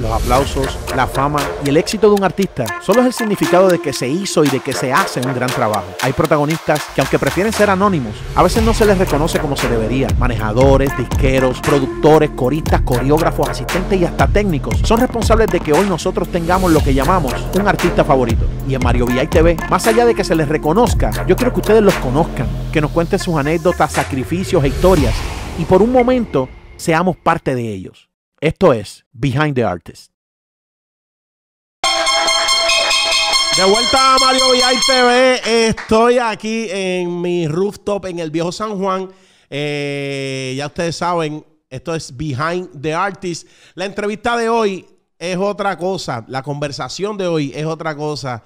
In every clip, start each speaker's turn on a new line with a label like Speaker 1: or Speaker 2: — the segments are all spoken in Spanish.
Speaker 1: los aplausos, la fama y el éxito de un artista solo es el significado de que se hizo y de que se hace un gran trabajo. Hay protagonistas que aunque prefieren ser anónimos, a veces no se les reconoce como se debería. Manejadores, disqueros, productores, coristas, coreógrafos, asistentes y hasta técnicos son responsables de que hoy nosotros tengamos lo que llamamos un artista favorito. Y en Mario VI TV, más allá de que se les reconozca, yo quiero que ustedes los conozcan, que nos cuenten sus anécdotas, sacrificios e historias y por un momento seamos parte de ellos. Esto es Behind the Artist. De vuelta a Mario VI TV. Estoy aquí en mi rooftop en el viejo San Juan. Eh, ya ustedes saben, esto es Behind the Artist. La entrevista de hoy es otra cosa. La conversación de hoy es otra cosa.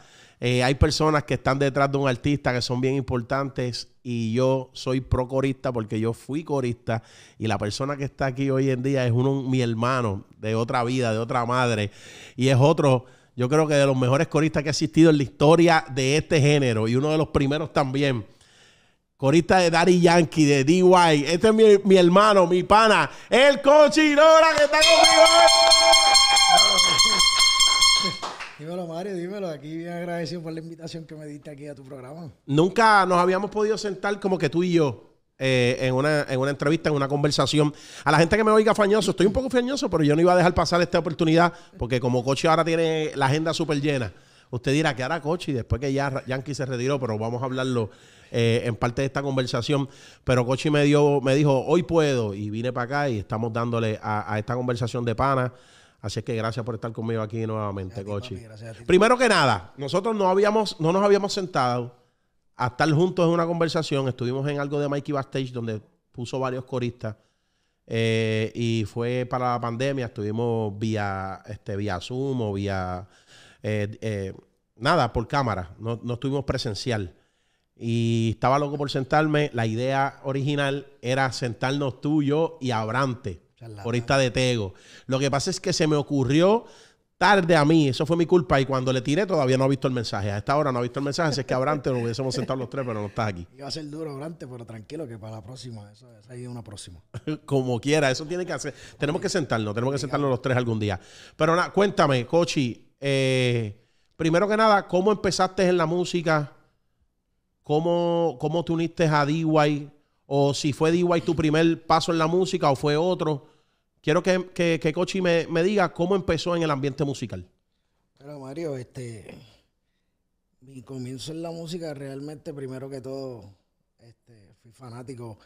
Speaker 1: Eh, hay personas que están detrás de un artista que son bien importantes y yo soy pro corista porque yo fui corista y la persona que está aquí hoy en día es uno, mi hermano de otra vida, de otra madre y es otro, yo creo que de los mejores coristas que ha existido en la historia de este género y uno de los primeros también. Corista de Daddy Yankee, de DY. Este es mi, mi hermano, mi pana, el cochinora que está conmigo.
Speaker 2: Dímelo, Mario, dímelo. Aquí bien agradecido por la invitación que me diste aquí a tu programa.
Speaker 1: Nunca nos habíamos podido sentar como que tú y yo. Eh, en, una, entrevista, en una conversación. A la gente que me oiga fañoso, estoy un poco fañoso, pero yo no iba a dejar pasar esta oportunidad porque como Cochi ahora tiene la agenda súper llena. Usted dirá que hará Cochi después que ya Yankee se retiró, pero vamos a hablarlo eh, en parte de esta conversación. Pero Cochi me me dijo, hoy puedo, y vine para acá y estamos dándole a, a esta conversación de pana. Así que gracias por estar conmigo aquí nuevamente, Primero que nada, nosotros no, habíamos, no nos habíamos sentado a estar juntos en una conversación. Estuvimos en algo de Mikey Backstage donde puso varios coristas. Eh, y fue para la pandemia, estuvimos vía, este, vía Zoom o vía... Eh, eh, nada, por cámara, no, no estuvimos presencial. Y estaba loco por sentarme. La idea original era sentarnos tú, y yo y Abrante. Por corista de Tego. Lo que pasa es que se me ocurrió tarde a mí, eso fue mi culpa, y cuando le tiré todavía no ha visto el mensaje. A esta hora no ha visto el mensaje, si es que Abrante nos hubiésemos sentado los tres, pero no estás aquí.
Speaker 2: Iba a ser duro, Abrante, pero tranquilo que para la próxima, eso,
Speaker 1: ahí es una próxima. Como quiera, eso tiene que hacer. Tenemos que sentarnos, tenemos que sentarnos los tres algún día. Pero nada, cuéntame, Cochi, eh, primero que nada, ¿cómo empezaste en la música? ¿Cómo, cómo te uniste a D-Way? ¿O si fue D-Way tu primer paso en la música o fue otro? Quiero que, que, Cochi me, diga cómo empezó en el ambiente musical.
Speaker 2: Pero Mario, este, mi comienzo en la música realmente, primero que todo, este, fui fanático.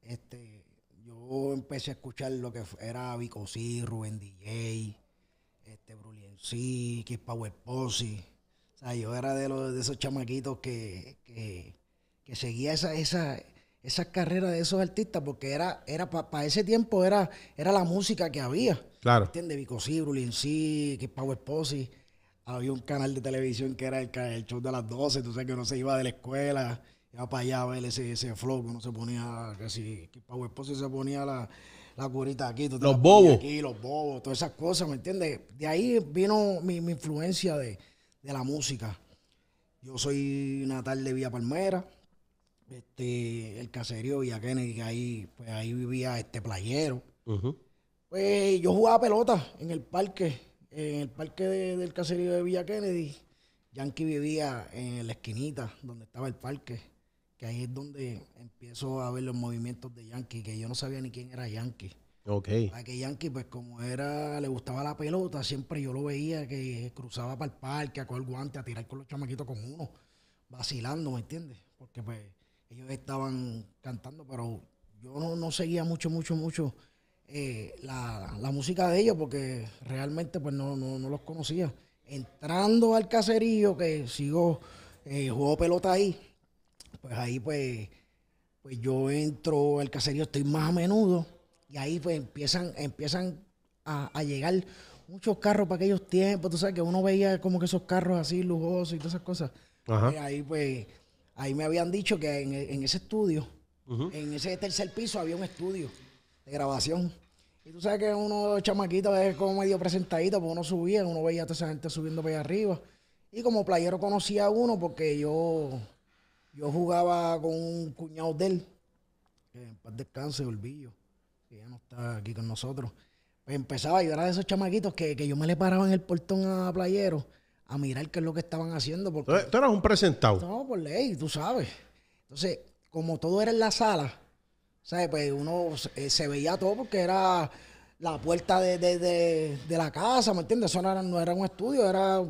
Speaker 2: Este, yo empecé a escuchar lo que era Vico C, Rubén DJ, este, Brulien Power Posse. O sea, yo era de, los, de esos chamaquitos que, que, que seguía esa, esa, esas carreras de esos artistas, porque era, era para ese tiempo era, era la música que había. Claro. ¿Entiendes? Vico sí, que Power Posse. Había un canal de televisión que era el, show de las 12, entonces que uno se iba de la escuela, iba para allá a ver ese, ese flow, que uno se ponía casi, que Power se ponía la, curita aquí. los bobos. Aquí, los bobos, todas esas cosas, ¿me entiendes? De ahí vino mi, influencia de, de la música. Yo soy natal de Villa Palmera este, el caserío Villa Kennedy, ahí, pues ahí vivía este playero. Pues yo jugaba pelota en el parque, en el parque del caserío de Villa Kennedy. Yankee vivía en la esquinita donde estaba el parque, que ahí es donde empiezo a ver los movimientos de Yankee, que yo no sabía ni quién era Yankee. Ok. que Yankee, pues como era, le gustaba la pelota, siempre yo lo veía que cruzaba para el parque, a coger guante, a tirar con los chamaquitos con uno, vacilando, ¿me entiendes? Porque pues ellos estaban cantando, pero yo no, seguía mucho, mucho, mucho eh, la, música de ellos porque realmente pues no, no, los conocía. Entrando al caserío, que sigo, eh, jugando pelota ahí, pues ahí pues, pues yo entro al caserío, estoy más a menudo y ahí pues empiezan, empiezan a, llegar muchos carros para aquellos tiempos, tú sabes que uno veía como que esos carros así lujosos y todas esas cosas. Y eh, ahí pues ahí me habían dicho que en, ese estudio, en ese tercer piso, había un estudio de grabación. Y tú sabes que uno de los chamaquitos es como medio presentadito, pues uno subía, uno veía a toda esa gente subiendo para allá arriba. Y como playero conocía a uno porque yo, yo jugaba con un cuñado de él, que en paz descanse, Olvillo, que ya no está aquí con nosotros. Pues empezaba, a ayudar a esos chamaquitos que, que yo me le paraba en el portón a playero a mirar qué es lo que estaban haciendo. Porque,
Speaker 1: tú eras un presentado.
Speaker 2: No, por ley, tú sabes. Entonces, como todo era en la sala, ¿sabes? Pues uno se eh, veía todo porque era la puerta de, la casa, ¿me entiendes? Eso no era, un estudio, era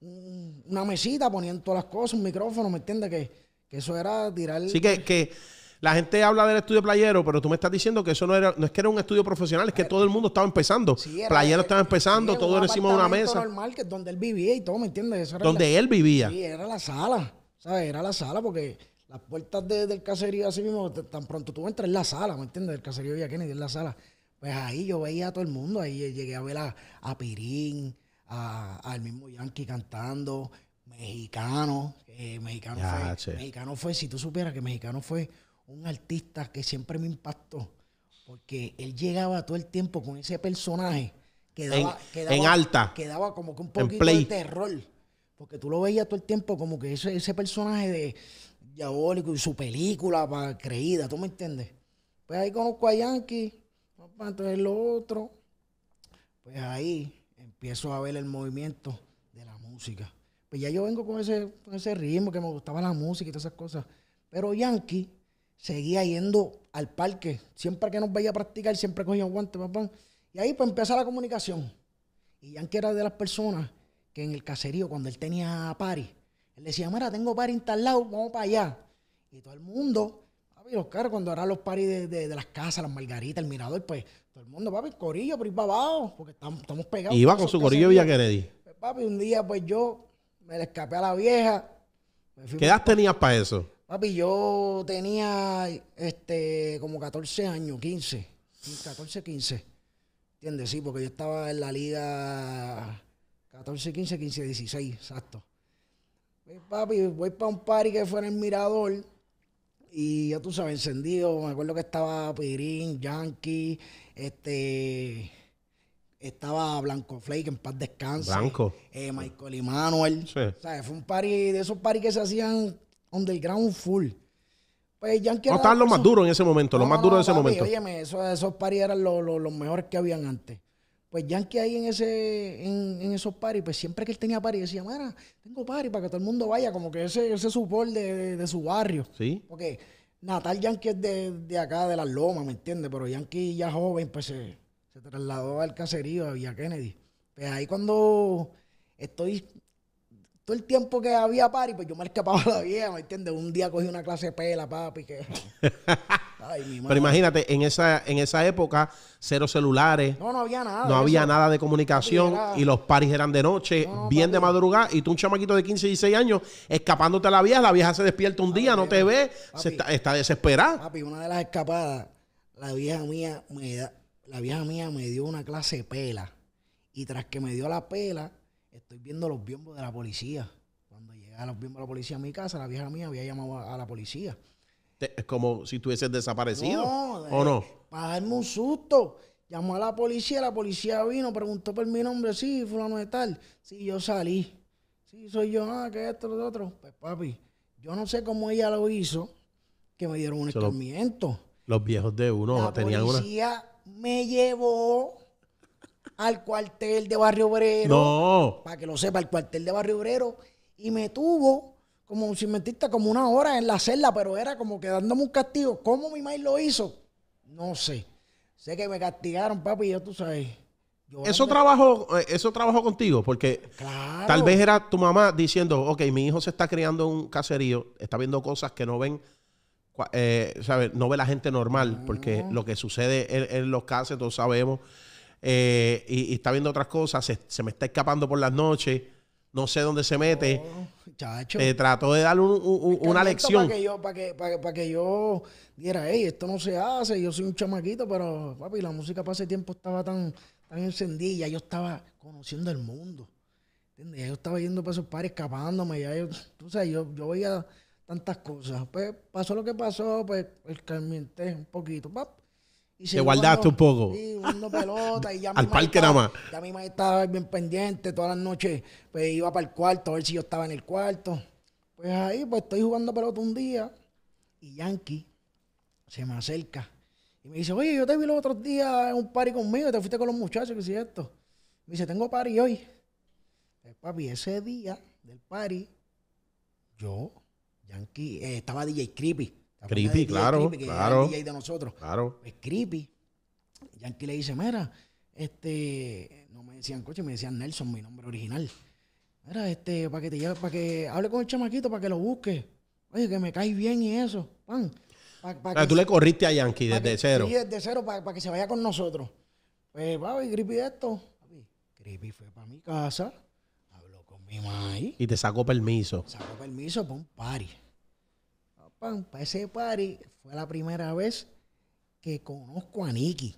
Speaker 2: una mesita poniendo todas las cosas, un micrófono, ¿me entiendes? Que, eso era tirar. Sí,
Speaker 1: que la gente habla del estudio playero, pero tú me estás diciendo que eso no era, no es que era un estudio profesional, es que eh, todo el mundo estaba empezando. playero estaba empezando, todo encima de una mesa. normal
Speaker 2: que donde él vivía y todo, ¿me entiendes? Eso donde él vivía. Sí, era la sala, ¿sabes? Era la sala porque las puertas del caserío así mismo, tan pronto tú entras en la sala, ¿me entiendes? El caserío de Kennedy en la sala. Pues ahí yo veía a todo el mundo, ahí llegué a ver a, Pirín, al mismo Yankee cantando, mexicano, eh, mexicano, fue, mexicano fue, si tú supieras que mexicano fue un artista que siempre me impactó, porque él llegaba todo el tiempo con ese personaje
Speaker 1: que daba, en, alta, que
Speaker 2: como que un poquito de terror, porque tú lo veías todo el tiempo como que ese, ese personaje de diabólico y su película para creída, ¿tú me entiendes? Pues ahí conozco a Yankee, el lo otro, pues ahí empiezo a ver el movimiento de la música. Pues ya yo vengo con ese, con ese ritmo que me gustaba la música y todas esas cosas. Pero Yankee seguía yendo al parque. Siempre que nos veía practicar, siempre cogía un guante, papá. Y ahí pues empezó la comunicación. Y que era de las personas que en el caserío, cuando él tenía pari, él decía, mira, tengo pari instalado tal vamos para allá. Y todo el mundo, papi, los caros, cuando eran los paris de, las casas, las margaritas, el mirador, pues todo el mundo, papi, corillo, por ir abajo, porque estamos, pegados. Y iba con su corillo vía Pues, papi, un día pues yo me le escapé a la vieja.
Speaker 1: ¿Qué edad tenías para eso?
Speaker 2: Papi, yo tenía este, como 14 años, 15. 14, 15. ¿Entiendes? Sí, porque yo estaba en la liga 14, 15, 15, 16, exacto. Pues, papi, voy para un party que fue en el Mirador. Y ya tú sabes, encendido. Me acuerdo que estaba Pirín, Yankee, este. Estaba Blanco Flake, en paz descanso. Blanco. Eh, Michael Emanuel. Sí. O sea, fue un party de esos parties que se hacían underground full. Pues Yankee. No estaban los más duros en ese momento, los más duro duros en ese momento. esos, esos paris eran los, mejores que habían antes pues Yankee ahí en ese en, esos paris, pues siempre que él tenía paris decía, mira, tengo paris para que todo el mundo vaya, como que ese ese support de, de, su barrio. Sí. Porque Natal Yankee es de, acá, de las lomas, ¿me entiendes? Pero Yankee ya joven, pues se, se trasladó al caserío, a Villa Kennedy. Pues ahí cuando estoy todo el tiempo que había party, pues yo me escapaba la vieja, ¿me entiendes? Un día cogí una clase de pela, papi,
Speaker 1: Pero imagínate, en esa, en esa época, cero celulares. No,
Speaker 2: no había nada. No había nada
Speaker 1: de comunicación y los paris eran de noche, bien de madrugada. Y tú, un chamaquito de 15, 16 años, escapándote a la vieja, la vieja se despierta un día, no te ve, está, desesperada.
Speaker 2: Papi, una de las escapadas, la vieja mía me la vieja mía me dio una clase de pela. Y tras que me dio la pela, estoy viendo los biombos de la policía. Cuando llega los biombos de la policía a mi casa, la vieja mía había llamado a, la policía.
Speaker 1: Es como si tuvieses desaparecido. No, ¿O eh, no?
Speaker 2: Para darme un susto. Llamó a la policía, la policía vino, preguntó por mi nombre, sí, fulano de tal. Sí, yo salí. Sí, soy yo, nada ah, que esto, lo otro. Pues papi, yo no sé cómo ella lo hizo, que me dieron un escarmiento.
Speaker 1: Los, viejos de uno tenían una. La
Speaker 2: policía me llevó al cuartel de Barrio Obrero. No. Para que lo sepa, al cuartel de Barrio Obrero. Y me tuvo, como un cimentista como una hora en la celda, pero era como que dándome un castigo. ¿Cómo mi maíz lo hizo? No sé. Sé que me castigaron, papi, ya tú sabes.
Speaker 1: eso trabajó, eh, eso trabajó contigo, porque
Speaker 2: tal vez era
Speaker 1: tu mamá diciendo, ok, mi hijo se está criando en un caserío, está viendo cosas que no ven, eh, ¿sabes? No ve la gente normal, porque lo que sucede en, en los casos, todos sabemos, eh, y, está viendo otras cosas, se, me está escapando por las noches, no sé dónde se mete. Oh, eh, trató de darle una lección. Para que
Speaker 2: yo, para que, para, que yo diera, esto no se hace, yo soy un chamaquito, pero papi, la música para ese tiempo estaba tan, tan encendida, yo estaba conociendo el mundo. Yo estaba yendo para esos pares escapándome, ya yo, tú sabes, yo, veía tantas cosas. Pues pasó lo que pasó, pues el carmiente un poquito,
Speaker 1: te guardaste un poco. Sí,
Speaker 2: pelota. Al parque nada más. Ya mi madre estaba bien pendiente todas las noches. Pues iba para el cuarto a ver si yo estaba en el cuarto. Pues ahí, pues estoy jugando pelota un día. Y Yankee se me acerca. Y me dice, oye, yo te vi los otros días en un party conmigo. Te fuiste con los muchachos, que es cierto. Me dice, tengo party hoy. Pues, papi, ese día del party, yo, Yankee, eh, estaba DJ Creepy. Creepy, claro, claro. de nosotros. Claro. Pues creepy. Yankee le dice, mira, este, no me decían coche, me decían Nelson,
Speaker 1: mi nombre original.
Speaker 2: Mira, este, para que te lleve, para que hable con el chamaquito, para que lo busque. Oye, que me caes bien y eso. Pan. tú le
Speaker 1: corriste a Yankee desde cero. desde
Speaker 2: cero, para que se vaya con nosotros. Pues, papi, creepy esto. creepy fue para mi casa, habló
Speaker 1: con mi mamá Y te sacó permiso. Sacó
Speaker 2: permiso para un party pam, para ese party, fue la primera vez que
Speaker 1: conozco a Nicky.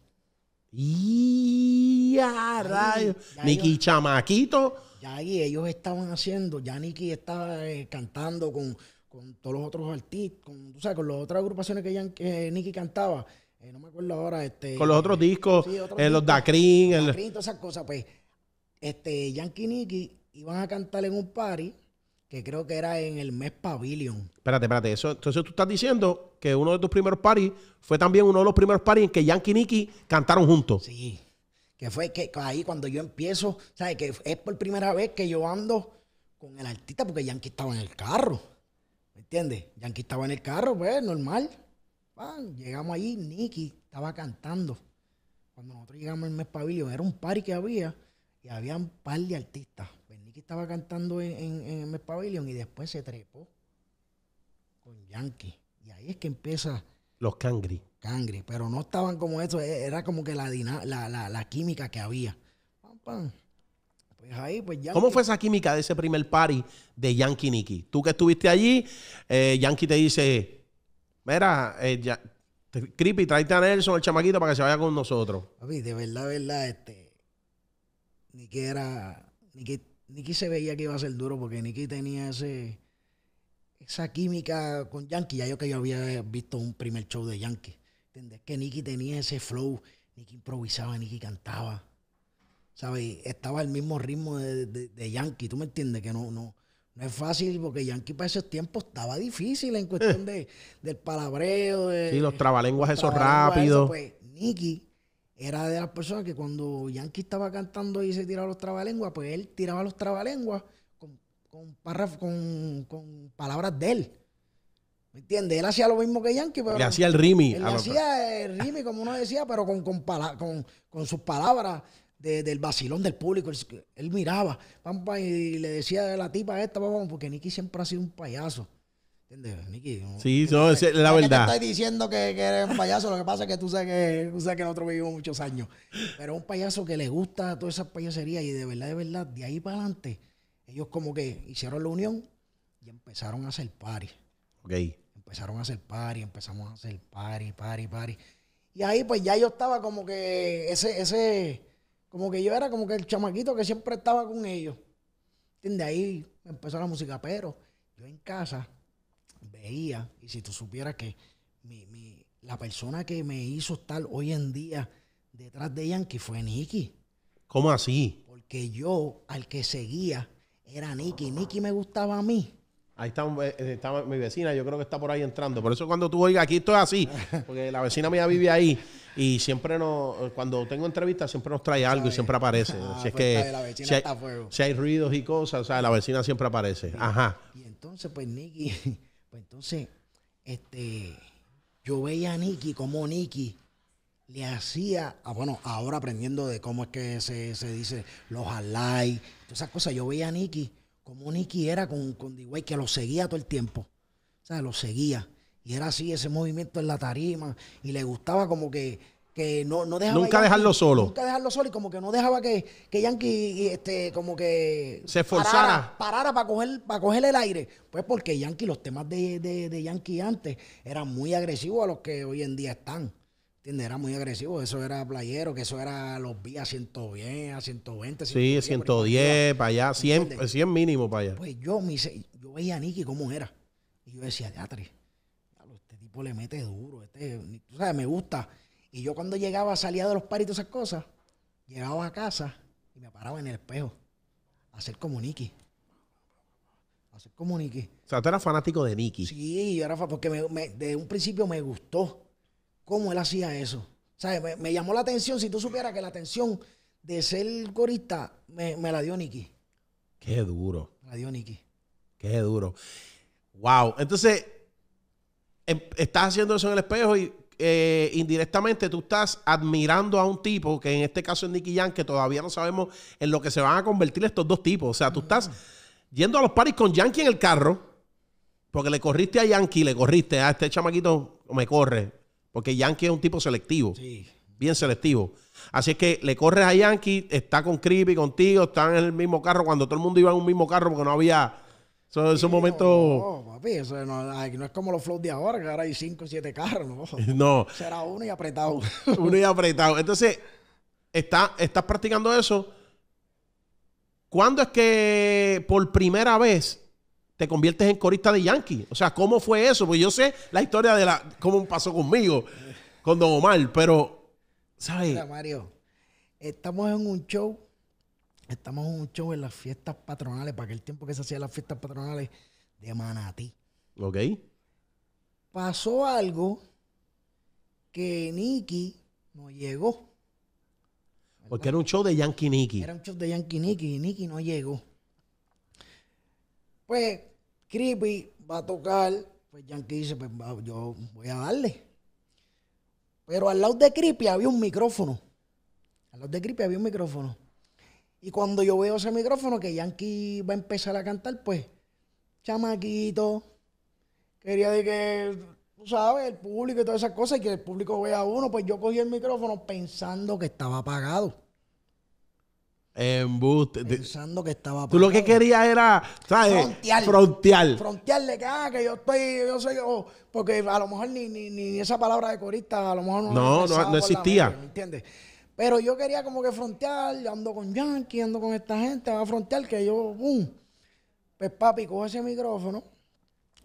Speaker 1: ¡Y
Speaker 2: a Nicky
Speaker 1: Chamaquito.
Speaker 2: Ya ahí ellos estaban haciendo, ya Nicky estaba eh, cantando con, todos los otros artistas, con, las otras agrupaciones que, ya, Nicky cantaba. Eh, no me acuerdo ahora. Este, con los otros eh, discos, sí, los Dacrin. El... todas esas cosas. Pues este, Yankee y Nicky iban a cantar en un party que creo que era en el mes
Speaker 1: Pavilion. Espérate, espérate. Eso, entonces tú estás diciendo que uno de tus primeros parties fue también uno de los primeros parties en que Yankee y Nicky cantaron juntos. Sí.
Speaker 2: Que fue que ahí cuando yo empiezo, ¿sabes? Que es por primera vez que yo ando con el artista porque Yankee estaba en el carro. ¿Me entiendes? Yankee estaba en el carro, pues, normal. llegamos ahí, Nicky estaba cantando. Cuando nosotros llegamos al mes Pavilion, era un party que había y había un par de artistas estaba cantando en, en, el Pavilion y después se trepó con Yankee. Y ahí es que empieza. Los Cangri. Cangri, pero no estaban como eso, e, era como que la, la, la, química que había. Pues ahí, pues ¿Cómo fue
Speaker 1: esa química de ese primer party de Yankee Nicky? Tú que estuviste allí, eh, Yankee te dice: Mira, eh, Creepy, tráete a Nelson, el chamaquito, para que se vaya con nosotros.
Speaker 2: de verdad, verdad, este. Nicky era. Nicky Nicky se veía que iba a ser duro porque Nicky tenía ese esa química con Yankee. Ya yo que yo había visto un primer show de Yankee. ¿Entendés? Que Nicky tenía ese flow. Nicky improvisaba, Nicky cantaba. ¿Sabes? Estaba el mismo ritmo de, Yankee. ¿Tú me entiendes? Que no, no, no es fácil porque Yankee para esos tiempos estaba difícil en cuestión de, del palabreo. sí, los
Speaker 1: trabalenguas, esos rápidos. pues,
Speaker 2: Nicky era de las personas que cuando Yankee estaba cantando y se tiraba los trabalenguas, pues él tiraba los trabalenguas con, con, con, palabras de él. ¿Me entiendes? Él hacía lo mismo que Yankee, pero. Le hacía el rimi. le hacía el rimi, como uno decía, pero con, con, con, sus palabras del vacilón del público. Él, miraba, y le decía de la tipa esta, porque Nicky siempre ha sido un payaso.
Speaker 1: ¿Entiendes, sí, no, es la verdad. Te estoy
Speaker 2: diciendo que, eres un payaso, lo que pasa es que tú sabes que, que nosotros vivimos muchos años. Pero un payaso que le gusta toda esa payaserías y de verdad, de verdad, de ahí para adelante, ellos como que hicieron la unión y empezaron a hacer party. Ok. Empezaron a hacer party, empezamos a hacer party, party, party. Y ahí pues ya yo estaba como que ese, ese, como que yo era como que el chamaquito que siempre estaba con ellos. ¿Entiendes? Ahí empezó la música, pero yo en casa y si tú supieras que la persona que me hizo estar hoy en día detrás de Yankee fue Nicky. ¿Cómo así? Porque
Speaker 1: yo al que seguía era Nicky. Nicky me gustaba a mí. Ahí está, eh, mi vecina, yo creo que está por ahí entrando. Por eso cuando tú oigas, aquí esto es así, porque la vecina mía vive ahí y siempre nos, cuando tengo entrevistas, siempre nos trae algo y siempre aparece. Ah, si es pues que si hay, si hay ruidos y cosas, o sea, la vecina siempre aparece. Ajá. Y
Speaker 2: entonces, pues Nicky pues entonces, este, yo veía a Nicky como Nicky le hacía, ah, bueno, ahora aprendiendo de cómo es que se, dice los alay, todas esas cosas, yo veía a Nicky como Nicky era con, con d que lo seguía todo el tiempo, o sea, lo seguía. Y era así ese movimiento en la tarima y le gustaba como que Nunca dejarlo solo. Nunca dejarlo solo y como que no dejaba que, que Yankee este, como que. Se esforzara. Parara, para, coger, para coger el aire. Pues porque Yankee, los temas de, de, Yankee antes eran muy agresivos a los que hoy en día están. ¿Entiendes? Era muy agresivo. Eso era playero, que eso era los vías 110, 120, 120. Sí,
Speaker 1: 110, para allá, 100, 100 mínimo para allá.
Speaker 2: Pues yo, me yo veía a Nicky cómo era. Y yo decía, Teatri, este tipo le mete duro. Este, tú sabes, me gusta. Y yo cuando llegaba, salía de los paritos esas cosas, llegaba a casa y me paraba en el espejo a hacer como Niki
Speaker 1: A hacer como Niki O sea, tú eras fanático de Niki
Speaker 2: Sí, yo era porque desde un principio me gustó cómo él hacía eso. O Me, me, llamó la atención. Si tú supieras que la atención de ser corista me, la dio Nicky.
Speaker 1: Qué duro. Me la dio Niki Qué duro. Wow. Entonces, em, estás haciendo eso en el espejo y eh, indirectamente tú estás admirando a un tipo, que en este caso es Nicky Yankee que todavía no sabemos en lo que se van a convertir estos dos tipos. O sea, tú estás yendo a los paris con Yankee en el carro, porque le corriste a Yankee, le corriste a este chamaquito, me corre, porque Yankee es un tipo selectivo, bien selectivo. Así es que le corres a Yankee, está con Creepy, contigo, están en el mismo carro, cuando todo el mundo iba en un mismo carro porque no había en es un momento. No,
Speaker 2: papi, no, es como los flows de ahora, que ahora hay cinco o 7 carros. No. Será uno y apretado.
Speaker 1: uno y apretado. Entonces, está, estás practicando eso. ¿Cuándo es que por primera vez te conviertes en corista de Yankee? O sea, ¿cómo fue eso? Pues yo sé la historia de la cómo pasó conmigo, con Don Omar, pero, ¿sabes? Mario, estamos
Speaker 2: en un show estamos en un show en las fiestas patronales, para aquel tiempo que se hacían las fiestas patronales de Manatí. Ok. Pasó algo que Nicky no llegó.
Speaker 1: Porque era un show de Yankee Nicky. Era
Speaker 2: un show de Yankee Nicky y Nicky no llegó. Pues Creepy va a tocar, pues Yankee dice, pues yo voy a darle. Pero al lado de Creepy había un micrófono. Al lado de Creepy había un micrófono. Y cuando yo veo ese micrófono que Yankee va a empezar a cantar, pues, chamaquito, quería de que, tú sabes, el público y todas esas cosas, y que el público vea uno, pues yo cogí el micrófono pensando que estaba apagado.
Speaker 1: Embuste. Pensando que estaba apagado. Tú lo que querías era, ¿sabes? Frontear.
Speaker 2: Frontearle que, ah, que yo estoy, yo soy, yo, porque a lo mejor ni, ni, esa palabra de corista, a lo mejor no. No, no, no existía. ¿me ¿Entiendes? Pero yo quería como que frontear, ando con Yankee, ando con esta gente, va a frontear que yo, ¡pum! Pues papi, coge ese micrófono.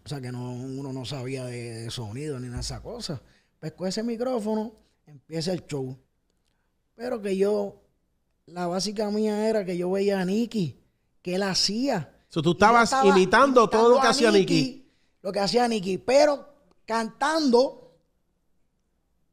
Speaker 2: O sea que no, uno no sabía de, sonido ni nada de esa cosa. Pues con ese micrófono, empieza el show. Pero que yo, la básica mía era que yo veía a Nicky, que él hacía.
Speaker 1: eso tú estabas imitando, imitando, todo lo que hacía Nicky.
Speaker 2: Lo que hacía Nicky, pero cantando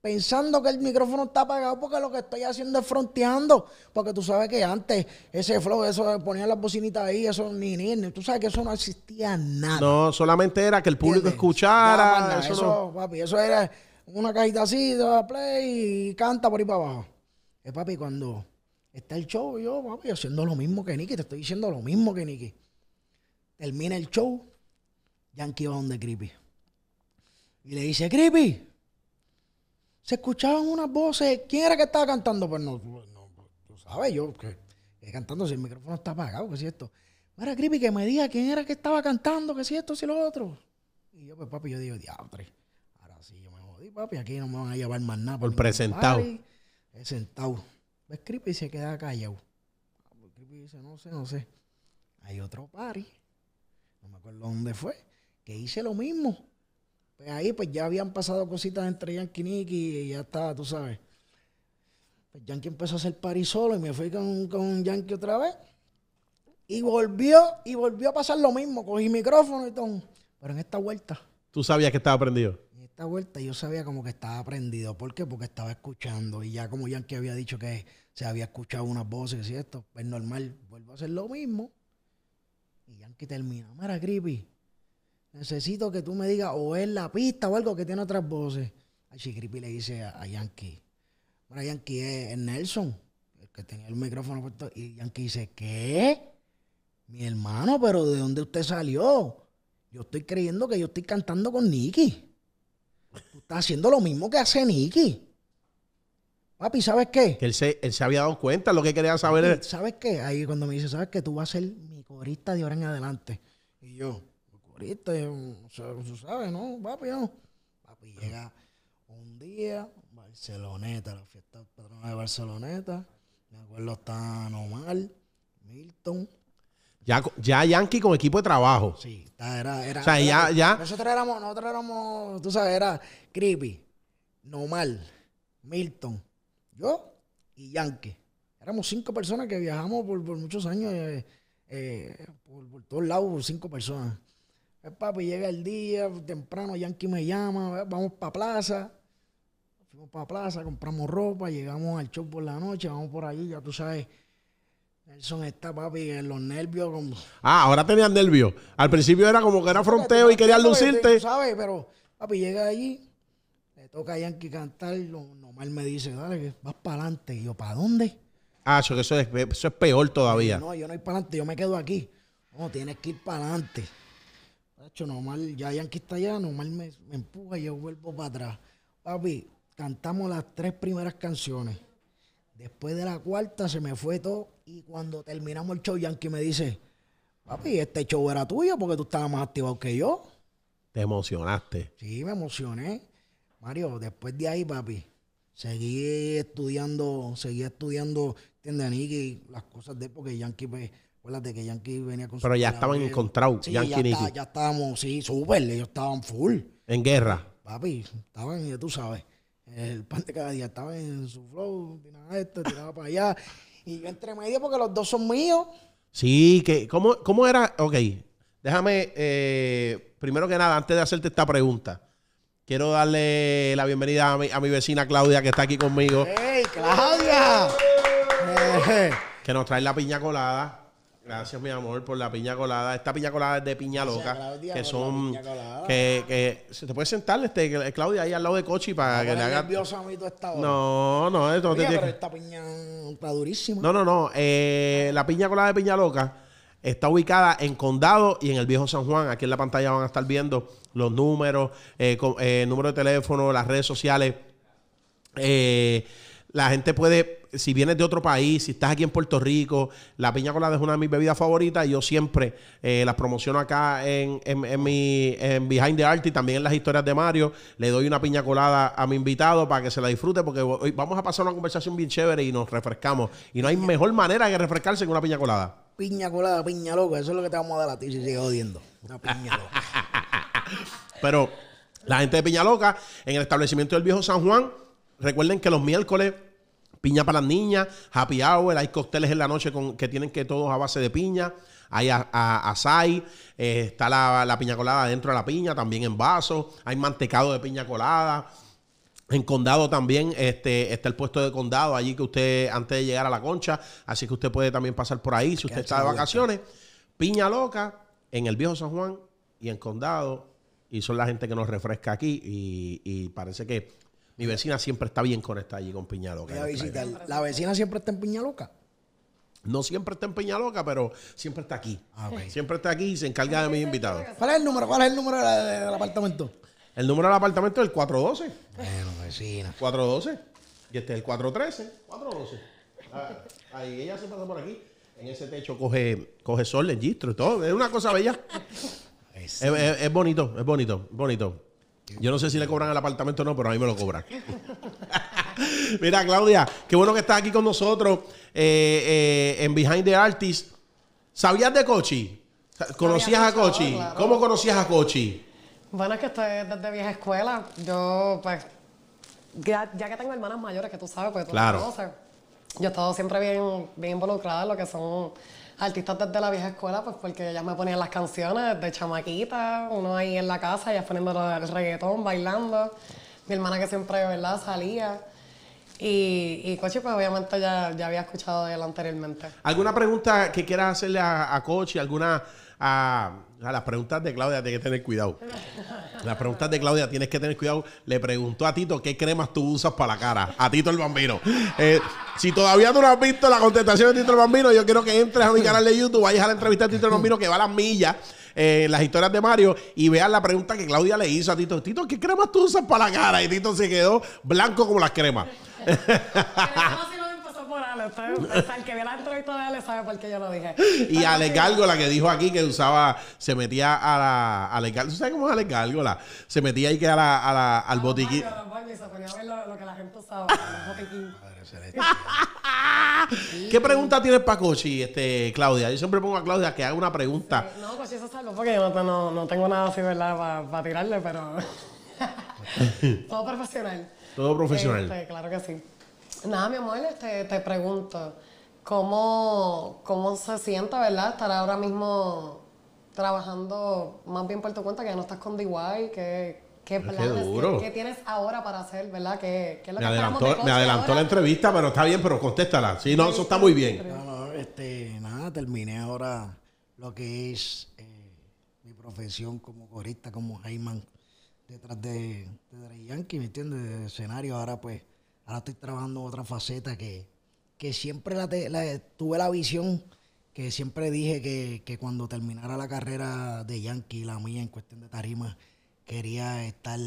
Speaker 2: pensando que el micrófono está apagado porque lo que estoy haciendo es fronteando. Porque tú sabes que antes ese flow, eso ponían las bocinitas ahí, eso ni ni, tú sabes que eso no existía
Speaker 1: nada. No, solamente era que el público escuchara. Eso,
Speaker 2: era una cajita así, de play y canta por ahí para abajo. Es papi, cuando está el show, yo, papi, haciendo lo mismo que Nicky, te estoy diciendo lo mismo que Nicky. Termina el show, Yankee va donde Creepy. Y le dice, Creepy, se escuchaban unas voces. ¿Quién era que estaba cantando? Pues no, pues no pues, tú sabes, yo que, cantando si el micrófono está apagado, que si esto. Era creepy que me diga quién era que estaba cantando, que si esto, si lo otro. Y yo, pues papi, yo digo, diablo, ahora sí yo me jodí, papi, aquí no me van a llevar más nada. Por presentado. Presentado. Pues creepy se queda callado. Creepy ah, pues, dice, no sé, no sé. Hay otro party, no me acuerdo dónde fue, que hice lo mismo pues ahí pues ya habían pasado cositas entre Yankee Nicky y ya estaba, tú sabes. Pues Yankee empezó a hacer party solo y me fui con, con Yankee otra vez. Y volvió, y volvió a pasar lo mismo. Cogí micrófono y todo. Pero en esta vuelta.
Speaker 1: ¿Tú sabías que estaba prendido?
Speaker 2: En esta vuelta yo sabía como que estaba prendido. ¿Por qué? Porque estaba escuchando. Y ya como Yankee había dicho que se había escuchado unas voces, ¿cierto? si esto es pues normal, vuelvo a hacer lo mismo. Y Yankee termina. Mira, creepy necesito que tú me digas o es la pista o algo que tiene otras voces. Ay, chigripi le dice a, Yankee, bueno, Yankee es, Nelson, el que tenía el micrófono puesto, y Yankee dice, ¿qué? Mi hermano, pero ¿de dónde usted salió? Yo estoy creyendo que yo estoy cantando con Nicky. Tú estás haciendo lo mismo que hace Nicky.
Speaker 1: Papi, ¿sabes qué? Que él se, había dado cuenta, lo que quería saber
Speaker 2: ¿Sabes qué? Ahí cuando me dice, ¿sabes qué? Tú vas a ser mi corista de ahora en adelante. Y yo, Viste, mm, o tú sabes, ¿no? Papi, ¿no? Papi llega un día, Barceloneta, la fiesta patrona de Barceloneta. Me acuerdo, está normal Milton.
Speaker 1: Ya, ya Yankee con equipo de trabajo. Sí,
Speaker 2: era, era. O sea, ya, ya. Nosotros éramos, nosotros éramos, tú sabes, era Creepy, normal Milton, yo y Yankee. Éramos cinco personas que viajamos por, por muchos años, eh, eh, por, por todos lados, cinco personas. El pues, papi, llega el día, temprano Yankee me llama, vamos para plaza. Fuimos para plaza, compramos ropa, llegamos al show por la noche, vamos por allí, ya tú sabes. Nelson está, papi, en los nervios.
Speaker 1: Ah, ahora tenían nervios. Al principio era como que era fronteo y querían lucirte.
Speaker 2: sabes, pero papi llega allí, le toca a Yankee cantar, normal me dice, dale, que vas para adelante. Y yo, ¿para dónde?
Speaker 1: Ah, eso, eso es peor todavía. No,
Speaker 2: yo no voy para adelante, yo me quedo aquí. No, tienes que ir para adelante ya Yankee está allá, normal me, empuja y yo vuelvo para atrás. Papi, cantamos las tres primeras canciones. Después de la cuarta se me fue todo y cuando terminamos el show, Yankee me dice, papi, este show era tuyo porque tú estabas más activado que yo.
Speaker 1: Te emocionaste.
Speaker 2: Sí, me emocioné. Mario, después de ahí, papi, seguí estudiando, seguí estudiando, ¿entiendes, y Las cosas de porque Yankee, pues, Acuérdate que Yankee venía con Pero ya estaban encontrados, ya, ya estábamos, sí, súper, ellos estaban full.
Speaker 1: En guerra.
Speaker 2: Papi, estaban, ya tú sabes, el pan de cada día, estaban en su flow, tiraba esto, tiraba para allá. Y yo entre medio porque los dos son míos.
Speaker 1: Sí, que, ¿cómo, cómo era? Ok, déjame, eh, primero que nada, antes de hacerte esta pregunta, quiero darle la bienvenida a mi, vecina Claudia que está aquí conmigo.
Speaker 2: ¡Hey, Claudia!
Speaker 1: que nos trae la piña colada. Gracias, mi amor, por la piña colada. Esta piña colada es de piña loca. que son. Que, que se te puede sentar, este, Claudia, ahí al lado de coche? para que le haga. a No, no, esto no esta piña está durísima. No, no, no. Eh, la piña colada de piña loca está ubicada en Condado y en el Viejo San Juan. Aquí en la pantalla van a estar viendo los números, el eh, eh, número de teléfono, las redes sociales. la gente puede si vienes de otro país, si estás aquí en Puerto Rico, la piña colada es una de mis bebidas favoritas. Yo siempre la eh, las promociono acá en, en, mi Behind the Art y también en las historias de Mario. Le doy una piña colada a mi invitado para que se la disfrute porque hoy vamos a pasar una conversación bien chévere y nos refrescamos. Y no hay mejor manera de refrescarse que una piña colada.
Speaker 2: Piña colada, piña loca. Eso es lo que te vamos a dar a
Speaker 1: ti si sigues odiando.
Speaker 2: Una piña loca.
Speaker 1: Pero la gente de Piña Loca, en el establecimiento del Viejo San Juan, recuerden que los miércoles Piña para las niñas, happy hour, hay cócteles en la noche con, que tienen que todos a base de piña. Hay asai, eh, está la, piña colada dentro de la piña, también en vaso. Hay mantecado de piña colada. En condado también este, está el puesto de condado allí que usted, antes de llegar a la concha, así que usted puede también pasar por ahí si usted está de vacaciones. Piña loca en el viejo San Juan y en condado. Y son la gente que nos refresca aquí y parece que mi vecina siempre está bien conectada allí con Piña Loca. la
Speaker 2: vecina siempre está en Piña Loca?
Speaker 1: No siempre está en Piña Loca, pero siempre está aquí. Ah, siempre está aquí y se encarga de mis invitados. ¿Cuál es el número? ¿Cuál es el número del, apartamento? El número del apartamento es el 412. Bueno, vecina. 412. Y este es el 413. 412. Ah, ahí ella se pasa por aquí. En ese techo coge, coge sol, registro y todo. Es una cosa bella. es, bonito, es bonito, es bonito, bonito. Yo no sé si le cobran el apartamento o no, pero a mí me lo cobran. Mira, Claudia, qué bueno que estás aquí con nosotros eh, eh, en Behind the Artist. ¿Sabías de Cochi? ¿Conocías a Cochi? ¿Cómo conocías a Cochi?
Speaker 3: Bueno, es que estoy desde vieja escuela. Yo, pues, ya, que tengo hermanas mayores, que tú sabes, pues tú claro. conoces. Yo he estado siempre bien, bien involucrada en lo que son artistas desde la vieja escuela, pues porque ya me ponían las canciones de chamaquita, uno ahí en la casa, ya poniendo el reggaetón, bailando. Mi hermana que siempre, ¿verdad?, salía. Y, y Cochi, pues obviamente ya, había escuchado de él anteriormente.
Speaker 1: ¿Alguna pregunta que quieras hacerle a, a Cochi? ¿Alguna a, las preguntas de Claudia tienes que tener cuidado. Las preguntas de Claudia tienes que tener cuidado. Le preguntó a Tito qué cremas tú usas para la cara. A Tito el Bambino. Eh, si todavía no has visto la contestación de Tito el Bambino, yo quiero que entres a mi canal de YouTube, vayas a la entrevista de Tito el Bambino que va a las millas. en eh, las historias de Mario y veas la pregunta que Claudia le hizo a Tito. Tito, ¿qué cremas tú usas para la cara? Y Tito se quedó blanco como las cremas
Speaker 3: el que vio la entrevista de él sabe por qué yo lo dije. Y a Alex que dijo
Speaker 1: aquí que usaba, se metía a la. A Alex, sabes cómo es Gárgola? Se metía ahí que a la, al botiquín.
Speaker 3: que ¿Qué pregunta
Speaker 1: tienes para Cochi, este, Claudia? Yo siempre pongo a Claudia que haga una pregunta.
Speaker 3: No, Cochi, pues eso salvo porque yo no, tengo nada así, ¿verdad? Para tirarle, pero... Todo profesional.
Speaker 1: Todo profesional. Este,
Speaker 3: claro que sí. Nada, mi amor, este, te pregunto, ¿cómo, ¿cómo se siente, verdad, estar ahora mismo trabajando más bien por tu cuenta, que ya no estás con DIY, que, ¿Qué planes tienes ahora para hacer, verdad? ¿Qué, me, que adelantó,
Speaker 1: me adelantó la entrevista, pero está bien, pero contéstala. Sí, no, eso está muy bien.
Speaker 2: No, este, nada, terminé ahora lo que es eh, mi profesión como corista, como Heyman, detrás de, de Yankee, ¿me entiendes? De escenario, ahora pues ahora estoy trabajando otra faceta que, que siempre la, tuve la visión que siempre dije que, que, cuando terminara la carrera de Yankee, la mía en cuestión de tarima, quería estar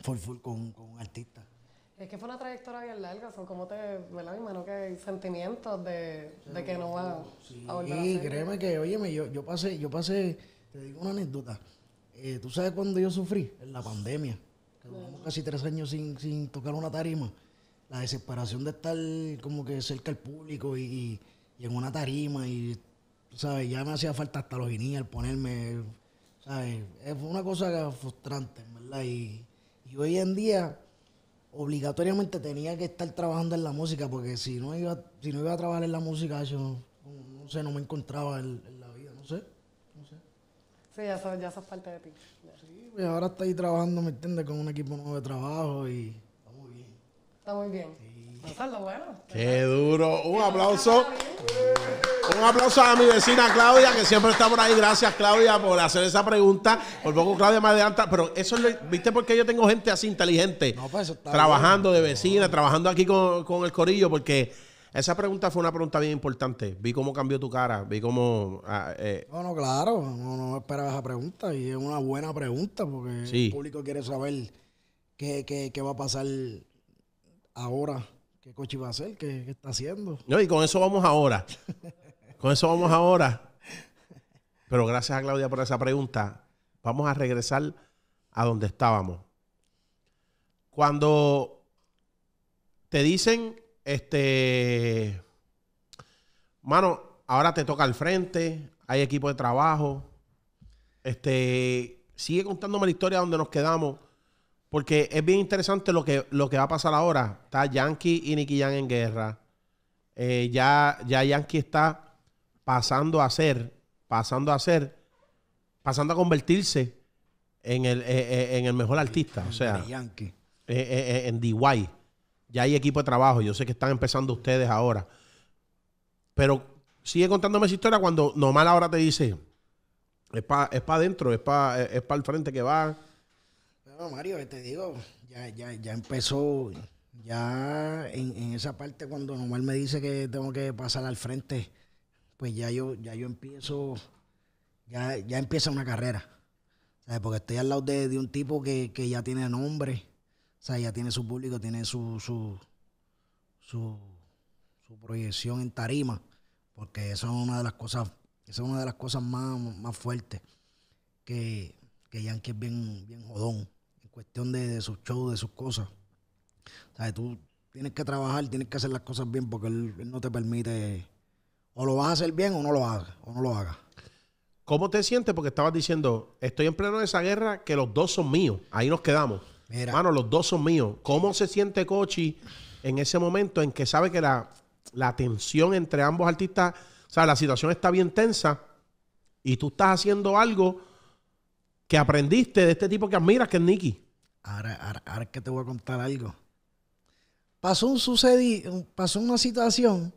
Speaker 2: full full con, con un artista.
Speaker 3: Es que fue una trayectoria bien larga, son como te, ¿verdad? misma no que sentimientos de, de que no va sí. a volver Y créeme
Speaker 2: que, oye, yo, yo pasé, yo pasé, te digo una anécdota. Eh, ¿Tú sabes cuando yo sufrí? En la pandemia que casi tres años sin, tocar una tarima, la desesperación de estar como que cerca al público y, en una tarima y, ¿sabes? Ya me hacía falta hasta los guineas, ponerme, ¿sabes? Es una cosa frustrante, ¿verdad? Y, hoy en día obligatoriamente tenía que estar trabajando en la música porque si no iba, si no iba a trabajar en la música, yo no, sé, no me encontraba en, la vida, no sé,
Speaker 3: Sí, ya ya sos parte de ti
Speaker 2: y pues, ahora estoy trabajando, ¿me entiendes? Con un equipo nuevo de trabajo y está muy bien.
Speaker 3: Está muy bien. bueno.
Speaker 1: Qué duro. Un aplauso. Un aplauso a mi vecina Claudia, que siempre está por ahí. Gracias, Claudia, por hacer esa pregunta. Por poco Claudia más adelanta. Pero eso ¿viste por qué yo tengo gente así inteligente? Pues, trabajando de vecina, trabajando aquí con, con el corillo, porque esa pregunta fue una pregunta bien importante. Vi cómo cambió tu cara, vi cómo... Ah, eh.
Speaker 2: No, claro, no, no esperaba esa pregunta y es una buena pregunta porque el público quiere saber qué, va a pasar ahora, qué coche va a hacer, qué, qué está haciendo.
Speaker 1: No, y con eso vamos ahora. con eso vamos ahora. Pero gracias a Claudia por esa pregunta. Vamos a regresar a donde estábamos. Cuando te dicen este. Mano, ahora te toca al frente, hay equipo de trabajo. Este. Sigue contándome la historia donde nos quedamos. Porque es bien interesante lo que, lo que va a pasar ahora. Está Yankee y Nicky Yan en guerra. Eh, ya, ya Yankee está pasando a ser, pasando a ser, pasando a convertirse en el, eh, eh, mejor artista. O sea, Yankee. en DY. Ya hay equipo de trabajo. Yo sé que están empezando ustedes ahora. Pero sigue contándome esa historia cuando normal ahora te dice, es para pa adentro, es para pa el frente que va.
Speaker 2: Bueno, Mario, te digo,
Speaker 1: ya, ya, ya empezó,
Speaker 2: ya en, esa parte cuando Normal me dice que tengo que pasar al frente, pues ya yo, ya yo empiezo, ya, ya empieza una carrera. Porque estoy al lado de, un tipo que, que ya tiene nombre o sea, ya tiene su público, tiene su, su, proyección en tarima, porque eso es una de las cosas, es una de las cosas más, fuertes, que, que Yankee es bien, bien jodón, en cuestión de, de sus shows, de sus cosas. O sea, tú tienes que trabajar, tienes que hacer las cosas bien, porque él, no te permite, o lo vas a hacer bien o
Speaker 1: no lo hagas, o no lo hagas. ¿Cómo te sientes? Porque estabas diciendo, estoy en pleno de esa guerra, que los dos son míos, ahí nos quedamos. Mira. Mano, los dos son míos. ¿Cómo se siente Cochi en ese momento en que sabe que la, la tensión entre ambos artistas, o sea, la situación está bien tensa y tú estás haciendo algo que aprendiste de este tipo que admiras, que es Nicky? Ahora, ahora, que te voy a contar algo.
Speaker 2: Pasó un pasó una situación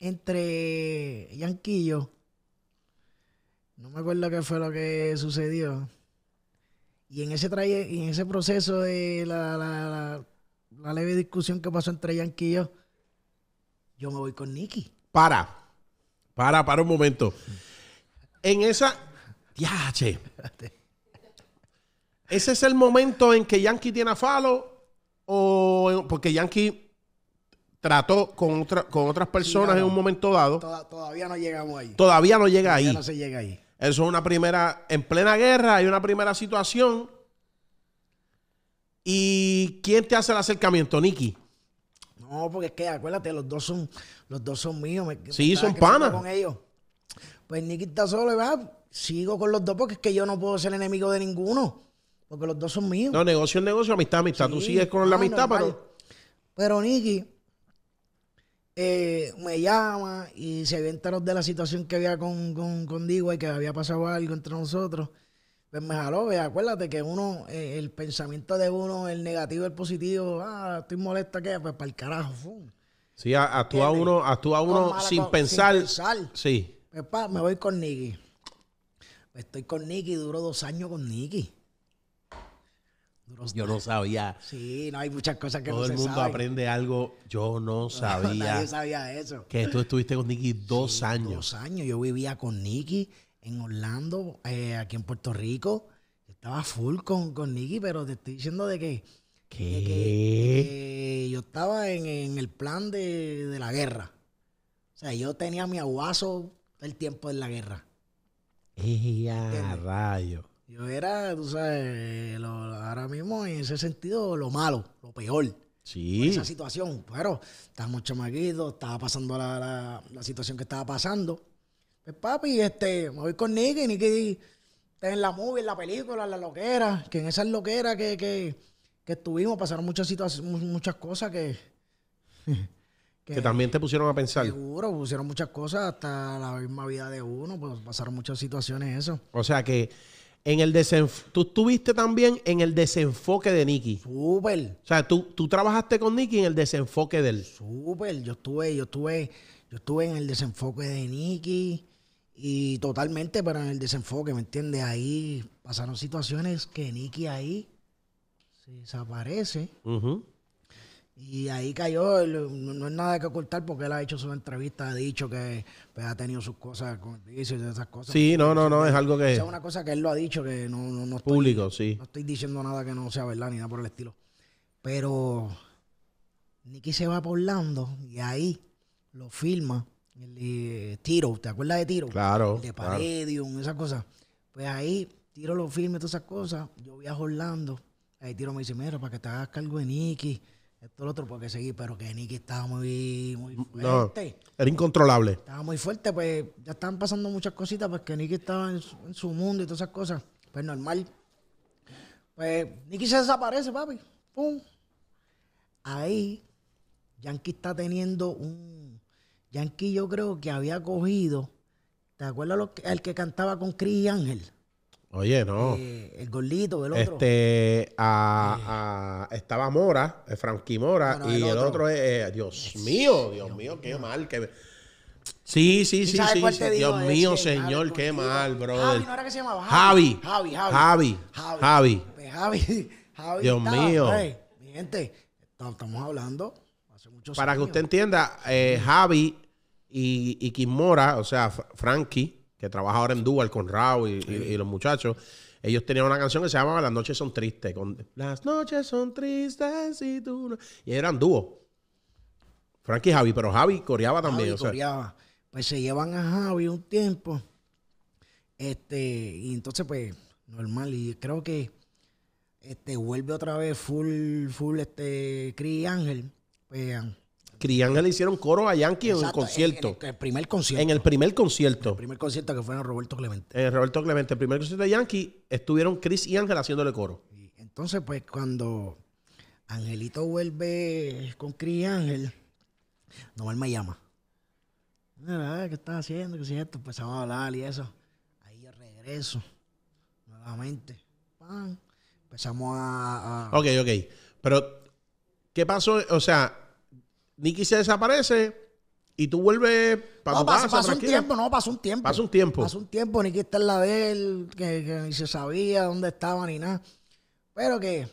Speaker 2: entre Yanquillo. No me acuerdo qué fue lo que sucedió. Y en ese, en ese proceso de la, la, leve discusión que pasó entre Yankee y yo, yo me voy con Nicky. Para,
Speaker 1: para, para un momento. En esa... Ya, che. ¿Ese es el momento en que Yankee tiene a Falo? O porque Yankee trató con, con otras personas en un momento dado.
Speaker 2: todavía no llegamos ahí. Todavía no llega ahí. no se llega ahí.
Speaker 1: Eso es una primera, en plena guerra hay una primera situación. ¿Y quién te hace el acercamiento, Nicky?
Speaker 2: No, porque es que acuérdate, los dos son, los dos son míos. sí, son panas. Pues Nicky está solo ¿verdad? sigo con los dos porque es que yo no puedo ser enemigo de ninguno. Porque los dos son míos. No,
Speaker 1: negocio es negocio, amistad, amistad. Tú sigues con la amistad, pero.
Speaker 2: Pero Nicky eh, me llama y se había de la situación que había con, con, Digo y que había pasado algo entre nosotros. Pues me jaló, ve, acuérdate que uno, eh, el pensamiento de uno, el negativo, el positivo, ah, estoy molesta que, pues para el carajo, fum.
Speaker 1: Sí, actúa uno, actúa uno sin, pensar. sin, pensar. Sí.
Speaker 2: Pues me voy con Nicky. Estoy con Nicky, duro dos años con Nicky
Speaker 1: yo no sabía.
Speaker 2: Sí, no hay muchas cosas que no se Todo el mundo aprende
Speaker 1: algo. Yo no sabía. nadie
Speaker 2: sabía eso. Que tú
Speaker 1: estuviste con Nicky dos años. Dos años.
Speaker 2: Yo vivía con Nicky en Orlando, eh, aquí en Puerto Rico. Estaba full con, con Nicky, pero te estoy diciendo de que,
Speaker 3: ¿Qué?
Speaker 2: yo estaba en, el plan de, la guerra. O sea, yo tenía mi aguazo el tiempo de la guerra.
Speaker 1: ya, rayo!
Speaker 2: Yo era, tú sabes, ahora mismo en ese sentido lo malo, lo peor. Sí. Esa situación, pero estábamos chamaquitos, estaba pasando la, situación que estaba pasando. Pues papi, este, me voy con Nicky, Nicky en la movie, en la película, en la loquera, que en esa loquera que, que, que estuvimos pasaron muchas situaciones, muchas cosas que,
Speaker 1: que, que... también te pusieron a pensar.
Speaker 2: Seguro, pusieron muchas cosas hasta la misma vida de uno, pues pasaron muchas situaciones eso.
Speaker 1: O sea que en el desenfo... tú estuviste también en el desenfoque de Nicky. Súper. O sea, tú, tú trabajaste con Nicky en el desenfoque del...
Speaker 2: Súper. Yo estuve, yo estuve, yo estuve en el desenfoque de Nicky y totalmente, pero en el desenfoque, ¿me entiendes? Ahí pasaron situaciones que Nicky ahí se desaparece. Uh y ahí cayó, no es nada que ocultar porque él ha hecho su entrevista, ha dicho que pues, ha tenido sus cosas con vicios y esas cosas.
Speaker 1: Sí, no, no, no, es algo que... Es una
Speaker 2: cosa que él lo ha dicho, que no, no,
Speaker 1: estoy, Público, sí. No
Speaker 2: estoy diciendo nada que no sea verdad ni nada por el estilo. Pero Nicky se va por Orlando y ahí lo filma el Tiro, ¿te acuerdas de Tiro?
Speaker 1: Claro. de Palladium,
Speaker 2: esas cosas. Pues ahí Tiro lo filma y todas esas cosas. Yo voy a Orlando. Ahí Tiro me dice, mira, para que te hagas cargo de Nicky esto lo otro, porque seguir pero que Nicky estaba muy, fuerte.
Speaker 1: era incontrolable.
Speaker 2: Estaba muy fuerte, pues ya estaban pasando muchas cositas, pues que Nicky estaba en su, mundo y todas esas cosas. Pues normal. Pues Nicky se desaparece, papi. ¡Pum! Ahí, Yankee está teniendo un. Yankee, yo creo que había cogido. ¿Te acuerdas lo el que cantaba con Chris y Ángel?
Speaker 1: Oye, no. Eh,
Speaker 2: el gordito, el otro.
Speaker 1: Este, eh. estaba Mora, eh, Frankie Mora, y el otro, es, Dios mío, Dios, mío, qué mal. Sí, sí, sí, sí. Dios mío, señor, qué mal, bro. Javi, ¿no era que se llamaba? Javi. Javi, Javi. Javi. Javi. Javi. Dios mío. Hey,
Speaker 2: mi gente, estamos hablando hace
Speaker 1: muchos Para que usted entienda, Javi y, y Kim o sea, Frankie, que trabaja ahora en Dual con Rao y, los muchachos ellos tenían una canción que se llamaba Las noches son tristes. Con, Las noches son tristes y tú Y eran dúo. Frank y Javi, pero Javi coreaba también. Javi coreaba. Pues se llevan a Javi un
Speaker 2: tiempo. Este, y entonces, pues, normal. Y creo que este, vuelve otra vez full, full, este, Cris Ángel. Pues,
Speaker 1: Criángel le hicieron coro a Yankee en un concierto. En el, primer concierto. En el primer concierto. El primer concierto que fueron Roberto Clemente. Eh, Roberto Clemente, el primer concierto de Yankee, estuvieron Chris y Ángel haciéndole coro. Y entonces, pues, cuando Angelito vuelve con Chris y
Speaker 2: Ángel, me llama. ¿qué estás haciendo? ¿Qué es Empezamos
Speaker 1: a hablar y eso. Ahí yo regreso nuevamente. ¡Pam! Empezamos a, a... Ok, ok. Pero, ¿qué pasó? O sea, Nicky se desaparece y tú vuelves para no, pasa, un tiempo,
Speaker 2: no, pasó un tiempo.
Speaker 1: Pasó un tiempo. Pasó un
Speaker 2: tiempo, Nicky está en la de él, que, ni se sabía dónde estaba ni nada. Pero que,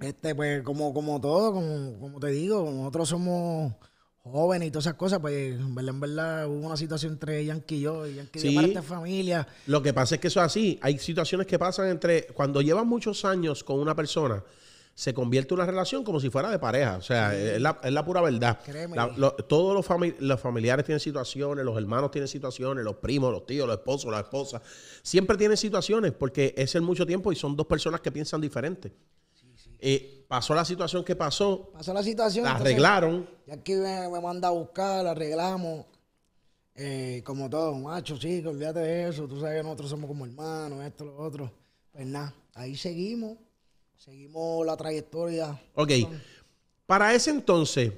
Speaker 2: este, pues, como, como todo, como, como te digo, nosotros somos jóvenes y todas esas cosas, pues en verdad, hubo una situación entre Yankee y yo, y Yankee de parte de
Speaker 1: familia. Lo que pasa es que eso es así, hay situaciones que pasan entre, cuando llevas muchos años con una persona, se convierte una relación como si fuera de pareja. O sea, es, la, pura verdad. todos los, familiares tienen situaciones, los hermanos tienen situaciones, los primos, los tíos, los esposos, las esposas. Siempre tienen situaciones porque es el mucho tiempo y son dos personas que piensan diferente. y eh, pasó la situación que pasó. Pasó la situación. La arreglaron.
Speaker 2: Ya aquí me, manda a buscar, la arreglamos. Eh, como todos, macho, sí, olvídate de eso. Tú sabes que nosotros somos como hermanos, esto, lo otro. Pues nada, ahí seguimos Seguimos la trayectoria.
Speaker 1: Ok. Para ese entonces,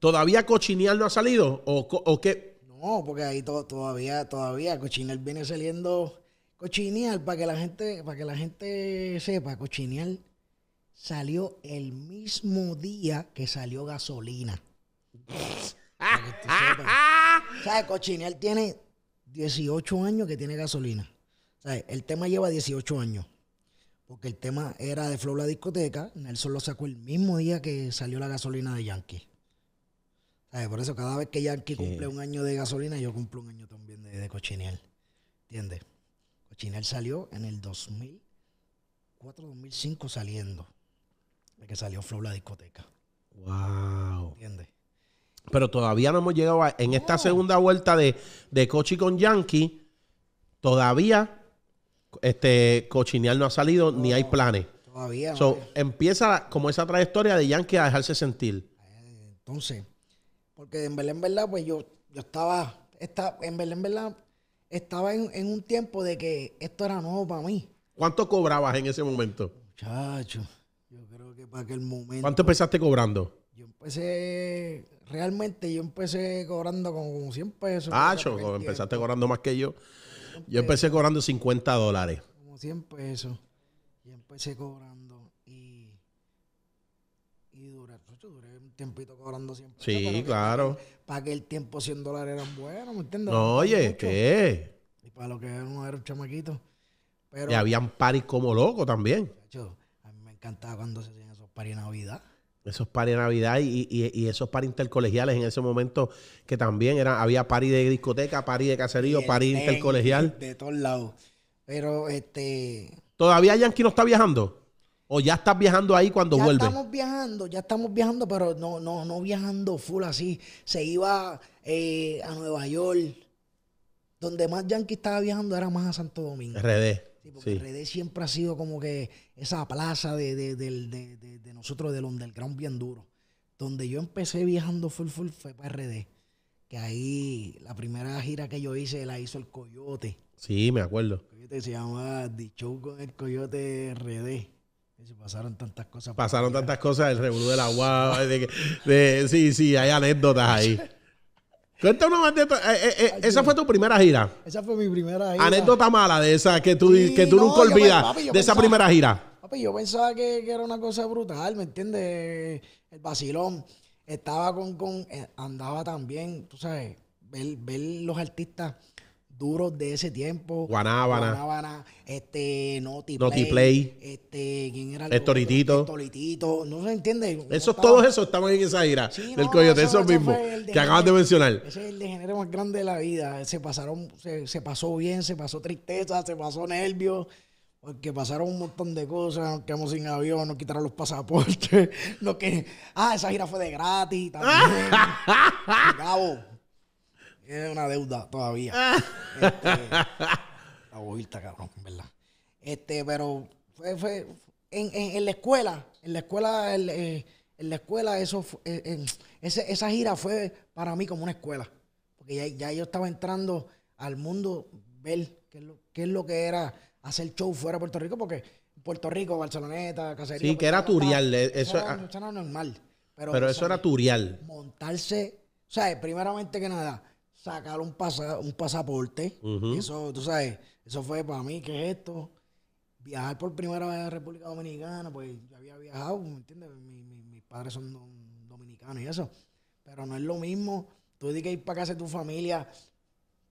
Speaker 1: ¿todavía Cochinial no ha salido? ¿O, qué?
Speaker 2: No, porque ahí todavía, todavía Cochinial viene saliendo. Cochinial para que la gente, para que la gente sepa, Cochinial salió el mismo día que salió gasolina. ¿Sabes? Cochinal tiene 18 años que tiene gasolina. ¿Sabes? El tema lleva 18 años. Porque el tema era de Flow La Discoteca. Nelson lo sacó el mismo día que salió la gasolina de Yankee. ¿Sabes? Por eso cada vez que Yankee cumple un año de gasolina, yo cumplo un año también de, Cochinel. ¿Entiendes? Cochinel salió en el 2004, 2005 saliendo. De que salió Flow La Discoteca. Wow. ¿Entiendes?
Speaker 1: Pero todavía no hemos llegado a, en esta segunda vuelta de, de Cochi con Yankee. Todavía este, Cochineal no ha salido, ni hay planes. Todavía. empieza como esa trayectoria de Yankee a dejarse sentir. Entonces,
Speaker 2: porque en Belén, ¿verdad? Pues yo, yo estaba, en Belén, ¿verdad? Estaba en, un tiempo de que esto era nuevo para mí.
Speaker 1: ¿Cuánto cobrabas en ese momento? Muchacho, yo creo que para aquel momento. ¿Cuánto empezaste cobrando?
Speaker 2: Yo empecé, realmente yo empecé cobrando con 100 pesos. Ah, empezaste
Speaker 1: cobrando más que yo. Yo empecé cobrando 50 dólares.
Speaker 2: Como 100 pesos. Y empecé cobrando. Y, y duré, duré un tiempito cobrando 100
Speaker 1: pesos. Sí, claro.
Speaker 2: Para que el tiempo 100 dólares eran buenos, ¿me entiendes? No, oye,
Speaker 1: ¿qué?
Speaker 2: Y para lo que era un chamaquito. Pero, y habían
Speaker 1: paris como loco también.
Speaker 2: a mí me encantaba cuando se hacían esos paris de Navidad.
Speaker 1: Esos paris de Navidad y, esos paris intercolegiales en ese momento que también era había paris de discoteca, paris de caserío, paris intercolegial.
Speaker 2: De, todos lados. Pero este.
Speaker 1: ¿Todavía Yankee no está viajando? ¿O ya estás viajando ahí cuando vuelve? Ya estamos
Speaker 2: viajando, ya estamos viajando, pero no, no, no viajando full así. Se iba eh, a Nueva York. Donde más Yankee estaba viajando era más a Santo Domingo. RD. Sí, porque RD siempre ha sido como que esa plaza de, de, de, de, nosotros del underground bien duro. Donde yo empecé viajando full full fue para RD. Que ahí la primera gira que yo hice la hizo el Coyote.
Speaker 1: Sí, me acuerdo. El
Speaker 2: Coyote se llamaba The el Coyote RD. pasaron tantas cosas.
Speaker 1: Pasaron tantas cosas, el revolú de la guava. sí, sí, hay anécdotas ahí. Eh, eh, eh, esa fue tu primera gira.
Speaker 2: Esa fue mi primera gira. Anécdota
Speaker 1: mala de esa que tú, que tú nunca olvidas de esa primera gira.
Speaker 2: Papi, yo pensaba que, era una cosa brutal, ¿me entiendes? El vacilón. Estaba con, con andaba también, tú sabes, ver los artistas duros de ese tiempo.
Speaker 1: Guanábana.
Speaker 2: Guanábana, este, Notiplay. Notiplay.
Speaker 1: Este, ¿quién era? el Estoritito.
Speaker 2: Estoritito. No se entiende.
Speaker 1: Esos, todos esos estaban en esa gira sí, del Coyote, eso, esos mismos que acabas de mencionar. Ese
Speaker 2: es el degenero más grande de la vida. Se pasaron, se, pasó bien, se pasó tristeza, se pasó nervios. Porque pasaron un montón de cosas, nos quedamos sin avión, nos quitaron los pasaportes, lo que Ah, esa gira fue de gratis también. Cabo, tiene una deuda todavía. Ah. Este, la cabrón, ¿verdad? Este, pero fue, en, la escuela, en la escuela, eh, en, la escuela, eso eh, esa gira fue para mí como una escuela. Porque ya, yo estaba entrando al mundo, ver qué es, lo, que era hacer show fuera de Puerto Rico, porque Puerto Rico, Barceloneta, Caserío... Sí, que era turial. Eh, eso, normal. Pero, pero eso era turial. Montarse, o sea, primeramente que nada, sacar un, pasa, un pasaporte. Eso, tú sabes, eso fue para mí, ¿qué es esto? Viajar por primera vez a República Dominicana, pues yo había viajado, ¿me entiendes? Mi, mis padres son dominicanos y eso. Pero no es lo mismo. Tú tienes que ir para casa de tu familia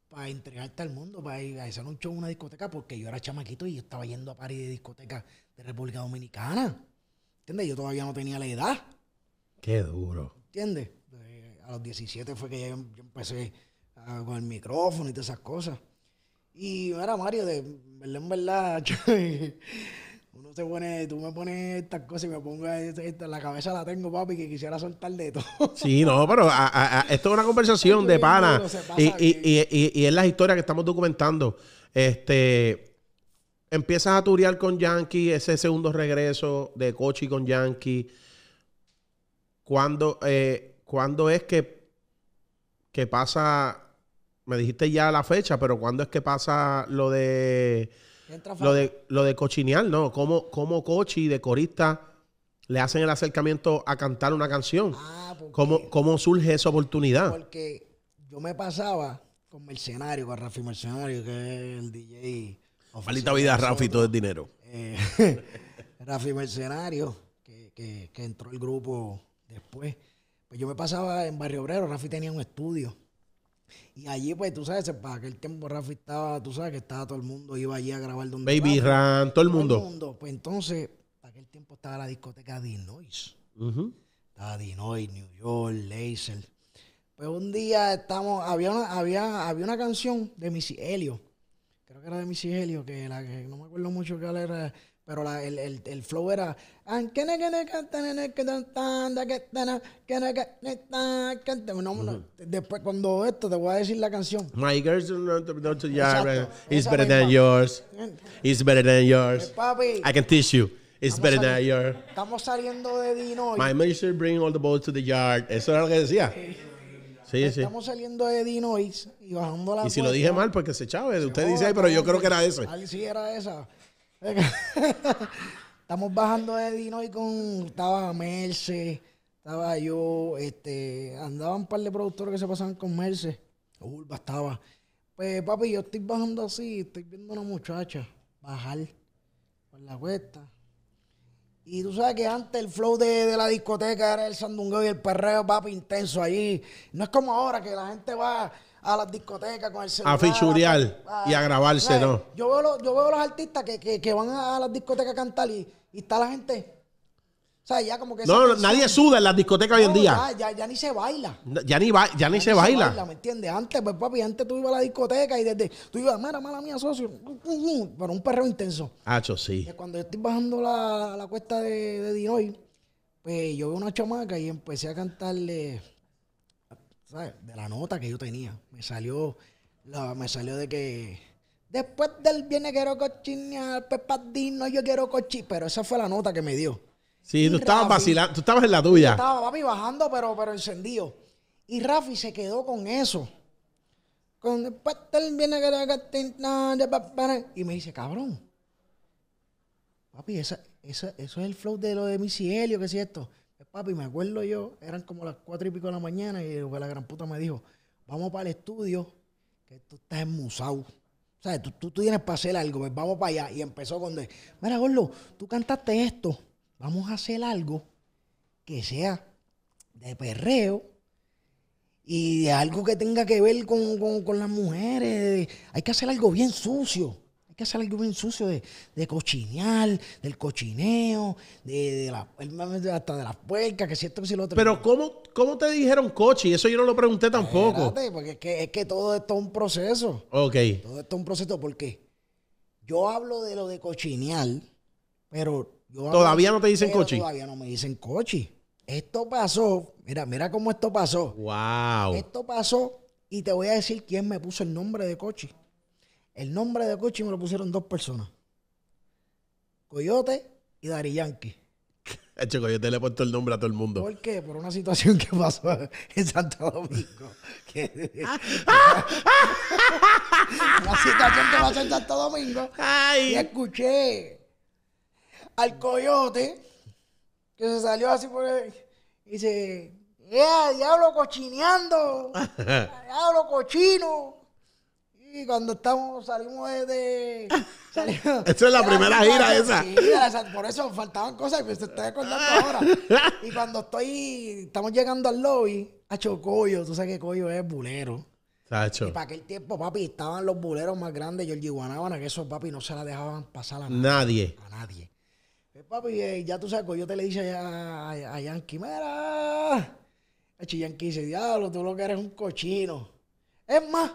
Speaker 2: para entregarte al mundo, para ir a hacer un show una discoteca, porque yo era chamaquito y yo estaba yendo a París de discoteca de República Dominicana. ¿Entiendes? Yo todavía no tenía la edad.
Speaker 1: Qué duro.
Speaker 2: ¿Entiendes? Eh, a los 17 fue que yo empecé con el micrófono y todas esas cosas. Y era Mario, de verdad en verdad, uno se pone, tú me pones estas cosas y me pongo esta, la cabeza la tengo, papi, que quisiera soltar de todo.
Speaker 1: Sí, no, pero esto es una conversación de pana. Y, y, y, y, es la historia que estamos documentando. Este empiezas a turiar con Yankee, ese segundo regreso de Cochi con Yankee. ¿Cuándo, eh, es que, que pasa me dijiste ya la fecha, pero ¿cuándo es que pasa lo de. Lo de, lo de cochinear, ¿no? ¿Cómo, cómo Cochi de corista le hacen el acercamiento a cantar una canción? Ah, ¿Cómo, surge esa oportunidad?
Speaker 2: Porque yo me pasaba con Mercenario, con Rafi Mercenario, que es el DJ. Falita vida, Rafi, todo el dinero. Eh, Rafi Mercenario, que, que, que entró el grupo después. Pues yo me pasaba en Barrio Obrero, Rafi tenía un estudio. Y allí, pues, tú sabes, para aquel tiempo Rafi estaba, tú sabes que estaba todo el mundo, iba allí a grabar donde Baby todo el mundo. Pues entonces, para aquel tiempo estaba la discoteca Dinois. noise Estaba Estaba Dinois, New York, Laser. Pues un día estamos, había había, había una canción de Missy Helio. Creo que era de Missy Helio, que que no me acuerdo mucho cuál era. Pero la, el, el, el, flow era. Después, cuando esto, te voy a decir la canción.
Speaker 1: My girl's don't go to yard It's better than yours. It's better than yours. I can teach you. It's better than yours.
Speaker 2: Estamos saliendo de Dino. My
Speaker 1: minister bring all the balls to the yard. Eso era lo que decía. Sí, Estamos
Speaker 2: saliendo de Dino y bajando la. Y si lo dije mal,
Speaker 1: porque se chave. Usted dice, ahí pero yo creo que era eso
Speaker 2: Sí, era esa. Estamos bajando de Dino y con. Estaba Merce, estaba yo, este. Andaban un par de productores que se pasaban con Merce. Uy, estaba. Pues, papi, yo estoy bajando así, estoy viendo una muchacha bajar por la cuesta. Y tú sabes que antes el flow de, la discoteca era el sandungueo y el perreo, papi, intenso ahí. No es como ahora que la gente va a las discotecas con el celular. A fichurear y a grabarse, ¿no? Yo veo, los, yo veo los artistas que, que, van a las discotecas a cantar y, está la gente. O sea, ya como que no, nadie suda en las discotecas hoy en día. Ya, ya, ni se baila.
Speaker 1: Ya ni, ba ya ni, se, baila. ¿Me
Speaker 2: entiendes? Antes, pues papi, antes tú ibas a la discoteca y desde tú ibas, mira, mala mía, socio. Pero un perreo intenso.
Speaker 1: Hacho, sí.
Speaker 2: cuando yo estoy bajando la, la cuesta de, de Dinoy, pues yo veo una chamaca y empecé a cantarle de la nota que yo tenía. Me salió, me salió de que después del viene quiero cochinear, pepadino, pues, yo quiero cochin Pero esa fue la nota que me
Speaker 1: dio. si, tú estabas vacilando, tú estabas en la tuya.
Speaker 2: estaba, papi, bajando, pero, pero encendido. Y Rafi se quedó con eso. Con después del viene quiero cochinear, y me dice, cabrón. Papi, eso es el flow de lo de Missy Helio, que es cierto. Pues, papi, me acuerdo yo, eran como las cuatro y pico de la mañana y la gran puta me dijo, vamos para el estudio, que tú estás en Musau. O sea, tú, tú, tienes para hacer algo, pues, vamos para allá. Y empezó con de, mira, Gorlo, tú cantaste esto, vamos a hacer algo que sea de perreo y de algo que tenga que ver con, con las mujeres. Hay que hacer algo bien sucio que sale algo bien sucio de, de cochinear, del cochineo,
Speaker 1: de, de la,
Speaker 2: hasta de las puercas, que si que lo otro. Pero,
Speaker 1: ¿cómo, cómo te dijeron cochi? Eso yo no lo pregunté tampoco.
Speaker 2: porque es que, es que todo esto es un proceso. Ok. Todo esto es un proceso porque yo hablo de lo de cochinear, pero todavía no te dicen cochi. Todavía no me dicen cochi. Esto pasó, mira, mira cómo esto pasó.
Speaker 1: Wow.
Speaker 2: Esto pasó y te voy a decir quién me puso el nombre de cochi. El nombre de coche me lo pusieron dos personas. Coyote y Dari Yankee.
Speaker 1: Hecho, Coyote le he puesto el nombre a todo el mundo. ¿Por
Speaker 2: qué? Por una situación que pasó en Santo Domingo. Que, una situación que pasó en Santo Domingo. Y escuché al coyote que se salió así por ahí y dice, ¡Eh, diablo cochineando! ¡Diablo cochino! Y cuando estamos, salimos de.
Speaker 1: Esto es la primera gira esa.
Speaker 2: por eso faltaban cosas que se estoy acordando ahora. Y cuando estoy, estamos llegando al lobby, a Chocoyo, tú sabes que Coyo es bulero. Y para aquel tiempo, papi, estaban los buleros más grandes, Y Georgie Guanábana, que esos papi no se la dejaban pasar a
Speaker 1: nadie. A nadie.
Speaker 2: Pues, papi, eh, ya tú sabes, yo te le dice a, a, Yankee, mira. A Yankee dice, diablo, tú lo que eres un cochino. Es más,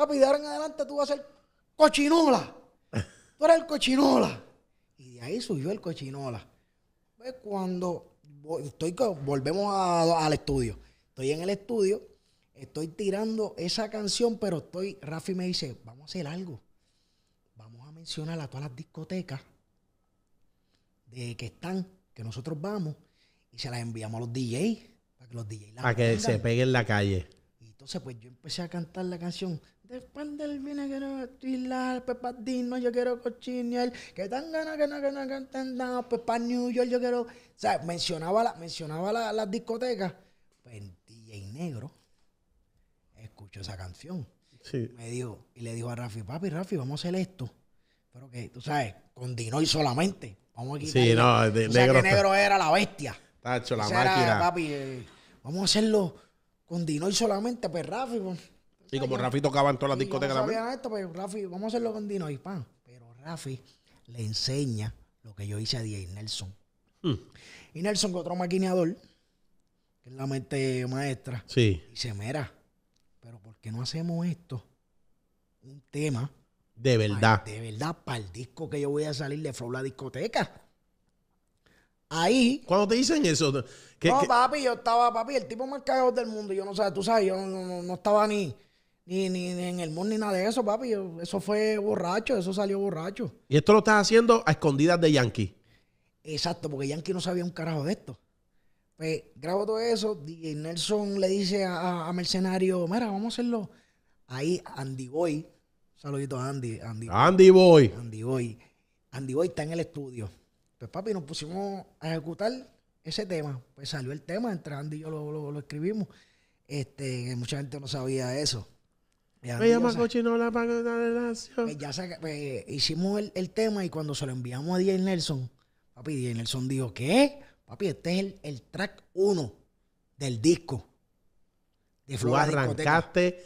Speaker 2: Papi, en adelante tú vas a ser cochinola. Tú eres el cochinola. Y de ahí subió el cochinola. Pues cuando estoy, volvemos al estudio. Estoy en el estudio, estoy tirando esa canción, pero estoy, Rafi me dice, vamos a hacer algo. Vamos a mencionar a todas las discotecas de que están, que nosotros vamos, y se las enviamos a los DJs, para que los DJs se
Speaker 1: peguen en la calle.
Speaker 2: Y entonces, pues yo empecé a cantar la canción, Después del vino quiero estilar, pues para Dino yo quiero cochinear, que tan gana que no, que no, que pues para New York yo quiero. O sea, mencionaba, la, mencionaba la, las discotecas. Pues DJ Negro escuchó esa canción. Sí. Me dijo, y le dijo a Rafi, papi, Rafi, vamos a hacer esto. Pero que, tú sabes, con Dinoy solamente. Vamos a quitar. Sí, no, de, negro. Que negro era la bestia. hecho la papi, eh, vamos a hacerlo con Dinoy solamente, pues Rafi, pues.
Speaker 1: Y como Rafi tocaba en todas las discotecas no
Speaker 2: esto, pero Rafi, vamos a hacerlo con Dino Pero Rafi
Speaker 1: le enseña lo que
Speaker 2: yo hice a DJ Nelson. Hmm. Y Nelson, con otro maquineador, que es la mente maestra, sí. dice, mira, pero ¿por qué no hacemos esto? Un tema.
Speaker 1: De verdad. de
Speaker 2: verdad, para el disco que yo voy a salir de Flow La Discoteca.
Speaker 1: Ahí. cuando te dicen eso? no,
Speaker 2: papi, yo estaba, papi, el tipo más cagado del mundo. Yo no sé, tú sabes, yo no estaba ni... Ni, en el mundo ni nada de eso, papi. Eso fue borracho, eso salió borracho.
Speaker 1: ¿Y esto lo estás haciendo a escondidas de Yankee?
Speaker 2: Exacto, porque Yankee no sabía un carajo de esto. Pues grabo todo eso, y Nelson le dice a, a Mercenario, mira, vamos a hacerlo. Ahí Andy Boy, saludito a Andy. Andy, Andy Boy. Andy Boy. Andy Boy está en el estudio. Pues papi, nos pusimos a ejecutar ese tema. Pues salió el tema, entre Andy y yo lo, lo escribimos. Este, mucha gente no sabía eso.
Speaker 1: Me llama la
Speaker 2: de ya pues, hicimos el, tema y cuando se lo enviamos a DJ Nelson, papi, DJ Nelson dijo, ¿qué? Papi, este es el, track uno del disco.
Speaker 1: De Tú arrancaste.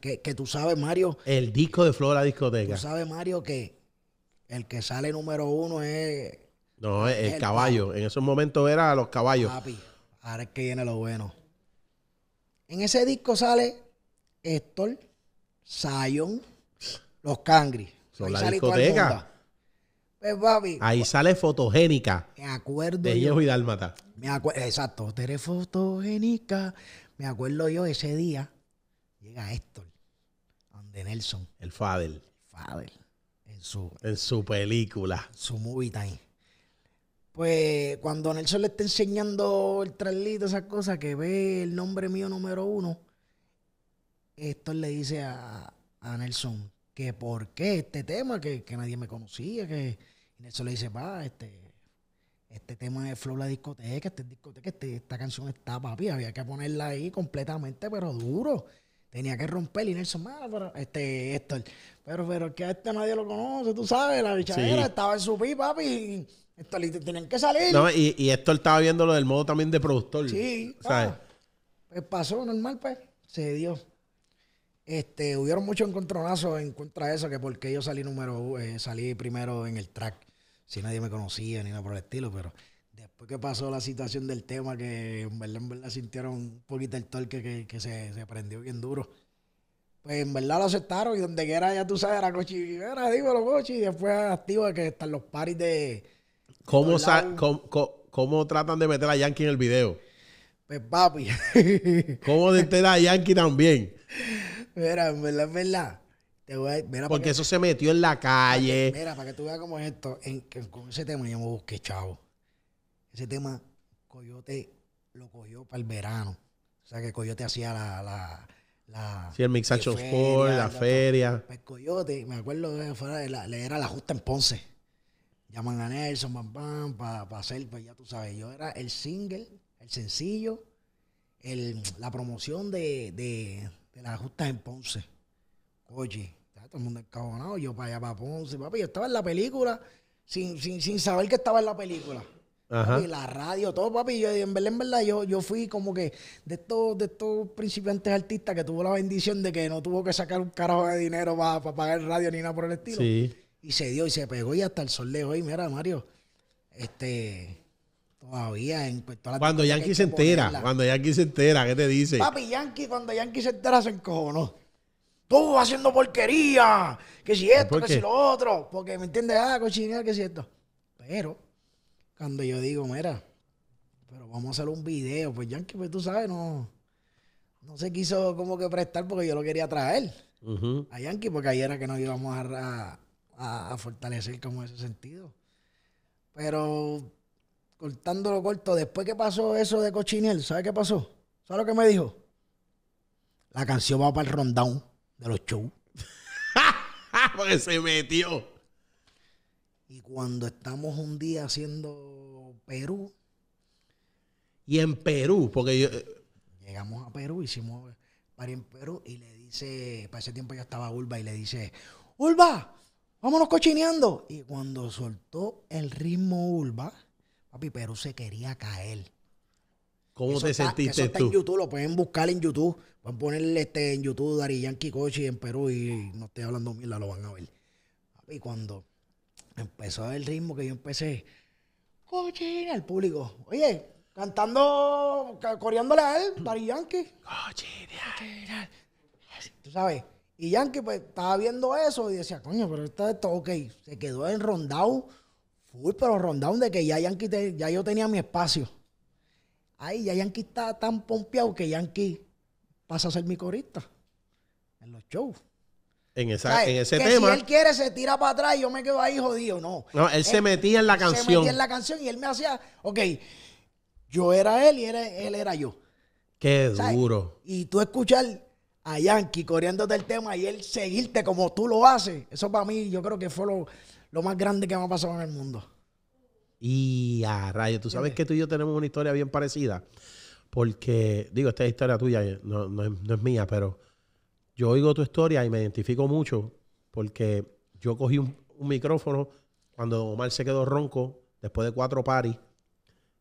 Speaker 2: Que, que tú sabes, Mario.
Speaker 1: El disco de Flora Discoteca. Tú
Speaker 2: sabes, Mario, que el que sale número uno es.
Speaker 1: No, es el, caballo. En esos momentos era los caballos. Papi, ahora es que viene lo bueno.
Speaker 2: En ese disco sale Héctor, Sion, los Cangri.
Speaker 1: Son la discoteca.
Speaker 2: Pues, Ahí
Speaker 1: sale fotogénica.
Speaker 2: Me acuerdo. De y Dálmata. Me acuerdo, exacto. Tere fotogénica. Me acuerdo yo ese día. Llega Héctor.
Speaker 1: Donde Nelson. El Fadel. Fadel. En su, en su película. Su movie time.
Speaker 2: Pues cuando Nelson le está enseñando el traslito, esas cosas, que ve el nombre mío número uno, Héctor le dice a, a Nelson que por qué este tema, que, nadie me conocía, que Nelson le dice, va, este, este tema de flow la discoteca, este discoteca, esta canción está papi, había que ponerla ahí completamente, pero duro. Tenía que romper y Nelson, mala, ah, pero este, Héctor, pero, pero que a este nadie lo conoce, tú sabes, la bichadera estaba en su pi, papi. Y, tienen que salir.
Speaker 1: y, y Héctor estaba viendo lo del modo también de productor. Sí. Ah,
Speaker 2: pues pasó normal, pues. Se dio. Este, hubieron muchos encontronazos en contra de eso, que porque yo salí número, eh, salí primero en el track, si nadie me conocía ni nada por el estilo, pero después que pasó la situación del tema, que en verdad, sintieron un poquito el torque que, se, prendió bien duro. Pues en verdad lo aceptaron y donde quiera, ya tú sabes, era cochi, digo los cochi, y después activo que están los paris de.
Speaker 1: ¿Cómo, tratan de meter a Yankee en el video?
Speaker 2: Pues papi.
Speaker 1: ¿Cómo meter a Yankee también?
Speaker 2: Mira, en verdad, en verdad. Porque eso se metió
Speaker 1: en la calle. mira,
Speaker 2: para que tú veas cómo es esto. con ese tema yo me busqué, chavo. Ese tema, Coyote lo cogió para el verano. O sea, que Coyote hacía la, la sí, el Mix Action Sport, la, feria. Pues Coyote, me acuerdo que fuera de la, era la justa en Ponce. Llaman a Nelson, pam, pam, para hacer, pues ya tú sabes, yo era el single, el sencillo, el, la promoción de, de las justas en Ponce. Oye, estaba todo el mundo yo para allá, para Ponce, papi, yo estaba en la película sin, sin, sin saber que estaba en la película. y la radio, todo, papi. Yo, en verdad, en verdad, yo, yo fui como que de estos, de estos principiantes artistas que tuvo la bendición de que no tuvo que sacar un carajo de dinero para, pagar radio ni nada por el estilo. Sí. Y se dio y se pegó y hasta el sol Y hoy, mira, Mario. Este, Todavía en pues, Cuando Yankee se entera, cuando
Speaker 1: Yankee se entera, ¿qué te dice? Papi
Speaker 2: Yankee, cuando Yankee se entera se encojonó. Tú haciendo porquería, que si esto, que si lo otro, porque me entiendes, ah, cochinera, que si esto. Pero cuando yo digo, mira, pero vamos a hacer un video, pues Yankee, pues tú sabes, no, no se quiso como que prestar porque yo lo quería traer a Yankee, porque ahí era que nos íbamos a, a fortalecer como ese sentido. Pero cortándolo corto, después que pasó eso de Cochiniel, ¿sabe qué pasó? ¿Sabe lo que me dijo? La canción va para el rundown de los shows.
Speaker 1: Porque
Speaker 2: se metió. Y cuando estamos un día haciendo Perú.
Speaker 1: Y en Perú, porque yo. Eh,
Speaker 2: llegamos a Perú, hicimos para en Perú y le dice. Para ese tiempo ya estaba Ulva y le dice: Ulva ¡Vámonos cochineando! Y cuando soltó el ritmo Ulva Papi, Perú se quería caer. ¿Cómo te está, sentiste eso está en YouTube, lo pueden buscar en YouTube. Pueden ponerle este en YouTube Dari Yankee Cochi en Perú y no estoy hablando mierda, lo van a ver. Y cuando empezó el ritmo que yo empecé, cochina el público. Oye, cantando, coreándole a él, Dari Yankee. Tú sabes. Y Yankee pues estaba viendo eso y decía, coño, pero está todo, ok. Se quedó en enrondado Uy, pero Rondown de que ya Yankee, ya yo tenía mi espacio. Ay, ya Yankee está tan pompeado que Yankee pasa a ser mi corista
Speaker 1: en los shows. En, ese tema. Si él
Speaker 2: quiere, se tira para atrás y yo me quedo ahí jodido. No. No, él, se metía en la canción. Se metía en la canción y él me hacía, ok, yo era él y él, él era yo.
Speaker 1: Qué duro.
Speaker 2: Y tú escuchar a Yankee coreándote del tema y él seguirte como tú lo haces. Eso para mí, yo creo que fue lo, lo más grande que me ha pasado en el mundo.
Speaker 1: Y a rayo, tú sabes que tú y yo tenemos una historia bien parecida. Porque, digo, esta es historia tuya, eh, no, es, mía, pero yo oigo tu historia y me identifico mucho porque yo cogí un, micrófono cuando Omar se quedó ronco después de cuatro paris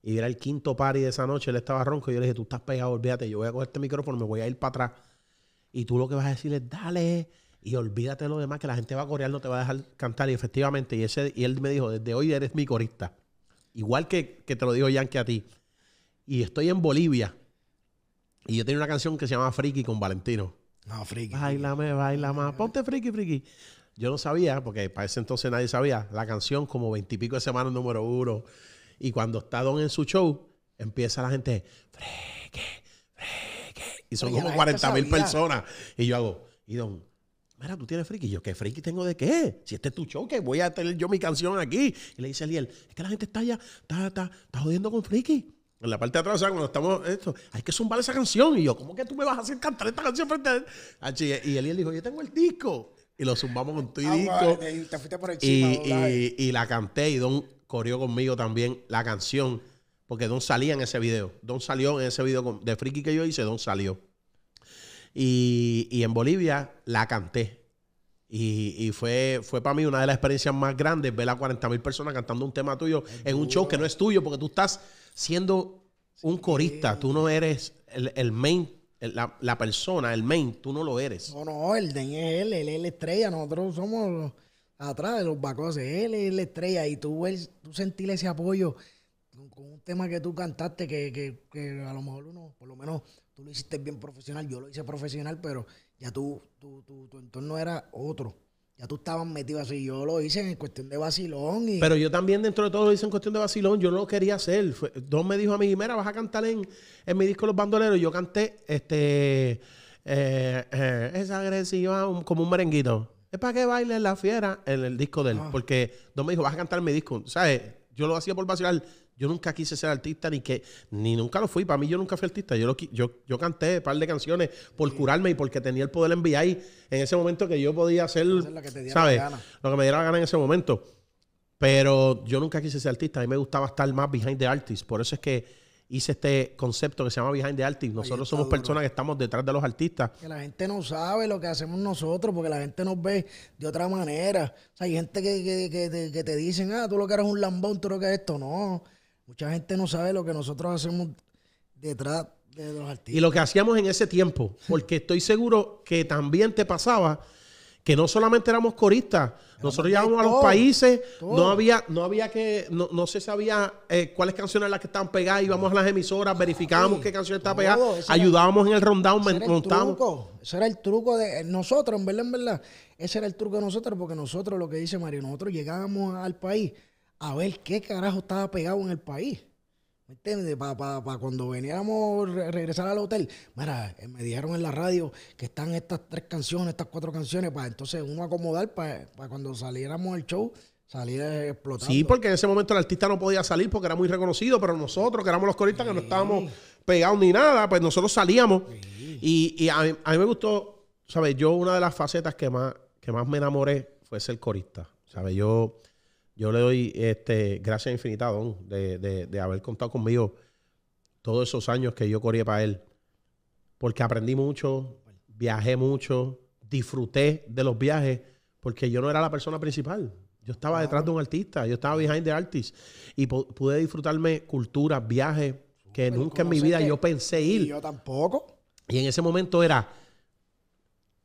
Speaker 1: y era el quinto party de esa noche, él estaba ronco y yo le dije, tú estás pegado, olvídate, yo voy a coger este micrófono, me voy a ir para atrás y tú lo que vas a decir es, dale, y olvídate de lo demás, que la gente va a corear, no te va a dejar cantar. Y efectivamente, y, ese, y él me dijo, desde hoy eres mi corista. Igual que, te lo digo Yankee a ti. Y estoy en Bolivia. Y yo tenía una canción que se llama Friki con Valentino. No, Friki. Bailame, baila más. Ponte Friki, Friki. Yo no sabía, porque para ese entonces nadie sabía, la canción como veintipico de semana número uno. Y cuando está Don en su show, empieza la gente, Friki,
Speaker 2: Friki. Y son como 40 mil personas.
Speaker 1: Y yo hago, y Don, Mira, tú tienes friki. Y yo, ¿qué friki tengo de qué? Si este es tu show, que voy a tener yo mi canción aquí. Y le dice a Eliel, es que la gente está ya, está, jodiendo con friki. En la parte de atrás, cuando estamos esto, hay que zumbar esa canción. Y yo, ¿cómo que tú me vas a hacer cantar esta canción frente a él? Ah, y Eliel dijo, yo tengo el disco. Y lo zumbamos con tu ah, disco. y, y, la canté y Don corrió conmigo también la canción. Porque Don salía en ese video. Don salió en ese video de friki que yo hice, Don salió. Y, en Bolivia la canté. Y, fue, fue para mí una de las experiencias más grandes ver a 40 mil personas cantando un tema tuyo en un show que no es tuyo, porque tú estás siendo un corista, tú no eres el, main, la, persona, el main, tú no lo eres. No, no, el den es él, él es la
Speaker 2: estrella, nosotros somos atrás de los bacoses, él es la estrella y tú, él, tú sentir ese apoyo con un tema que tú cantaste que, que a lo mejor uno, por lo menos tú lo hiciste bien profesional, yo lo hice profesional, pero ya tú, tu entorno era otro. Ya tú estabas metido así. Yo lo hice en cuestión de vacilón. Pero yo
Speaker 1: también, dentro de todo, lo hice en cuestión de vacilón. Yo no lo quería hacer. Don me dijo a mí, mira, vas a cantar en, en mi disco Los Bandoleros. Yo canté, este, eh, eh agresiva como un merenguito. Es para que baile la fiera en el disco de él. Ah. Porque Don me dijo, vas a cantar en mi disco. ¿Sabes? Yo lo hacía por vacilar. Yo nunca quise ser artista ni que ni nunca lo fui. Para mí yo nunca fui artista. Yo lo, yo, yo canté un par de canciones por curarme y porque tenía el poder enviar en ese momento que yo podía hacer, lo que me diera la gana en ese momento. Pero yo nunca quise ser artista. A mí me gustaba estar más behind the artist. Por eso es que hice este concepto que se llama Behind the Artist. Nosotros somos personas que estamos detrás de los artistas.
Speaker 2: Que la gente no sabe lo que hacemos nosotros porque la gente nos ve de otra manera. hay gente que, que, que, te dicen, ah, tú lo que eres un lambón, tú lo que eres esto. No, Mucha gente no sabe lo que nosotros hacemos detrás de los artistas.
Speaker 1: Y lo que hacíamos en ese tiempo, porque estoy seguro que también te pasaba que no solamente éramos coristas, nosotros íbamos a los países, no había, no había que, no, no se sabía eh, cuáles canciones las que estaban pegadas, íbamos a las emisoras, verificábamos qué canción estaba pegada, ayudábamos en el rundown, montábamos.
Speaker 2: Ese era el truco de nosotros, en verdad, en verdad, ese era el truco de nosotros, porque nosotros, lo que dice Mario, nosotros llegábamos al país a ver qué carajo estaba pegado en el país. ¿Me entiendes? Para cuando veníamos a regresar al hotel. Mira, eh, me dijeron en la radio que están estas tres canciones, estas cuatro canciones, para entonces uno acomodar para, cuando saliéramos al show. Salir eh,
Speaker 1: explotando. Sí, porque en ese momento el artista no podía salir porque era muy reconocido, pero nosotros, que éramos los coristas, que no estábamos pegados ni nada, pues nosotros salíamos. Y, a, mí, me gustó, ¿sabes? Yo una de las facetas que más, que más me enamoré fue ser corista. ¿Sabes? Yo yo le doy este, gracias infinita, Don de, de, de, haber contado conmigo todos esos años que yo corría para él. Porque aprendí mucho, viajé mucho, disfruté de los viajes, porque yo no era la persona principal. Yo estaba detrás de un artista, yo estaba behind the artist. Y pude disfrutarme cultura, viajes, que nunca en mi vida yo pensé ir. Y yo tampoco. Y en ese momento era,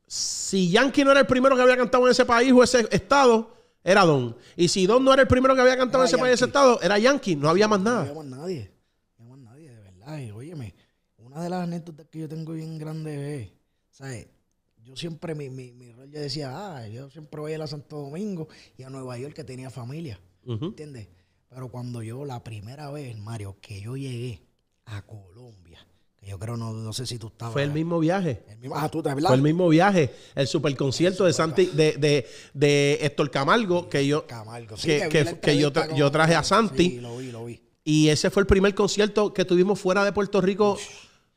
Speaker 1: si Yankee no era el primero que había cantado en ese país o ese estado, era Don. Y si Don no era el primero que había cantado ese país sentado, era Yankee, no había más nada. No
Speaker 2: había más nadie, no había más nadie, de verdad. Y óyeme, una de las anécdotas que yo tengo bien grande es, ¿sabes? Yo siempre, mi, mi, decía, ah, yo siempre voy a ir a Santo Domingo y a Nueva York que tenía familia, ¿entiendes? Pero cuando yo, la primera vez, Mario, que yo llegué a Colombia, yo creo, no, no
Speaker 1: sé si tú estabas. Fue el mismo viaje. El mismo, ah, tú te Fue el mismo viaje. El superconcierto concierto de Santi, de, de, de Héctor Camargo, que yo. que, yo, yo, traje a Santi. lo vi, lo vi. Y ese fue el primer concierto que tuvimos fuera de Puerto Rico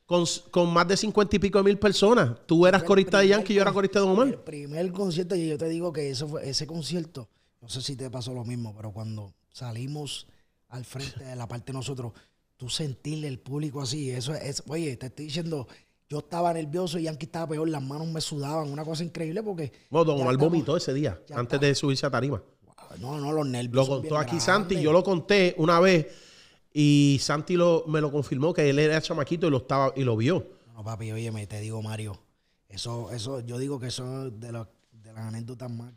Speaker 1: con, más de cincuenta y pico de mil personas. Tú eras corista de Yankee, yo era corista de Don Omar. El
Speaker 2: primer concierto, y yo te digo que eso fue, ese concierto, no sé si te pasó lo mismo, pero cuando salimos al frente de la parte de nosotros tú sentirle el público así, eso es, oye, te estoy diciendo, yo estaba nervioso y Yankee estaba peor, las manos me sudaban, una cosa increíble porque...
Speaker 1: Bueno, Don Omar vomitó ese día, antes de subirse a tarima. no, no, los nervios. Lo contó aquí Santi, yo lo conté una vez y Santi me lo confirmó que él era chamaquito y lo, estaba, y lo vio.
Speaker 2: No, papi, oye, me te digo, Mario, eso, eso, yo digo que eso es de, las anécdotas más,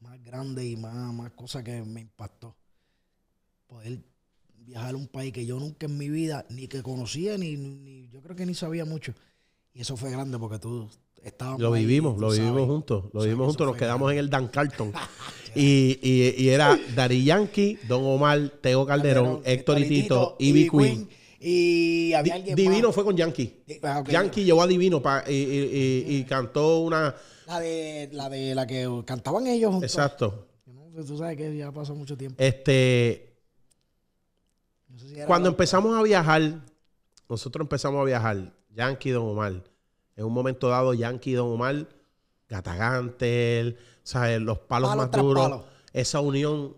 Speaker 2: más grandes y más, más cosas que me impactó. Poder viajar a un país que yo nunca en mi vida ni que conocía, ni, yo creo que ni sabía mucho. Y eso fue grande porque tú estábamos.
Speaker 1: Lo vivimos, lo vivimos juntos, lo vivimos juntos, nos quedamos en el Dan Carlton. y, y, y, era Dari Yankee, Don Omar, Teo Calderón, Héctor y Tito, Ivy Queen. Y Divino fue con Yankee.
Speaker 2: Ah, Yankee
Speaker 1: llevó a Divino y, cantó una. La de la, de, la que cantaban ellos. Juntos. Exacto.
Speaker 2: Tú sabes que ya pasó mucho tiempo.
Speaker 1: Este. Cuando empezamos a viajar, nosotros empezamos a viajar, Yankee Don Omar. En un momento dado, Yankee Don Omar, Gatagante, eh, Los palos más duros. Esa unión,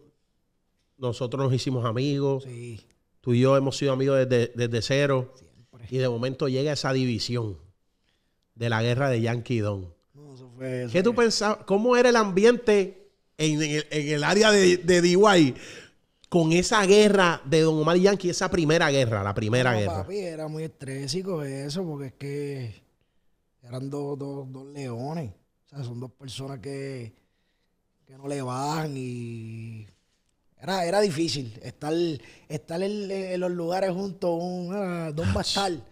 Speaker 1: nosotros nos hicimos amigos. Tú y yo hemos sido amigos desde, cero. Y de momento llega esa división de la guerra de Yankee Don. ¿Qué tú pensabas? ¿Cómo era el ambiente en, el, área de, de DY? con esa guerra de Don Omar y Yankee, esa primera guerra, la primera guerra. Papi,
Speaker 2: era muy estrésico eso, porque es que eran dos, dos, dos leones. O sea, son dos personas que, no le bajan y era, era difícil estar, estar en, los lugares junto a un ah, Don Bastal.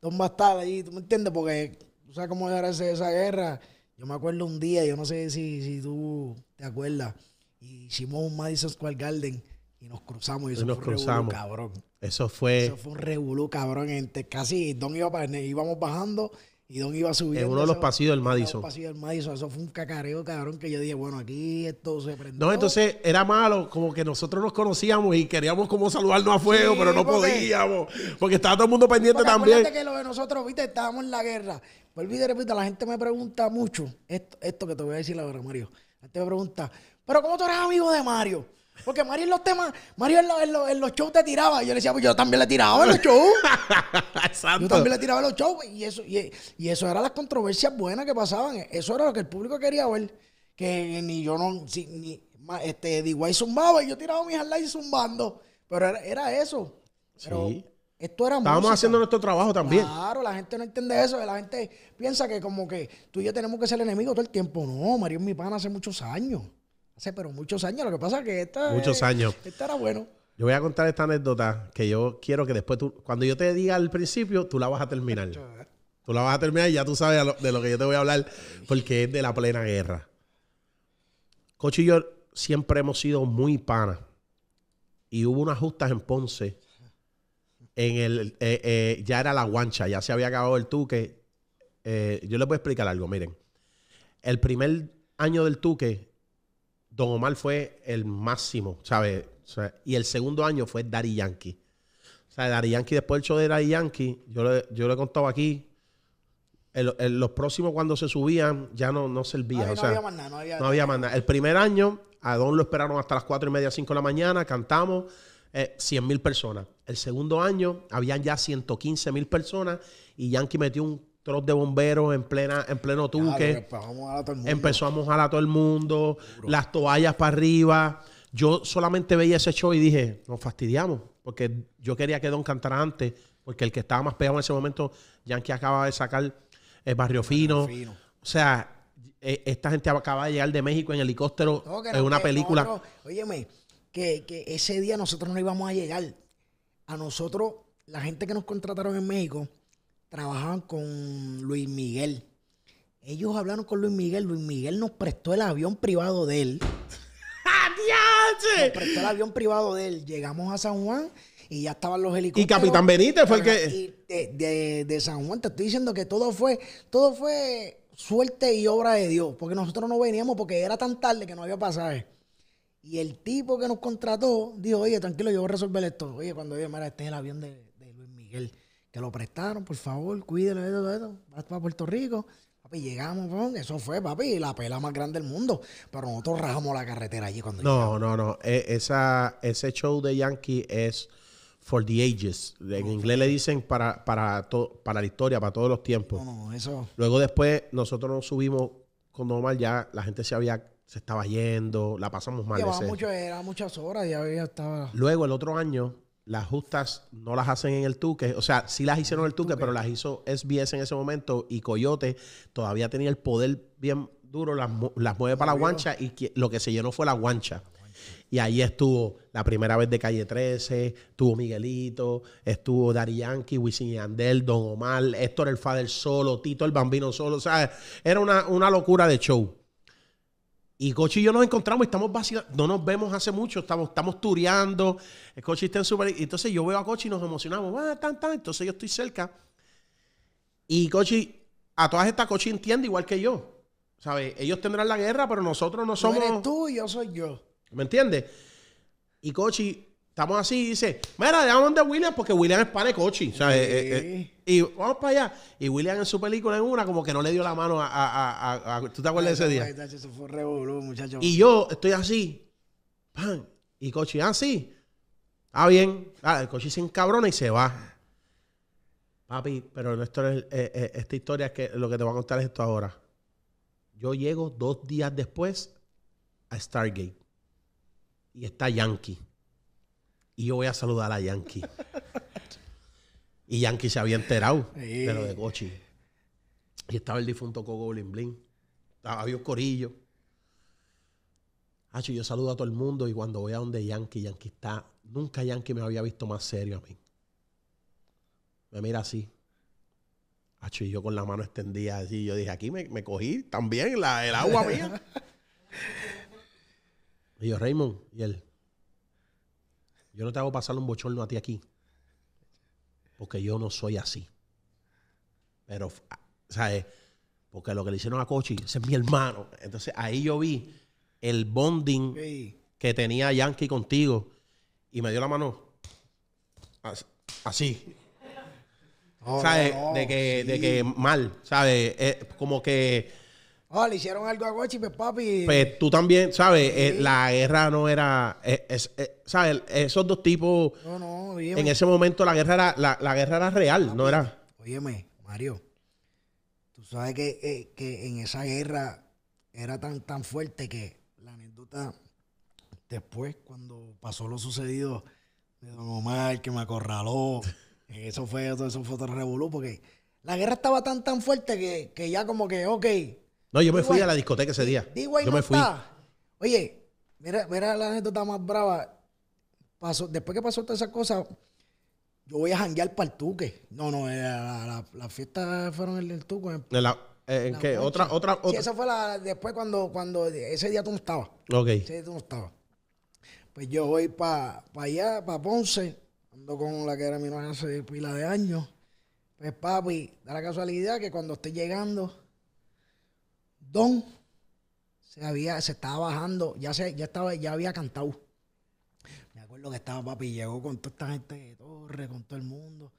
Speaker 2: Don Bastal ahí, ¿tú me entiendes? Porque tú sabes cómo era esa guerra. Yo me acuerdo un día, yo no sé si, si tú te acuerdas, hicimos un Madison Square Garden y nos cruzamos y eso fue un cabrón.
Speaker 1: Eso fue... Eso
Speaker 2: un revolú, cabrón. Entre, casi Don iba íbamos bajando y Don iba subiendo. En uno de los pasillos
Speaker 1: del Madison. En pasillos
Speaker 2: del Madison. Eso fue un cacareo, cabrón, que yo dije, bueno, aquí esto se prendió.
Speaker 1: No, entonces era malo, como que nosotros nos conocíamos y queríamos como saludarnos a fuego, pero no podíamos, porque estaba todo el mundo pendiente también.
Speaker 2: que lo de nosotros, viste, estábamos en la guerra. Volví repito, la gente me pregunta mucho, esto, que te voy a decir la verdad Mario. La gente me pregunta, ¿pero cómo tú eres amigo de Mario? Porque Mario en los temas, Mario en, los, shows te tiraba. Y yo le decía, pues yo también le tiraba en los shows. Yo también le tiraba en los shows. Y eso, y, eso eran las controversias buenas que pasaban. Eso era lo que el público quería ver. Que ni yo no, si, ni, este, D.Y. zumbaba y yo tiraba mis highlights zumbando. Pero era, eso.
Speaker 1: esto
Speaker 2: era Estábamos haciendo
Speaker 1: nuestro trabajo también.
Speaker 2: Claro, la gente no entiende eso. La gente piensa que como que tú y yo tenemos que ser enemigos todo el tiempo. No, Mario es mi pana hace muchos años. Sí, pero muchos años. Lo que pasa es que esta. Muchos años. era bueno.
Speaker 1: Yo voy a contar esta anécdota que yo quiero que después tú, cuando yo te diga al principio, tú la vas a terminar. Eh. tú la vas a terminar y ya tú sabes de lo que yo te voy a hablar, porque es de la plena guerra. Cocho y yo siempre hemos sido muy panas. Y hubo unas justas en Ponce. En el, eh, eh, ya era la guancha, ya se había acabado el tuque. yo les voy a explicar algo, miren. El primer año del tuque, Don Omar fue el máximo, ¿sabes? y el segundo año fue Daddy Yankee. O sea, Daddy Yankee, después del show de Daddy Yankee, yo le, yo le contaba aquí, los próximos cuando se subían ya no, no servía. No, había más
Speaker 2: nada, no había,
Speaker 1: El primer año, a Don lo esperaron hasta las 4 y media, 5 de la mañana, cantamos eh, 100 mil personas. El segundo año habían ya 115 mil personas y Yankee metió un de bomberos en plena en pleno tuque. empezó a mojar a todo el mundo, las toallas para arriba. Yo solamente veía ese show y dije, nos fastidiamos, porque yo quería que Don cantara antes, porque el que estaba más pegado en ese momento, Yankee acaba de sacar el eh, Barrio Fino. O sea, eh, esta gente acaba de llegar de México en helicóptero Es una película.
Speaker 2: Óyeme, que, que, ese día nosotros no íbamos a llegar. A nosotros, la gente que nos contrataron en México, trabajaban con Luis Miguel. Ellos hablaron con Luis Miguel. Luis Miguel nos prestó el avión privado de él. nos prestó el avión privado de él. Llegamos a San Juan y ya estaban los helicópteros. Y Capitán Benítez fue el que. De, de, San Juan, te estoy diciendo que todo fue, todo fue suerte y obra de Dios. Porque nosotros no veníamos porque era tan tarde que no había pasaje. Y el tipo que nos contrató dijo, oye, tranquilo, yo voy a resolver esto. Oye, cuando yo, mira, este es el avión de Luis Miguel que lo prestaron, por favor, cuídelo, esto, vas para Puerto Rico. Papi, llegamos, eso fue, papi, la pela más grande del mundo. Pero nosotros rajamos la carretera allí cuando
Speaker 1: No, llegamos. no, no. E, esa, ese show de Yankee es for the ages. En inglés le dicen para, para, para la historia, para todos los tiempos. No, no, eso. Luego después nosotros nos subimos con normal, ya la gente se había se estaba yendo, la pasamos mal. Llevaba mucho,
Speaker 2: era muchas horas y había estaba.
Speaker 1: Luego el otro año las justas no las hacen en el Tuque. O sea, sí las hicieron en el Tuque, pero las hizo SBS en ese momento y Coyote todavía tenía el poder bien duro, las, las mueve para la guancha y lo que se llenó fue la guancha. Y ahí estuvo la primera vez de Calle 13, estuvo Miguelito, estuvo Dari Yankee, Wisin Andel, Don Omar, Héctor el Fader solo, Tito el Bambino solo. O sea, era una, una locura de show. Y Cochi y yo nos encontramos y estamos vacilando. No nos vemos hace mucho, estamos, estamos tureando. El Cochi está en super. Entonces yo veo a Cochi y nos emocionamos. Ah, tan, tan. Entonces yo estoy cerca. Y Cochi, a todas estas, Cochi entiende igual que yo. ¿Sabes? Ellos tendrán la guerra, pero nosotros no somos. Tú eres tú y yo soy yo. ¿Me entiendes? Y Cochi estamos así y dice, mira, déjame de William porque William es pane cochi. Eh, eh, eh, y vamos para allá. Y William en su película en una como que no le dio la mano a... ¿Tú te acuerdas de ese
Speaker 2: día? Y yo
Speaker 1: estoy así. ¡Pam! Y Cochi, así. Ah, ah, bien. Ah, el Cochi se encabrona y se va. Papi, pero esta historia es que lo que te voy a contar es esto ahora. Yo llego dos días después a Stargate. Y está Yankee y yo voy a saludar a Yankee. y Yankee se había enterado de lo de Cochi. Y estaba el difunto Coco Blin Blin. Ah, había un corillo. Hacho, yo saludo a todo el mundo y cuando voy a donde Yankee, Yankee está. Nunca Yankee me había visto más serio a mí. Me mira así. Hacho, y yo con la mano extendida así. Yo dije, aquí me, cogí también la, el agua mía. y yo, Raymond, y él, yo no te hago pasar un bochorno a ti aquí. Porque yo no soy así. Pero, ah, ¿sabes? Porque lo que le hicieron a Cochi, ese es mi hermano. Entonces ahí yo vi el bonding que tenía Yankee contigo. Y me dio la mano. Así.
Speaker 3: ¿Sabes? de, que, de que
Speaker 1: mal. ¿Sabes? Eh, como que Oh, le hicieron algo a Gochi, pues papi. Pues tú también, ¿sabes? Eh, la guerra no era. Eh, eh, ¿Sabes? Esos dos tipos. No, no, En ese momento la guerra era, la, guerra era real, ¿no era?
Speaker 2: Óyeme, Mario. Tú sabes que, en esa guerra era tan, tan fuerte que la anécdota. Después, cuando pasó lo sucedido de Don Omar, que me acorraló. eso fue, eso fue otro revolú, porque la guerra estaba tan, tan fuerte que, que ya como que, ok
Speaker 1: no, yo me fui a la discoteca ese día. yo me fui.
Speaker 2: Oye, mira, la anécdota más brava. después que pasó toda esa cosa, yo voy a janguear para el tuque. No, no, las eh, la, fiestas fueron eh, en el tuque.
Speaker 1: En, qué? Otra, otra, Sí, esa
Speaker 2: fue la. Después cuando, cuando ese día tú no estabas. Ok. Ese día tú no estabas. Pues yo voy para allá, para Ponce. Ando con la que era mi novia hace pila de años. Pues papi, da la casualidad que cuando estoy llegando Don se había, se estaba bajando, ya se, ya estaba, ya había cantado. Me acuerdo que estaba papi, llegó con toda esta gente de torre, con todo el mundo.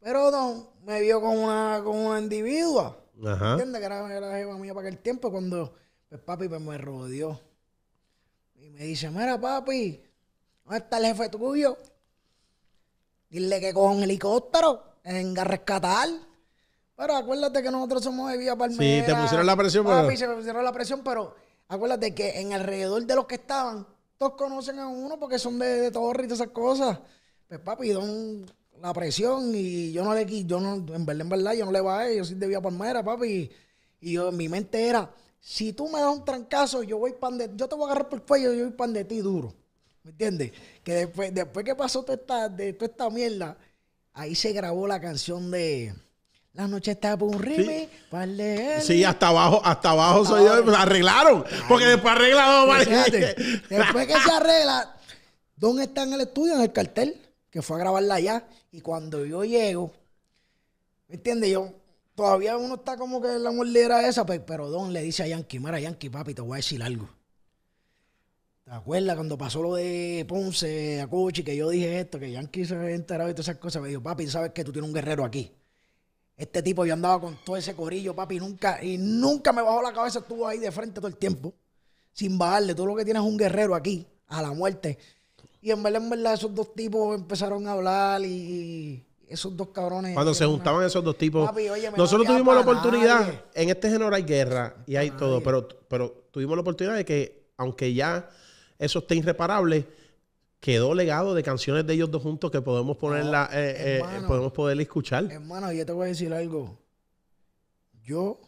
Speaker 2: Pero Don me vio como una, con una individua. Ajá. ¿Entiendes? Que era, la jefa mía para aquel tiempo cuando pues, papi pues, me rodeó. Y me dice, mira papi, ¿dónde está el jefe tuyo? Dile que coja un helicóptero, venga a rescatar. Pero acuérdate que nosotros somos de Vía Palmera. Sí, te pusieron la presión. Papi, se me pusieron la presión, pero acuérdate que en alrededor de los que estaban, todos conocen a uno porque son de, de Torre y esas cosas. Pues papi, don la presión y yo no le yo no, en verdad, en yo no le bajé, yo soy de Vía Palmera, papi. Y yo, mi mente era, si tú me das un trancazo, yo voy pan de, yo te voy a agarrar por el cuello, yo voy pan de ti duro. ¿Me entiendes? Que después, después que pasó toda de, toda esta mierda, ahí se grabó la canción de la noche está un rime, leer. sí. hasta
Speaker 1: abajo, hasta abajo yo. arreglaron. Porque después arreglado
Speaker 2: después que se arregla, ¿dónde está en el estudio? En el cartel, que fue a grabarla allá. Y cuando yo llego, ¿me entiendes? Yo, todavía uno está como que la mordera esa, pero Don le dice a Yankee, Mara, Yankee, papi, te voy a decir algo. ¿Te acuerdas cuando pasó lo de Ponce, a que yo dije esto, que Yankee se había enterado y todas esas cosas? Me dijo, papi, sabes que tú tienes un guerrero aquí. Este tipo, yo andaba con todo ese corillo, papi, nunca, y nunca me bajó la cabeza, estuvo ahí de frente todo el tiempo, sin bajarle. Tú lo que tienes es un guerrero aquí, a la muerte. Y en verdad, en verdad, esos dos tipos empezaron a hablar y esos dos cabrones. Cuando se
Speaker 1: juntaban esos dos tipos. nosotros tuvimos la oportunidad, en este género hay guerra y hay ah, todo, pero, pero tuvimos la oportunidad de que, aunque ya eso esté irreparable, quedó legado de canciones de ellos dos juntos que podemos ponerla, eh, eh, podemos poder escuchar.
Speaker 2: Hermano, yo te voy a decir algo. Yo,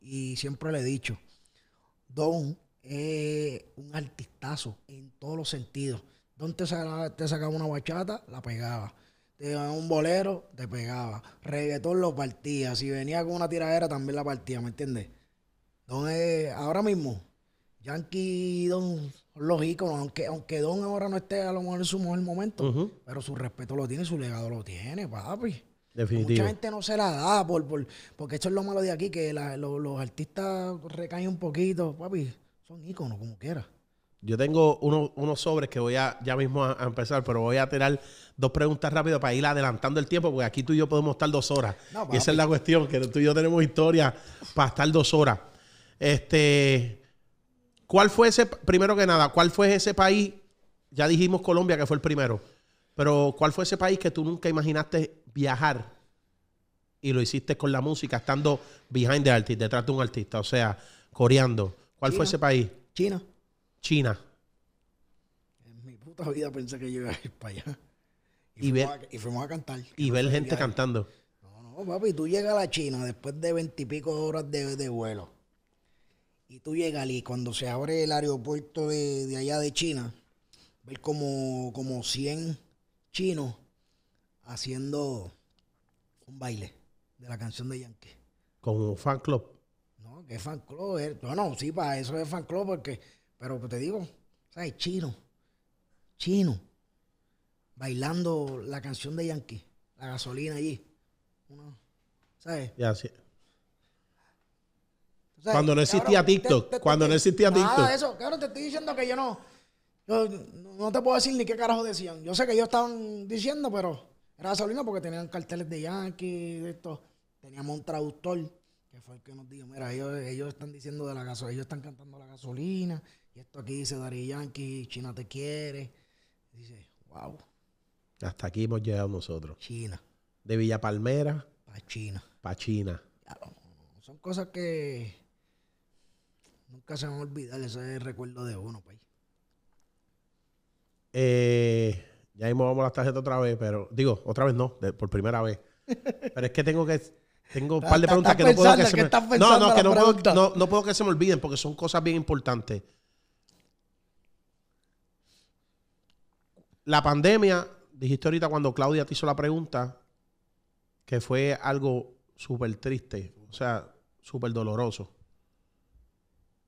Speaker 2: y siempre le he dicho, Don es un artistazo en todos los sentidos. Don te, sacaba, una bachata, la pegaba. Te daba un bolero, te pegaba. Reggaetón lo partía. Si venía con una tiradera, también la partía, ¿me entiendes? Don es, ahora mismo, Yankee Don los íconos, aunque, aunque Don ahora no esté a lo mejor en su mejor momento, pero su respeto lo tiene, su legado lo tiene, papi.
Speaker 1: Definitivamente. Mucha gente
Speaker 2: no se la da, por, porque esto es lo malo de aquí, que los artistas recaen un poquito, papi, son íconos
Speaker 1: como quiera. Yo tengo unos sobres que voy a ya mismo a, empezar, pero voy a tirar dos preguntas rápidas para ir adelantando el tiempo, porque aquí tú y yo podemos estar dos horas. y esa es la cuestión, que tú y yo tenemos historia para estar dos horas. Este, ¿Cuál fue ese, primero que nada, cuál fue ese país? Ya dijimos Colombia que fue el primero, pero ¿cuál fue ese país que tú nunca imaginaste viajar y lo hiciste con la música, estando behind the artist, detrás de un artista, o sea, coreando? ¿Cuál fue ese país? China. China.
Speaker 2: En mi puta vida pensé que llegué iba a ir
Speaker 1: para allá. Y, fuimos, ver, a, cantar. Y ver gente cantando.
Speaker 2: No, no, papi, tú llegas a la China después de veintipico horas de vuelo y tú llegas y cuando se abre el aeropuerto de, allá de China, ves como, como 100 chinos haciendo un baile de la canción de Yankee.
Speaker 1: Como fan club.
Speaker 2: No, que fan club. Eh. bueno, sí, para eso es fan club, porque, pero pues te digo, ¿sabes? Chino, chino, bailando la canción de Yankee, la gasolina allí. ¿Sabes? Ya, sí cuando no existía TikTok. cuando no existía nada TikTok. De eso, claro, te estoy diciendo que yo no. Yo no te puedo decir ni qué carajo decían. Yo sé que ellos estaban diciendo, pero era gasolina porque tenían carteles de Yankee, de esto. Teníamos un traductor que fue el que nos dijo, mira, ellos, están diciendo de la gasolina, ellos están cantando la gasolina, y esto aquí dice Dari Yankee, China te quiere. dice, wow.
Speaker 1: Hasta aquí hemos llegado nosotros. China. De Villa Palmera. Pa' China. Pa' China.
Speaker 2: son cosas que Nunca se van a olvidar ese recuerdo de uno, país.
Speaker 1: Eh, ya mismo vamos a las tarjetas otra vez, pero digo, otra vez no, por primera vez. Pero es que tengo que tengo un par de preguntas que no puedo que se No, no, que no no, no puedo que se me olviden porque son cosas bien importantes. La pandemia, dijiste ahorita cuando Claudia te hizo la pregunta, que fue algo súper triste, o sea, súper doloroso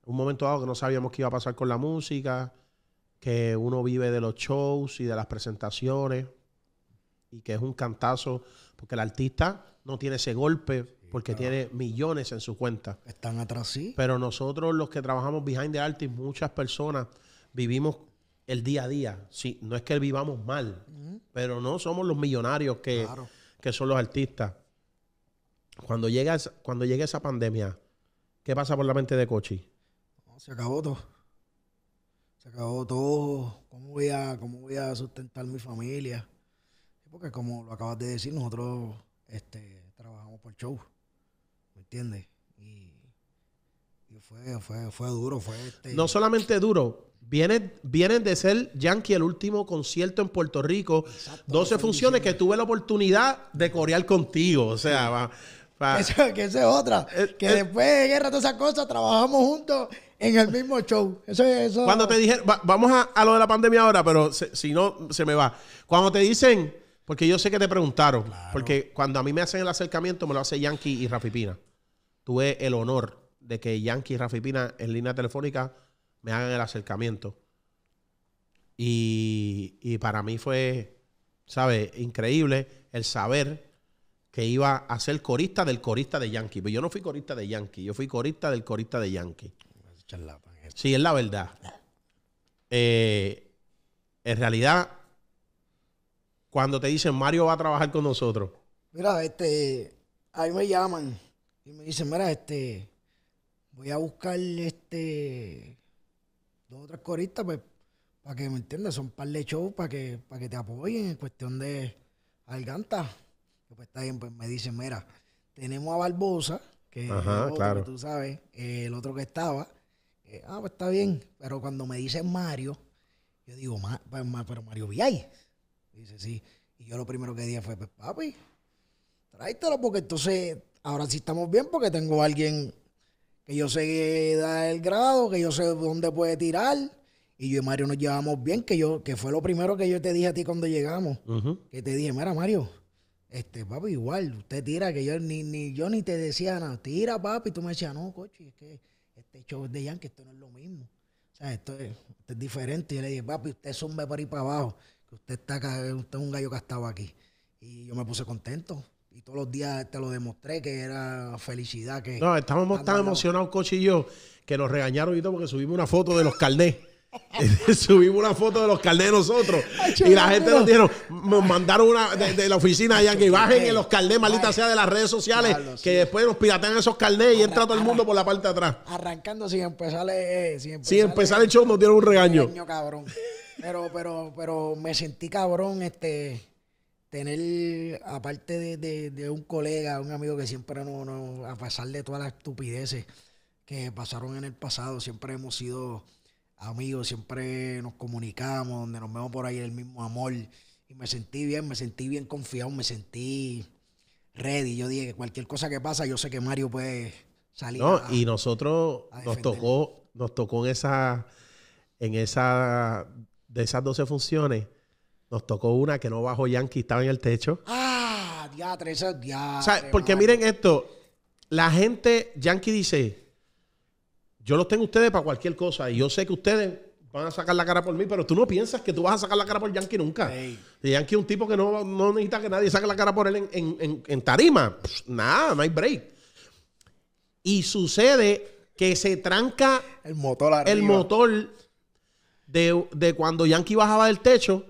Speaker 1: un momento dado que no sabíamos qué iba a pasar con la música, que uno vive de los shows y de las presentaciones y que es un cantazo porque el artista no tiene ese golpe porque tiene millones en su cuenta. Están atrás, sí. Pero nosotros los que trabajamos behind the artist, muchas personas vivimos el día a día. Sí, no es que vivamos mal, pero no somos los millonarios que, son los artistas. Cuando llega, cuando llega esa pandemia, ¿qué pasa por la mente de Cochi?
Speaker 2: se acabó todo. Se acabó todo. ¿Cómo voy a, sustentar mi familia? Porque como lo acabas de decir, nosotros este, trabajamos por show.
Speaker 1: ¿Me entiendes? Y, fue, fue, fue, duro, este, No solamente duro. Vienen, vienen de ser Yankee el último concierto en Puerto Rico. 12 funciones que tuve la oportunidad de corear contigo. O sea, Eso, que esa es otra. Eh, que eh. después de guerra, todas esas cosas, trabajamos juntos en el
Speaker 2: mismo show. Eso es Cuando te
Speaker 1: dijeron, vamos a, lo de la pandemia ahora, pero si no, se me va. Cuando te dicen, porque yo sé que te preguntaron, porque cuando a mí me hacen el acercamiento, me lo hace Yankee y Rafi Pina. Tuve el honor de que Yankee y Rafi Pina en línea telefónica me hagan el acercamiento. Y, y para mí fue, ¿sabes? Increíble el saber que iba a ser corista del corista de Yankee. Pero pues yo no fui corista de Yankee, yo fui corista del corista de Yankee. Sí, es la verdad. Eh, en realidad, cuando te dicen Mario va a trabajar con nosotros.
Speaker 2: Mira, este, ahí me llaman y me dicen, mira, este, voy a buscar este dos o coristas, pues, para que me entiendas, son par de shows para que, para que te apoyen en cuestión de garganta pues está bien, pues me dicen, mira, tenemos a Barbosa, que otro, que tú sabes, eh, el otro que estaba. ah, pues está bien. Pero cuando me dicen Mario, yo digo, pues, pero Mario Villay. Dice, sí. Y yo lo primero que dije fue, pues papi, tráetelo porque entonces ahora sí estamos bien porque tengo a alguien que yo sé da el grado, que yo sé dónde puede tirar. Y yo y Mario nos llevamos bien, que yo que fue lo primero que yo te dije a ti cuando llegamos. Que te dije, mira Mario, este, papi, igual, usted tira, que yo ni, ni yo ni te decía nada. Tira, papi, y tú me decías, no, coche, es que este show de Yankee, esto no es lo mismo. O sea, esto es, diferente. Y yo le dije, papi, usted zumbe para ir para abajo, que usted está usted es un gallo que estaba aquí. Y yo me puse contento. Y todos los días te lo demostré que
Speaker 1: era felicidad. que No, estábamos tan emocionados, coche y yo, que nos regañaron y todo porque subimos una foto de los caldés Subimos una foto de los carnés nosotros. y la gente nos dieron mandaron una de, la oficina allá que bajen en los carnés, maldita sea de las redes sociales, que después nos piratean esos carnés y entra todo el mundo por la parte de atrás.
Speaker 2: Arrancando sin empezar, eh, eh, sin
Speaker 1: empezar, eh, el show, nos dieron un regaño.
Speaker 2: cabrón. Pero, pero, pero me sentí cabrón, este tener, aparte de, de, un colega, un amigo que siempre no, no, a pesar de todas las estupideces que pasaron en el pasado, siempre hemos sido amigos, siempre nos comunicamos, donde nos vemos por ahí el mismo amor. Y me sentí bien, me sentí bien confiado, me sentí ready. Yo dije que cualquier cosa que pasa, yo sé que Mario puede salir. No,
Speaker 1: y nosotros nos tocó, nos tocó en esa, en esa, de esas 12 funciones, nos tocó una que no bajó Yankee, estaba en el techo.
Speaker 2: Ah, ya tres ya O sea,
Speaker 1: porque miren esto, la gente, Yankee dice, yo los tengo ustedes para cualquier cosa. Y yo sé que ustedes van a sacar la cara por mí, pero tú no piensas que tú vas a sacar la cara por Yankee nunca. Yankee es un tipo que no, necesita que nadie saque la cara por él en, tarima. nada, no hay break. Y sucede que se tranca el motor, el motor de, cuando Yankee bajaba del techo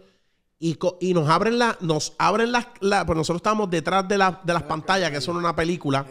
Speaker 1: y, y nos abren nos abren las, pues nosotros estábamos detrás de, las pantallas, que son una película.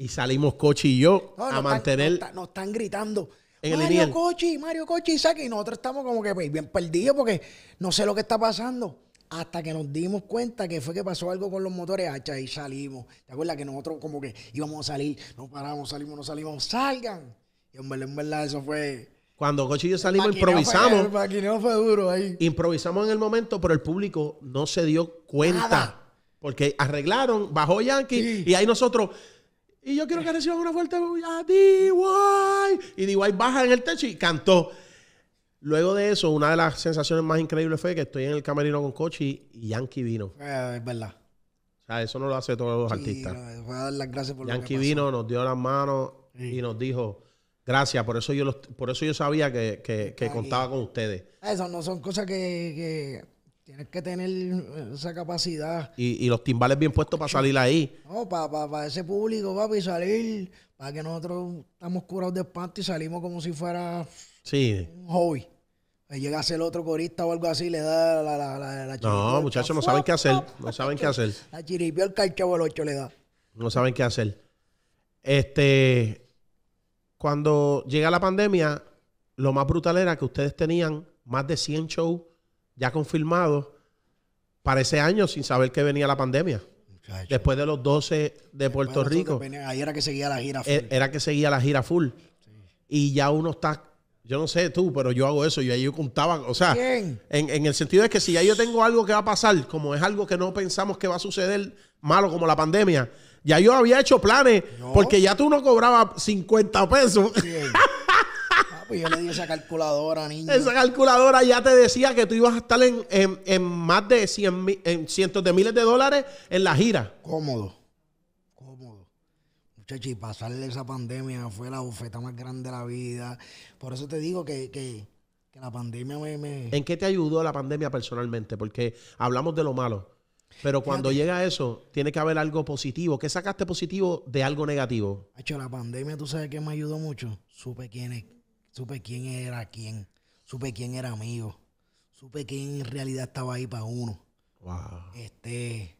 Speaker 1: Y salimos Cochi y yo a mantener.
Speaker 2: nos, están gritando. Mario Cochi, Mario Cochi, Isaac. Y nosotros estamos como que bien perdidos porque no sé lo que está pasando. Hasta que nos dimos cuenta que fue que pasó algo con los motores hacha ah, y salimos. ¿Te acuerdas que nosotros como que íbamos a salir, nos paramos, salimos, no salimos, salgan? Y en verdad, en verdad, eso
Speaker 1: fue. Cuando Cochi y yo salimos, improvisamos. Fue, fue duro ahí. Improvisamos en el momento, pero el público no se dio cuenta. Porque arreglaron, bajó Yankee y ahí nosotros y yo quiero que reciban una fuerte a DY. Y DY baja en el techo y cantó. Luego de eso, una de las sensaciones más increíbles fue que estoy en el camerino con Cochi y Yankee vino. Eh, es verdad. O sea, eso no lo hace todos los artistas.
Speaker 2: voy a dar las gracias por Yankee lo que vino,
Speaker 1: nos dio las manos y nos dijo, gracias, por eso yo, por eso yo sabía que, contaba con ustedes.
Speaker 2: Ah, eso no son cosas que tienes que tener eh, esa capacidad.
Speaker 1: Y, los timbales bien puestos para salir ahí.
Speaker 2: No, para ese público, papi, salir, para que nosotros estamos curados de espanto y salimos como si fuera sí. un hobby. Llega a ser otro corista o algo así, le da la, la, No, muchachos, no saben qué hacer.
Speaker 1: No saben qué hacer.
Speaker 2: La chiripia el cachavo el le da.
Speaker 1: No saben qué hacer. Este. Cuando llega la pandemia, lo más brutal era que ustedes tenían más de 100 shows ya confirmado para ese año sin saber que venía la pandemia. Después de los 12 de Puerto Rico.
Speaker 2: ahí era que seguía la gira e-,
Speaker 1: full. Era que seguía la gira full. Y ya uno está, yo no sé tú, pero yo hago eso. Yo ahí yo contaba, o sea, en, el sentido de que si ya yo tengo algo que va a pasar, como es algo que no pensamos que va a suceder malo como la pandemia, ya yo había hecho planes, porque ya tú no cobraba 50 pesos.
Speaker 2: Pues yo le di esa calculadora, niña. Esa calculadora
Speaker 1: ya te decía que tú ibas a estar en, más de cientos de miles de dólares en la gira. Cómodo.
Speaker 2: Cómodo. Muchachi, pasarle esa pandemia fue la bufeta más grande de la vida. Por eso te digo que, la pandemia me, ¿En
Speaker 1: qué te ayudó la pandemia personalmente? Porque hablamos de lo malo. Pero cuando llega eso, tiene que haber algo positivo. ¿Qué sacaste positivo de algo negativo?
Speaker 2: hecho, la pandemia, tú sabes que me ayudó mucho. Supe quién es Supe quién era quién. Supe quién era amigo. Supe quién en realidad estaba ahí para uno. Este,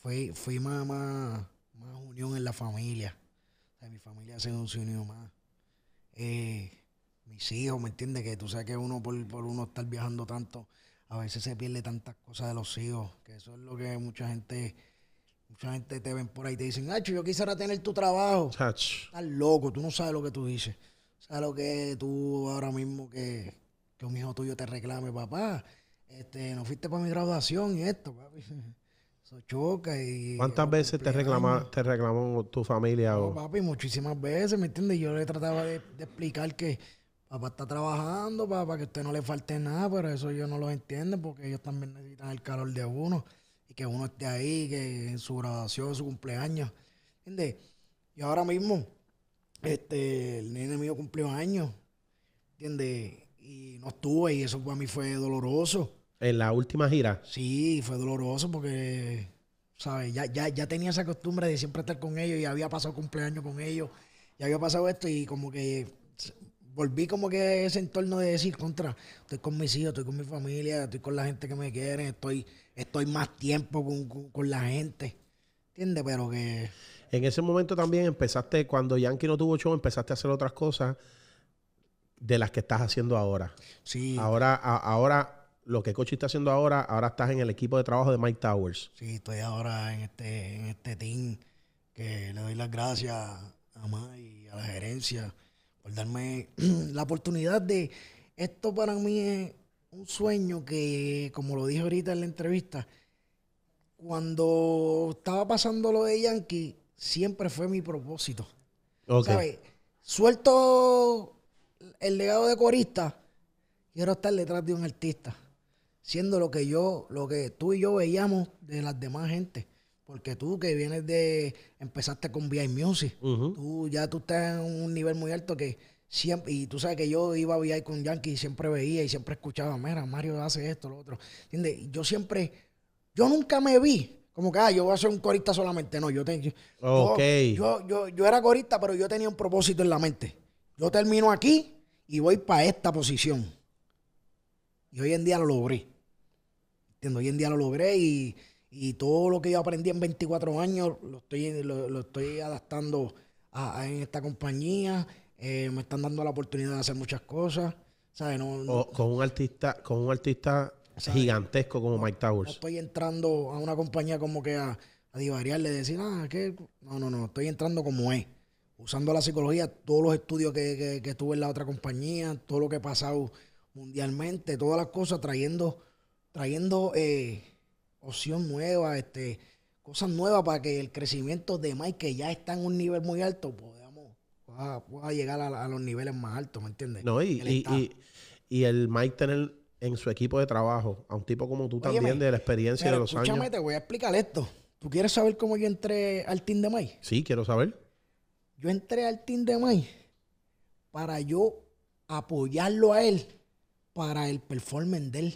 Speaker 2: fue, fui más, unión en la familia. mi familia se, unió más. Eh, mis hijos, ¿me entiendes? Que tú sabes que uno por, uno estar viajando tanto, a veces se pierde tantas cosas de los hijos, que eso es lo que mucha gente, mucha gente te ven por ahí y te dicen, Nacho, yo quisiera tener tu trabajo. Touch. Estás loco, tú no sabes lo que tú dices sea, lo que tú ahora mismo que, que, un hijo tuyo te reclame, papá? Este, no fuiste para mi graduación y esto, papi. Eso choca y... ¿Cuántas veces te, reclama,
Speaker 1: te reclamó tu familia? o...
Speaker 2: papi, muchísimas veces, ¿me entiendes? Yo le trataba de, explicar que papá está trabajando, para que a usted no le falte nada, pero eso yo no lo entiendo... porque ellos también necesitan el calor de uno y que uno esté ahí, que en su graduación, su cumpleaños. ¿Entiendes? Y ahora mismo este, el nene mío cumplió años, ¿entiendes? Y no estuve y eso para mí fue doloroso.
Speaker 1: ¿En la última gira?
Speaker 2: Sí, fue doloroso porque, ¿sabes? Ya, ya, ya tenía esa costumbre de siempre estar con ellos y había pasado cumpleaños con ellos y había pasado esto y como que volví como que ese entorno de decir, contra, estoy con mis hijos, estoy con mi familia, estoy con la gente que me quiere, estoy,
Speaker 1: estoy más tiempo con, con la gente. ¿Entiendes? Pero que... En ese momento también empezaste, cuando Yankee no tuvo show, empezaste a hacer otras cosas de las que estás haciendo ahora. Sí. Ahora, ahora lo que Cochi está haciendo ahora, ahora estás en el equipo de trabajo de Mike Towers.
Speaker 2: Sí, estoy ahora en este, en este team que le doy las gracias a Mike y a la gerencia por darme la oportunidad de... Esto para mí es un sueño que, como lo dije ahorita en la entrevista, cuando estaba pasando lo de Yankee, siempre fue mi propósito. Suelto el legado de corista, quiero estar detrás de un artista, siendo lo que yo, lo que tú y yo veíamos de las demás gente. Porque tú que vienes de, empezaste con VI Music,
Speaker 3: tú
Speaker 2: ya tú estás en un nivel muy alto que siempre, y tú sabes que yo iba a VI con Yankee y siempre veía y siempre escuchaba, mira, Mario hace esto, lo otro. Yo siempre, yo nunca me vi como que, ah, yo voy a ser un corista solamente. No, yo, tengo, yo, yo, era corista, pero yo tenía un propósito en la mente. Yo termino aquí y voy para esta posición. Y hoy en día lo logré. ¿Entiendo? Hoy en día lo logré y, todo lo que yo aprendí en 24 años lo estoy, lo, estoy adaptando en esta compañía. Eh, me están dando la oportunidad de hacer muchas cosas. ¿Sabes? con
Speaker 1: un artista, con un artista gigantesco como Mike Towers. No
Speaker 2: estoy entrando a una compañía como que a, a divariarle, decir, ah, que. No, no, no, estoy entrando como es. Usando la psicología, todos los estudios que, que, tuve en la otra compañía, todo lo que ha pasado mundialmente, todas las cosas, trayendo, trayendo eh, opción nueva, este, cosas nuevas para que el crecimiento de Mike, que ya está en un nivel muy alto, podamos, pueda, llegar a, los niveles más altos, ¿me entiendes?
Speaker 1: No, y, y el Mike tener en su equipo de trabajo, a un tipo como tú también, de la experiencia de los años. Escúchame,
Speaker 2: te voy a explicar esto. ¿Tú quieres saber cómo yo entré al Team de May?
Speaker 1: Sí, quiero saber.
Speaker 2: Yo entré al Team de May para yo apoyarlo a él para el performance de él.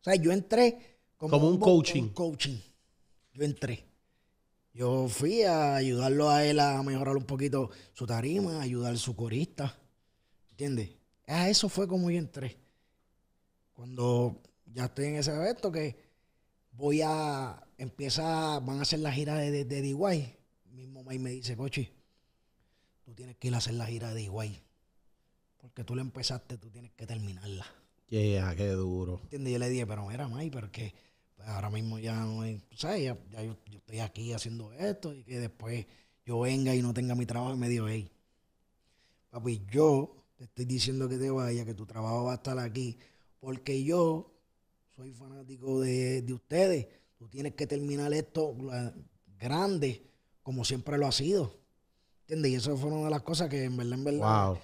Speaker 2: O sea, yo entré como, un, coaching. coaching. Yo entré. Yo fui a ayudarlo a él a mejorar un poquito su tarima, ayudar su corista. ¿Entiendes? A eso fue como yo entré cuando ya estoy en ese evento que voy a, empieza, van a hacer la gira de, de, de Mi mamá me dice, Cochi, tú tienes que ir a hacer la gira de Hawaii, Porque tú la empezaste, tú tienes que terminarla.
Speaker 1: Ya, qué duro. ¿Entiendes? Yo le dije, pero mira,
Speaker 2: May, pero ahora mismo ya no hay, ¿sabes? Ya, yo, estoy aquí haciendo esto y que después yo venga y no tenga mi trabajo. Y me dijo, hey, papi, yo te estoy diciendo que te vaya, que tu trabajo va a estar aquí porque yo soy fanático de, ustedes. Tú tienes que terminar esto grande, como siempre lo ha sido. ¿Entiendes? Y eso fue una de las cosas que en verdad, en verdad, wow.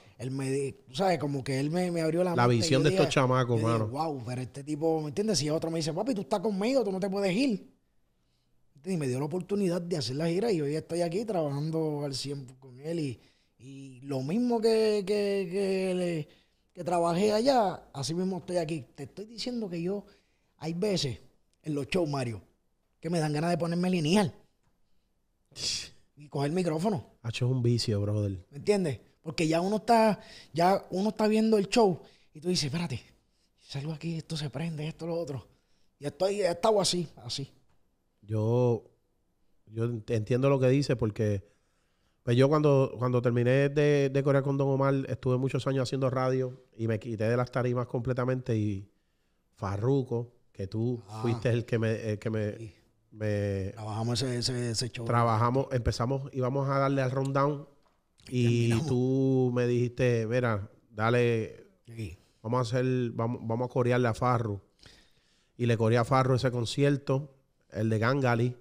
Speaker 2: tú sabes, como que él me, abrió la, la visión de estos chamacos, mano. wow, pero este tipo, ¿me entiendes? Si otro me dice, papi, tú estás conmigo, tú no te puedes ir. Y me dio la oportunidad de hacer la gira y hoy estoy aquí trabajando al 100 con él y, lo mismo que, que le, que trabajé allá, así mismo estoy aquí. Te estoy diciendo que yo, hay veces en los shows, Mario, que me dan ganas de ponerme lineal y coger el micrófono.
Speaker 1: Hacho ah, es un vicio, brother.
Speaker 2: ¿Me entiendes? Porque ya uno está, ya uno está viendo el show y tú dices, espérate, salgo aquí, esto se prende, esto, lo otro. Y estoy, he estado así, así.
Speaker 1: Yo, yo entiendo lo que dice porque pues yo cuando, cuando terminé de, corear con Don Omar, estuve muchos años haciendo radio y me quité de las tarimas completamente y Farruco, que tú ah. fuiste el que me... trabajamos ese, show. Trabajamos, empezamos, íbamos a darle al rundown y tú me dijiste, mira, dale, vamos a hacer, vamos, vamos a corearle a Farru. Y le coreé a Farru ese concierto, el de Gangali.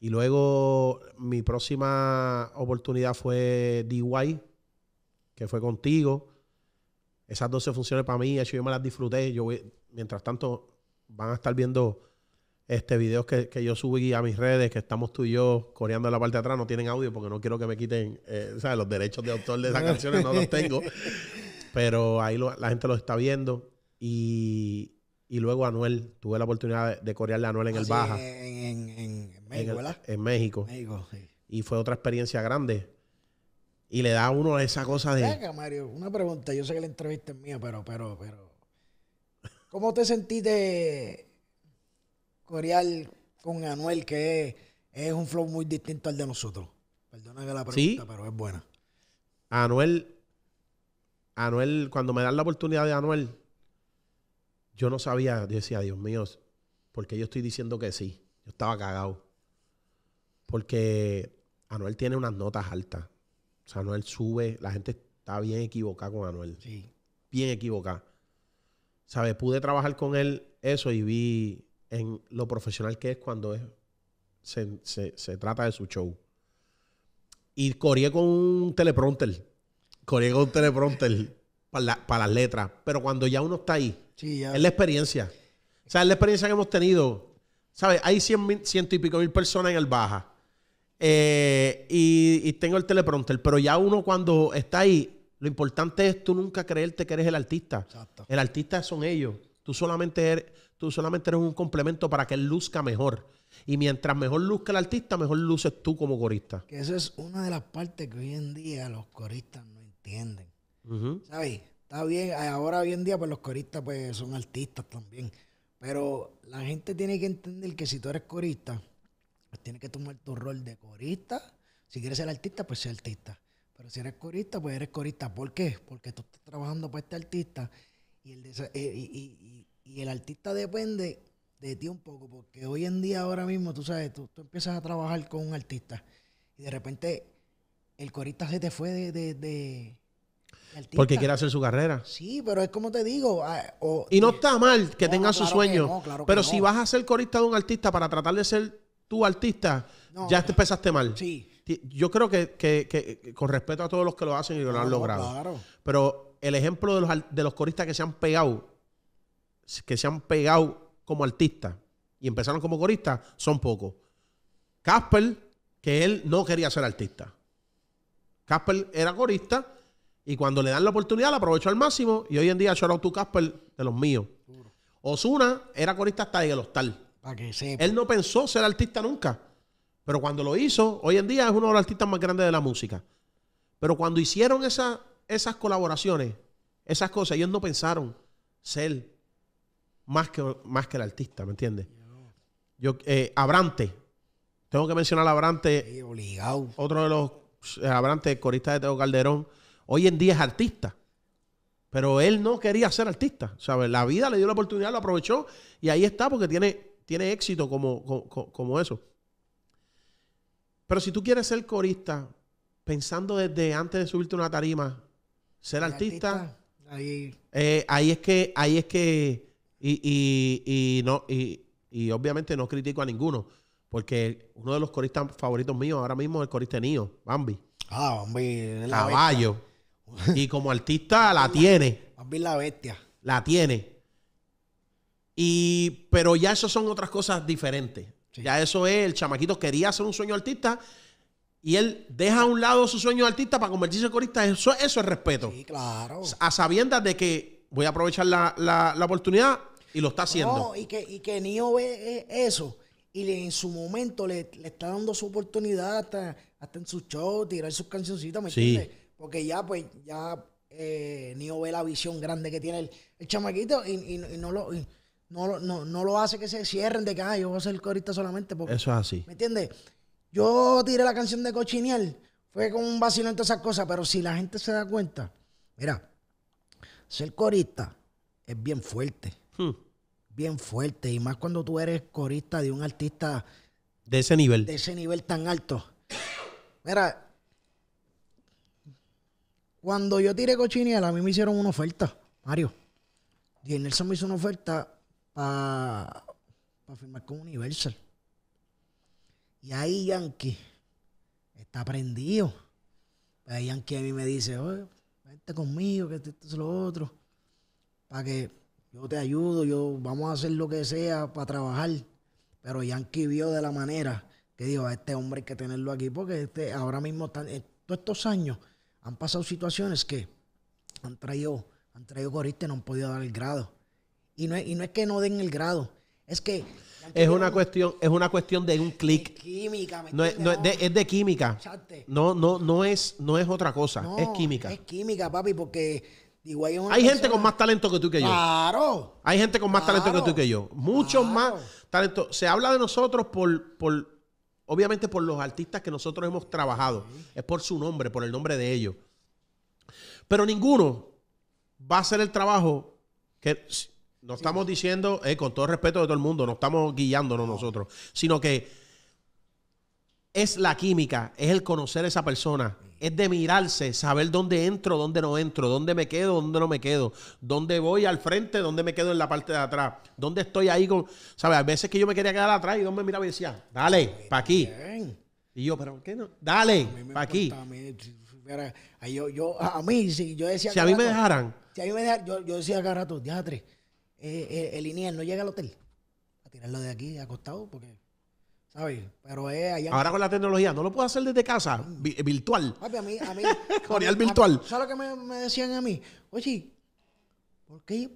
Speaker 1: Y luego mi próxima oportunidad fue DY, que fue contigo. Esas 12 funciones para mí, yo me las disfruté. Yo mientras tanto, van a estar viendo este videos que, yo subí a mis redes, que estamos tú y yo coreando en la parte de atrás. No tienen audio porque no quiero que me quiten eh, los derechos de autor de esas canciones, no los tengo. Pero ahí la gente los está viendo. Y, y luego Anuel, tuve la oportunidad de, corearle a Anuel en el Baja
Speaker 2: en, En
Speaker 1: México. Y fue otra experiencia grande. Y le da a uno esa cosa de. Venga,
Speaker 2: Mario, una pregunta. Yo sé que la entrevista es mía, pero, pero, pero. ¿Cómo te sentiste coreal con Anuel, que es, un flow muy distinto al de nosotros? Perdona la pregunta,
Speaker 1: pero es buena. Anuel. Anuel, cuando me dan la oportunidad de Anuel, yo no sabía, yo decía, Dios mío, porque yo estoy diciendo que sí. Yo estaba cagado. Porque Anuel tiene unas notas altas. O sea, Anuel sube, la gente está bien equivocada con Anuel. Sí. Bien equivocada. ¿Sabes? Pude trabajar con él eso y vi en lo profesional que es cuando se, trata de su show. Y coreé con un teleprompter. Coreé con un teleprompter para, las letras. Pero cuando ya uno está ahí, es la experiencia. O sea, es la experiencia que hemos tenido. ¿Sabes? Hay ciento y pico mil personas en el Baja. Eh, y, tengo el teleprompter, pero ya uno cuando está ahí, lo importante es tú nunca creerte que eres el artista. El artista son ellos. Tú solamente, eres, tú solamente un complemento para que él luzca mejor. Y mientras mejor luzca el artista, mejor luces tú como corista.
Speaker 2: Que es una de las partes que hoy en día los coristas no entienden. ¿Sabes? Está bien, eh, ahora hoy en día pues los coristas pues son artistas también. Pero la gente tiene que entender que si tú eres corista, pues tienes que tomar tu rol de corista. Si quieres ser artista, pues ser artista. Pero si eres corista, pues eres corista. ¿Por qué? Porque tú estás trabajando para este artista y el, eh, artista depende de ti un poco, porque hoy en día, ahora mismo, tú sabes, tú, empiezas a trabajar con un artista y de repente el corista se te fue de, Porque quiere
Speaker 1: hacer su carrera.
Speaker 2: Sí, pero es como te digo. Ah, y no está mal que tenga su sueño. pero si
Speaker 1: vas a ser corista de un artista para tratar de ser tú artista, ya te empezaste mal. Sí. Yo creo que, con respeto a todos los que lo hacen y lo han logrado. Claro. Pero el ejemplo de los, coristas que se han pegado, que se han pegado como artistas y empezaron como coristas, son pocos. Casper, que él no quería ser artista. Casper era corista y cuando le dan la oportunidad la aprovechó al máximo y hoy en día yo out tu Casper de los míos. Osuna era corista hasta de los tal él no pensó ser artista nunca. Pero cuando lo hizo, hoy en día es uno de los artistas más grandes de la música. Pero cuando hicieron esa, esas colaboraciones, esas cosas, ellos no pensaron ser más que, más que el artista, ¿me entiendes? Yo, eh, Abrante, tengo que mencionar a Abrante, otro de los Abrantes, eh, Abrante, corista de Teo Calderón, hoy en día es artista. Pero él no quería ser artista, ¿sabes? La vida le dio la oportunidad, lo aprovechó y ahí está porque tiene tiene éxito como, eso. Pero si tú quieres ser corista, pensando desde antes de subirte una tarima, ser artista, eh, ahí... es que, ahí es que, y, y, no, y, y, obviamente no critico a ninguno, porque uno de los coristas favoritos míos ahora mismo es el corista mío, Bambi.
Speaker 2: Ah, Bambi. Caballo.
Speaker 1: y como artista la tiene. Bambi la bestia. La tiene. Y, pero ya eso son otras cosas diferentes. Ya eso es, el chamaquito quería hacer un sueño artista y él deja a un lado su sueño artista para convertirse en corista. Eso, eso es respeto. Sí, claro. A sabiendas de que voy a aprovechar la, oportunidad y lo está haciendo. No,
Speaker 2: y que, y Nio ve eh, eso y en su momento le, está dando su oportunidad hasta, en su show, tirar sus cancioncitas, ¿me sí. Porque ya, pues, ya eh, Nio ve la visión grande que tiene el, chamaquito y, no lo no, no, no lo hace que se cierren de que yo voy a ser corista solamente. Porque, Eso es así. ¿Me entiendes? Yo tiré la canción de Cochiniel. fue con un vacilón en esas cosas, pero si la gente se da cuenta, mira, ser corista es bien fuerte. Hmm. Bien fuerte. Y más cuando tú eres corista de un artista.
Speaker 1: De ese nivel.
Speaker 2: De ese nivel tan alto. Mira, cuando yo tiré Cochiniel, a mí me hicieron una oferta, Mario. Y Nelson me hizo una oferta para firmar con Universal. Y ahí Yankee está prendido. Ahí Yankee a mí me dice, oye, vente conmigo, que esto es lo otro. Para que yo te ayudo, yo vamos a hacer lo que sea para trabajar. Pero Yankee vio de la manera que dijo, a este hombre hay que tenerlo aquí, porque este, ahora mismo, están, eh, todos estos años, han pasado situaciones que han traído, han traído y no han podido dar el grado. Y no es, que no den el grado, es que...
Speaker 1: Es una, cuestión, es una cuestión de un clic.
Speaker 2: Química, no es, de,
Speaker 1: química. No, no, no, es, no es otra cosa. es química. Es
Speaker 2: química, papi, porque digo, hay, gente
Speaker 1: con más talento que tú que yo. Claro. Hay gente con más talento que tú que yo. Muchos más talento. Se habla de nosotros por, por, obviamente, por los artistas que nosotros hemos trabajado. Es por su nombre, por el nombre de ellos. Pero ninguno va a hacer el trabajo que no estamos diciendo, eh, con todo respeto de todo el mundo, no estamos guiándonos nosotros, sino que es la química, es el conocer a esa persona, es de mirarse, saber dónde entro, dónde no entro, dónde me quedo, dónde no me quedo, dónde voy al frente, dónde me quedo en la parte de atrás, dónde estoy ahí con, ¿sabes? A veces que yo me quería quedar atrás y Dios me miraba y decía, dale, para aquí. Y yo, pero ¿qué no? Dale, pa' aquí. A mí, yo, mí, si yo decía... Si a mí me dejaran.
Speaker 2: Si a mí me dejaran, yo, yo decía cada rato, eh, eh, el, el no llega al hotel
Speaker 1: a tirarlo de aquí acostado porque ¿sabes?
Speaker 2: Pero es allá. Ahora con la tecnología,
Speaker 1: no lo puedo hacer desde casa, eh, virtual.
Speaker 2: a mí, a virtual. ¿Sabes lo que me, decían a mí? Oye,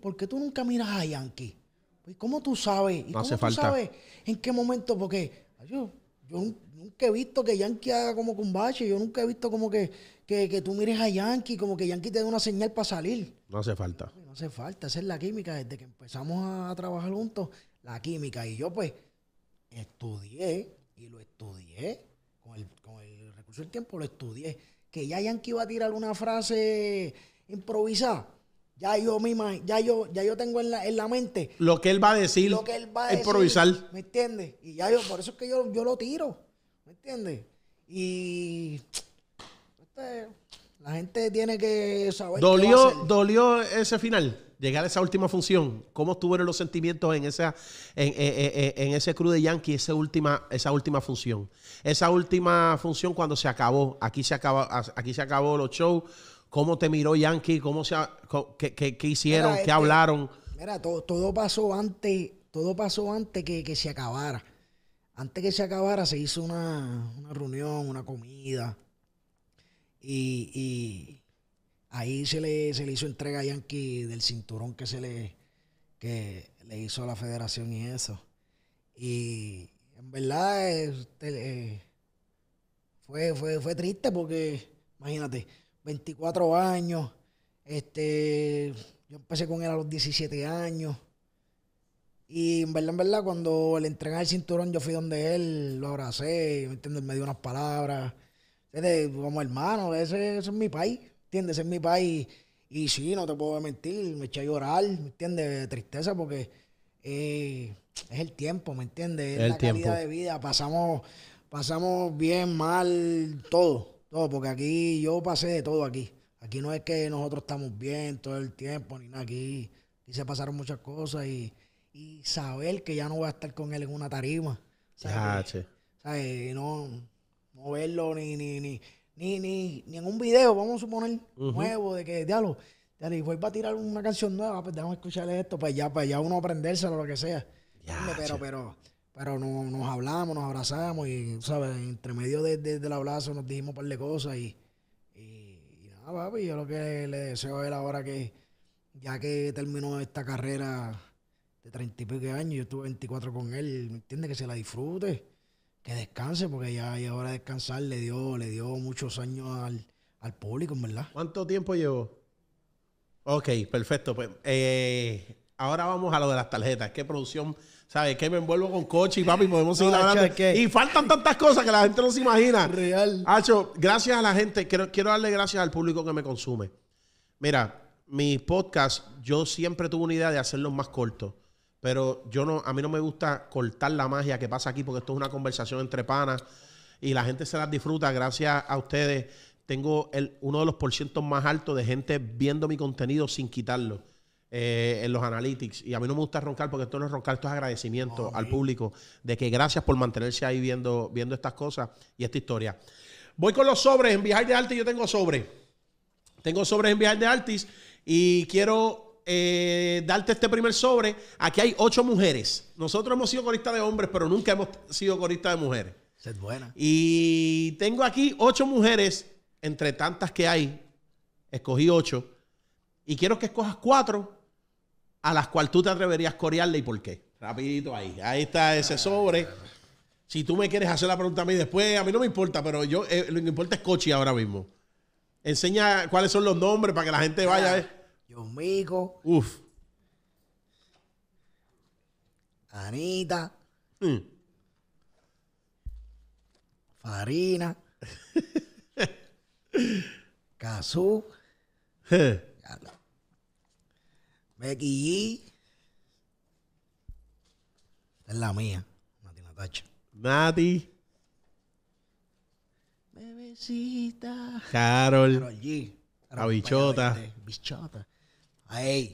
Speaker 2: ¿por qué, tú nunca miras a Yankee? Pues, ¿Cómo tú sabes?
Speaker 1: ¿Y no cómo tú sabes
Speaker 2: en qué momento? Porque yo, yo nunca he visto que Yankee haga como con bache, yo nunca he visto como que, que, tú mires a Yankee, como que Yankee te da una señal para
Speaker 1: salir. No hace falta.
Speaker 2: No hace falta, esa es la química. Desde que empezamos a, trabajar juntos, la química. Y yo pues
Speaker 1: estudié
Speaker 2: y lo estudié con el, recurso del tiempo, lo estudié. Que ya Yankee iba a tirar una frase improvisada. Ya yo misma, ya yo, ya yo tengo en la, mente.
Speaker 1: Lo que él va a decir. Lo que él va a
Speaker 2: ¿Me entiendes? Y ya yo, por eso es que yo, yo lo tiro. ¿Me entiendes? Y la gente tiene que saber. Dolió,
Speaker 1: dolió ese final. Llegar a esa última función, ¿cómo estuvieron los sentimientos en, en, ese crew de Yankee, esa última, esa última función? Esa última función cuando se acabó, aquí se acabó, aquí se acabó los shows, ¿cómo te miró Yankee? ¿Cómo se, qué, hicieron? ¿Qué este, hablaron?
Speaker 2: Mira, todo, todo pasó antes, todo pasó antes que, se acabara antes que se acabara se hizo una, una, reunión, una comida, y, ahí se le, se le hizo entrega a Yankee del cinturón que se le, le hizo a la federación y eso. Y en verdad este, eh, fue, triste porque, imagínate, 24 años, este, yo empecé con él a los 17 años. Y en verdad, en verdad, cuando le entregan el cinturón, yo fui donde él, lo abracé, ¿me Me dio unas palabras como hermano, ese, es mi país, ¿entiendes? Ese es mi país. Y, sí, no te puedo mentir, me eché a llorar, ¿me entiendes? Tristeza porque eh, es el tiempo, ¿me entiendes? Es la tiempo. calidad de vida. Pasamos, pasamos bien, mal, todo, todo, porque aquí yo pasé de todo aquí. Aquí no es que nosotros estamos bien todo el tiempo, ni nada. Aquí, aquí se pasaron muchas cosas y, saber que ya no voy a estar con él en una tarima. Ah, ¿Sabes? No, verlo ni, ni, ni, ni, ni, ni en un video, vamos a suponer, nuevo, de que, diálogo voy para tirar una canción nueva, pues déjame escucharle esto, pues ya, pues ya uno aprendérselo, lo que sea. pero, pero, pero no, nos hablamos, nos abrazamos y, ¿sabes? Entre medio de, del abrazo nos dijimos un par de cosas y, nada, papi, yo lo que le deseo a él ahora que, ya que terminó esta carrera de treinta y pico años, yo estuve 24 con él, ¿me entiendes? Que se la disfrute que descanse, porque ya, y ahora hora de descansar. Le
Speaker 1: dio, le dio muchos años al, al público, ¿verdad? ¿Cuánto tiempo llevó? Ok, perfecto. Pues, eh, ahora vamos a lo de las tarjetas. ¿Qué producción? ¿Sabes? Que me envuelvo con coche y papi, podemos seguir ah, hablando de y faltan tantas cosas que la gente no se imagina. Real. Hacho, gracias a la gente. Quiero, quiero darle gracias al público que me consume. Mira, mi podcast, yo siempre tuve una idea de hacerlo más cortos. Pero yo no, a mí no me gusta cortar la magia que pasa aquí porque esto es una conversación entre panas y la gente se la disfruta. Gracias a ustedes tengo el, uno de los porcientos más altos de gente viendo mi contenido sin quitarlo eh, en los analytics. Y a mí no me gusta roncar porque esto no es roncar, esto es agradecimiento al público de que gracias por mantenerse ahí viendo, viendo estas cosas y esta historia. Voy con los sobres. En Viajar de Artis yo tengo sobres Tengo sobres en Viajar de Artis y quiero eh, darte este primer sobre. Aquí hay ocho mujeres. Nosotros hemos sido coristas de hombres, pero nunca hemos sido coristas de mujeres. buena. Y tengo aquí ocho mujeres, entre tantas que hay. Escogí ocho. Y quiero que escojas cuatro a las cuales tú te atreverías a corearle y por qué. Rapidito ahí. Ahí está ese ah, sobre. Si tú me quieres hacer la pregunta a mí después, a mí no me importa, pero yo eh, lo que importa es Cochi ahora mismo. Enseña cuáles son los nombres para que la gente vaya a Yomico. Uf.
Speaker 2: Anita. Mm. Farina. Cazú. Becky
Speaker 1: es la mía, Nati Natacha. Nati. Bebecita. Carol. Carol Bichota.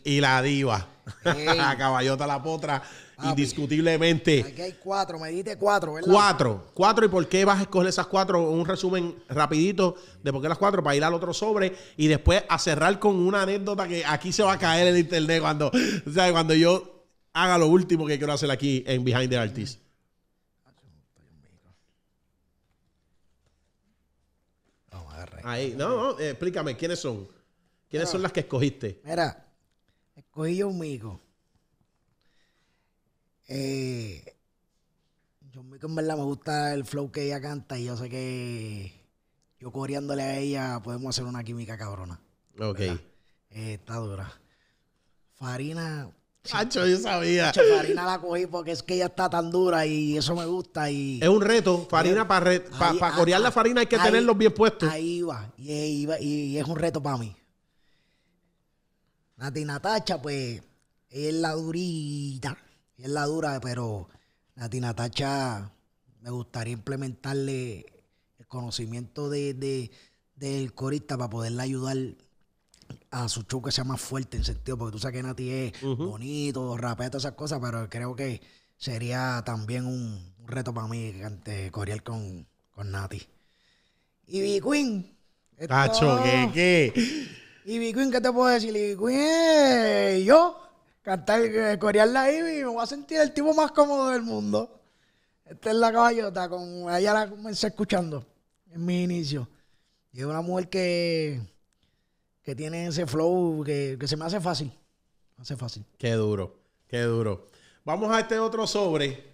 Speaker 1: Y la diva. Caballota la potra, indiscutiblemente. Aquí
Speaker 2: hay cuatro, me diste cuatro, ¿verdad? Cuatro,
Speaker 1: cuatro. ¿Y por qué vas a escoger esas cuatro? Un resumen rapidito de por qué las cuatro, para ir al otro sobre y después a cerrar con una anécdota que aquí se va a caer el internet cuando, cuando yo haga lo último que quiero hacer aquí en Behind the Artist. Ahí, no, no, explícame, ¿quiénes son? ¿Quiénes son las que escogiste?
Speaker 2: Mira, escogí yo un mico. Eh, un Mico en verdad me gusta el flow que ella canta y yo sé que yo coreándole a ella podemos hacer una química cabrona.
Speaker 1: Ok. Eh, está dura. Farina. Chacho, yo sabía. Farina
Speaker 2: la cogí porque es que ella está tan dura y eso me gusta. y... Es un reto. Farina, para corear la ah, farina hay que tenerlos bien puestos. Ahí va. Y, y es un reto para mí. Nati Natacha, pues, es la durita, es la dura, pero Nati Natacha me gustaría implementarle el conocimiento de, de, del corista para poderle ayudar a su show sea más fuerte en sentido, porque tú sabes que Nati es bonito, rapea, todas esas cosas, pero creo que sería también un, reto para mí ante corear con, con Nati. Y B Queen. Tacho, ¿qué, qué? Ivy Queen, ¿qué te puedo decir? Ivy Queen, eh, yo, cantar, y eh, corear la me voy a sentir el tipo más cómodo del mundo. Esta es la caballota, con ella la comencé escuchando en mi inicio. Y es una mujer que, que tiene ese flow que, se me hace fácil. Me hace fácil.
Speaker 1: Qué duro, qué duro. Vamos a este otro sobre.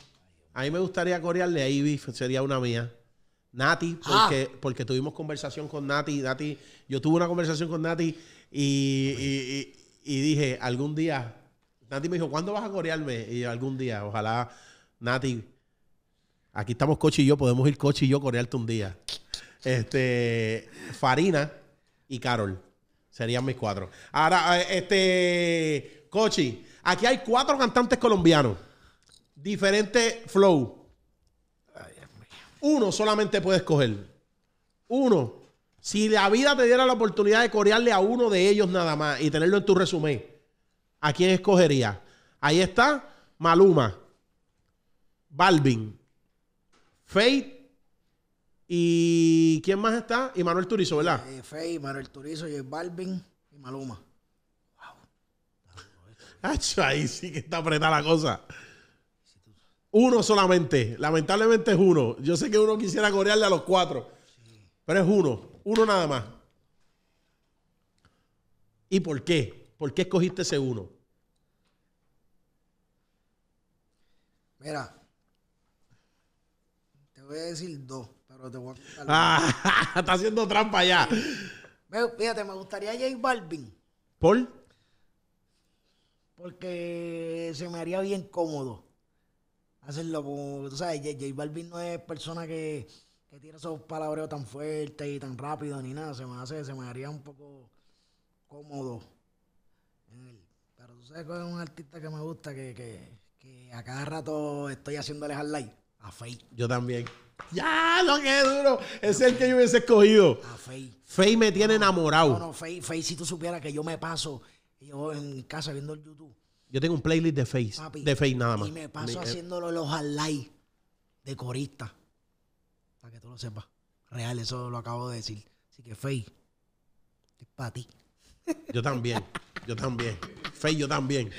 Speaker 1: A mí me gustaría corearle a Ivy, sería una mía. Nati, ah. porque, porque tuvimos conversación con Nati. Nati, yo tuve una conversación con Nati y, dije, algún día, Nati me dijo, ¿cuándo vas a corearme? Y algún día, ojalá, Nati, aquí estamos Cochi y yo, podemos ir Cochi y yo corearte un día. Este, Farina y Carol serían mis cuatro. Ahora, este, Cochi, aquí hay cuatro cantantes colombianos, diferente flow. Uno solamente puede escoger. Uno. Si la vida te diera la oportunidad de corearle a uno de ellos nada más y tenerlo en tu resumen, ¿a quién escogerías? Ahí está Maluma, Balvin, Faith y ¿quién más está? Y Manuel Turizo, ¿verdad? Eh, Manuel Turizo, y Balvin y Maluma. Wow. ahí sí que está apretada la cosa. Uno solamente. Lamentablemente es uno. Yo sé que uno quisiera corearle a los cuatro. Pero es uno. Uno nada más. ¿Y por qué? ¿Por qué escogiste ese uno?
Speaker 2: Mira. Te voy a decir dos, pero te voy a contar.
Speaker 1: Ah, está haciendo trampa ya.
Speaker 2: fíjate, me gustaría J Balvin. ¿Por? Porque se me haría bien cómodo hacerlo. como, tú sabes, J, Balvin no es persona que, que tiene esos palabreos tan fuertes y tan rápido ni nada. Se me hace, se me haría un poco cómodo. pero tú sabes que es un artista que me gusta que, que, que a cada rato estoy haciéndole like A Fei Yo también. ¡Ya! ¡No, es duro!
Speaker 1: Es el que yo hubiese escogido. A
Speaker 2: Faye.
Speaker 1: me tiene enamorado. No, no,
Speaker 2: si tú supieras que yo me paso yo en casa viendo el YouTube
Speaker 1: yo tengo un playlist de Face. de Face nada más. Y me paso eh, haciéndolo
Speaker 2: en los highlights de corista. Para que tú lo
Speaker 1: sepas. Real,
Speaker 2: eso lo acabo de decir. Así que Face, es para ti.
Speaker 1: Yo también. yo también. Face, yo también.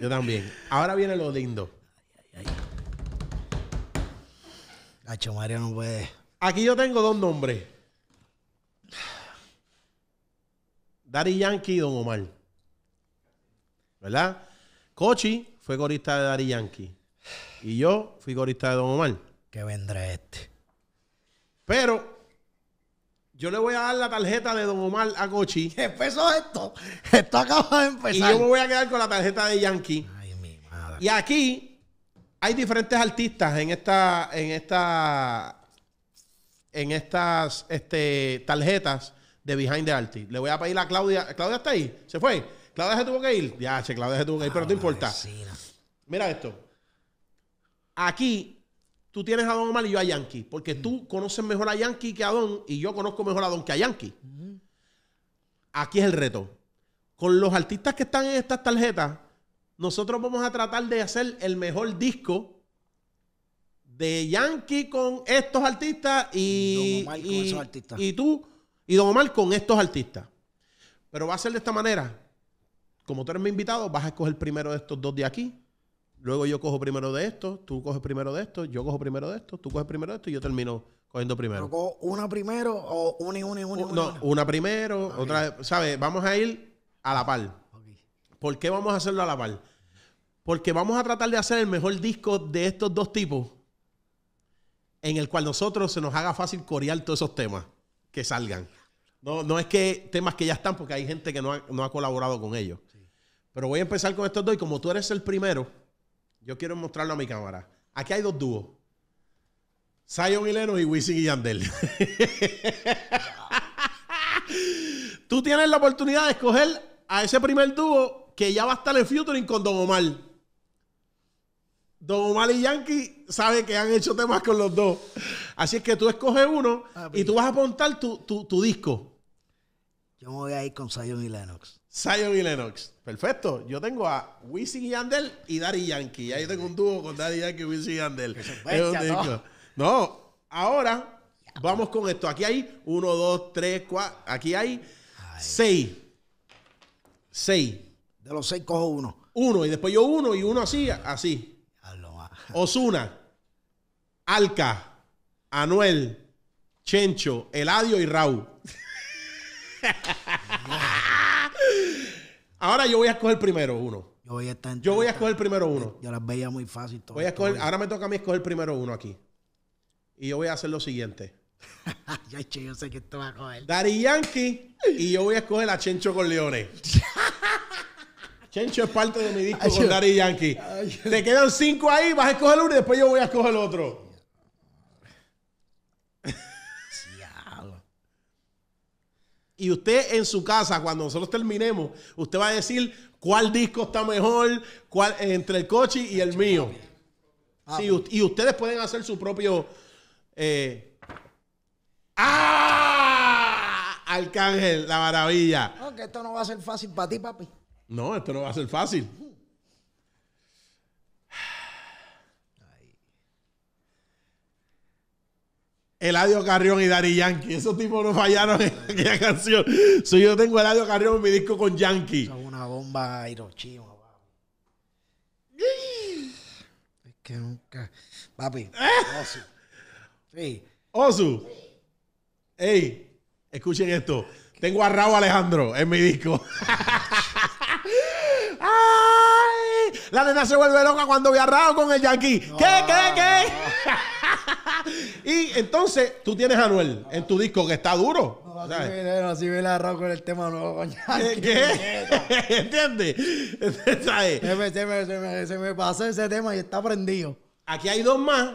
Speaker 1: Yo también. Ahora viene lo lindo. Gacho, no puede. Aquí yo tengo dos nombres. Dari Yankee y Don Omar. ¿verdad? Cochi fue corista de Dari Yankee. Y yo fui corista de Don Omar. Que vendré este. Pero yo le voy a dar la tarjeta de Don Omar a Cochi. ¿Qué empezó esto? Esto acaba de empezar. Y yo me voy a quedar con la tarjeta de Yankee. Ay, mi madre. Y aquí hay diferentes artistas en esta, en esta, en estas este, tarjetas de Behind the Artist. Le voy a pedir a Claudia. ¿Claudia está ahí? ¿Se fue? Claudia se tuvo que ir. Ya, che, Claudia se tuvo que ir, pero no ah, importa. Mira esto. Aquí tú tienes a Don Omar y yo a Yankee, porque tú mm. conoces mejor a Yankee que a Don y yo conozco mejor a Don que a Yankee. Mm. Aquí es el reto. Con los artistas que están en estas tarjetas, nosotros vamos a tratar de hacer el mejor disco de Yankee con estos artistas y, tú y Don Omar con estos artistas. Pero va a ser de esta manera como tú eres mi invitado, vas a escoger primero de estos dos de aquí. Luego yo cojo primero de esto, tú coges primero de esto, yo cojo primero de esto, tú coges primero de esto y yo termino cogiendo primero. una primero o una y una y una? no, una primero, otra, ¿sabes? Vamos a ir a la par. ¿Por qué vamos a hacerlo a la par? Porque vamos a tratar de hacer el mejor disco de estos dos tipos en el cual nosotros se nos haga fácil corear todos esos temas que salgan. No, es que temas que ya están, porque hay gente que no ha colaborado con ellos. Pero voy a empezar con estos dos y como tú eres el primero, yo quiero mostrarlo a mi cámara. Aquí hay dos dúos. Zion y Leno y Wisin y Yandel. tú tienes la oportunidad de escoger a ese primer dúo que ya va a estar en Futuring con Don Omar. Don Omar y Yankee saben que han hecho temas con los dos. Así es que tú escoges uno ah, y pues tú vas a apuntar tu, disco. Yo me voy a ir con Zion y Lennox. Zion y Lennox. Perfecto. Yo tengo a Wisin y Yandel y Daddy Yankee. Ahí tengo un dúo con Daddy Yankee y Wisin y Yandel. Es ¿no? no, ahora vamos con esto. Aquí hay uno, dos, tres, cuatro. Aquí hay seis. Seis. De los seis cojo uno. Uno. Y después yo uno y uno así, así. Osuna, Alca, Anuel, Chencho, Eladio y Raúl. Ahora yo voy a escoger primero uno. Yo voy a Yo escoger primero uno. Yo las veía muy fácil. voy a ahora me toca a mí escoger primero uno aquí. Y yo voy a hacer lo siguiente.
Speaker 2: yo, yo sé que
Speaker 1: a Yankee y yo voy a escoger a Chencho con Leones. Chencho es parte de mi disco con Yankee. le quedan cinco ahí, vas a escoger uno y después yo voy a escoger otro. Y usted en su casa, cuando nosotros terminemos, usted va a decir cuál disco está mejor cuál, entre el coche y el mío. Ah, pues. y ustedes pueden hacer su propio... Eh, ¡Ah! Arcángel, la maravilla.
Speaker 2: No, que esto no va a ser fácil para ti, papi.
Speaker 1: No, esto no va a ser fácil. Eladio Carrión y Dari Yankee. Esos tipos no fallaron en aquella canción. yo tengo Eladio Carrión en mi disco con Yankee. Son
Speaker 2: una bomba Hiroshima, papi.
Speaker 1: es que nunca. Papi. Eh. Osu. Sí. Osu. Ey, escuchen esto. Tengo a Raúl Alejandro en mi disco. Ay, la nena se vuelve loca cuando ve a Raúl con el Yankee. qué, qué? y entonces tú tienes a Anuel en tu disco que está duro.
Speaker 2: No, así me la rock con el tema nuevo, ¿Qué?
Speaker 1: ¿Entiendes? Se me, se, me, se, me, pasó ese tema y está prendido. Aquí hay dos más.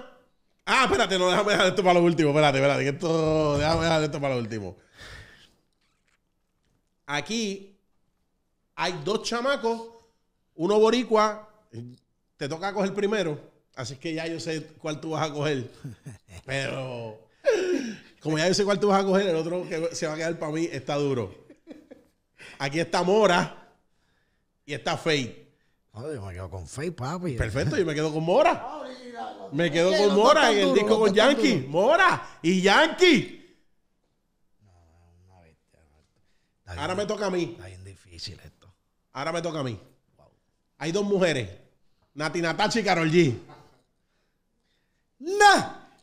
Speaker 1: Ah, espérate, no, déjame dejar esto para lo último. Espérate, espérate, esto. Déjame dejar esto para lo último. Aquí hay dos chamacos, uno boricua, te toca coger primero. Así que ya yo sé cuál tú vas a coger. Pero como ya yo sé cuál tú vas a coger, el otro que se va a quedar para mí está duro. Aquí está Mora y está Faith. yo me quedo con Faith, papi. Perfecto, yo me quedo con Mora. Ah,
Speaker 2: me quedo con Mora en el disco con Yankee.
Speaker 1: Mora y Yankee. Ahora me toca a mí. Está bien difícil esto. Ahora me toca a mí. Hay dos mujeres. Nati Natachi y Carol G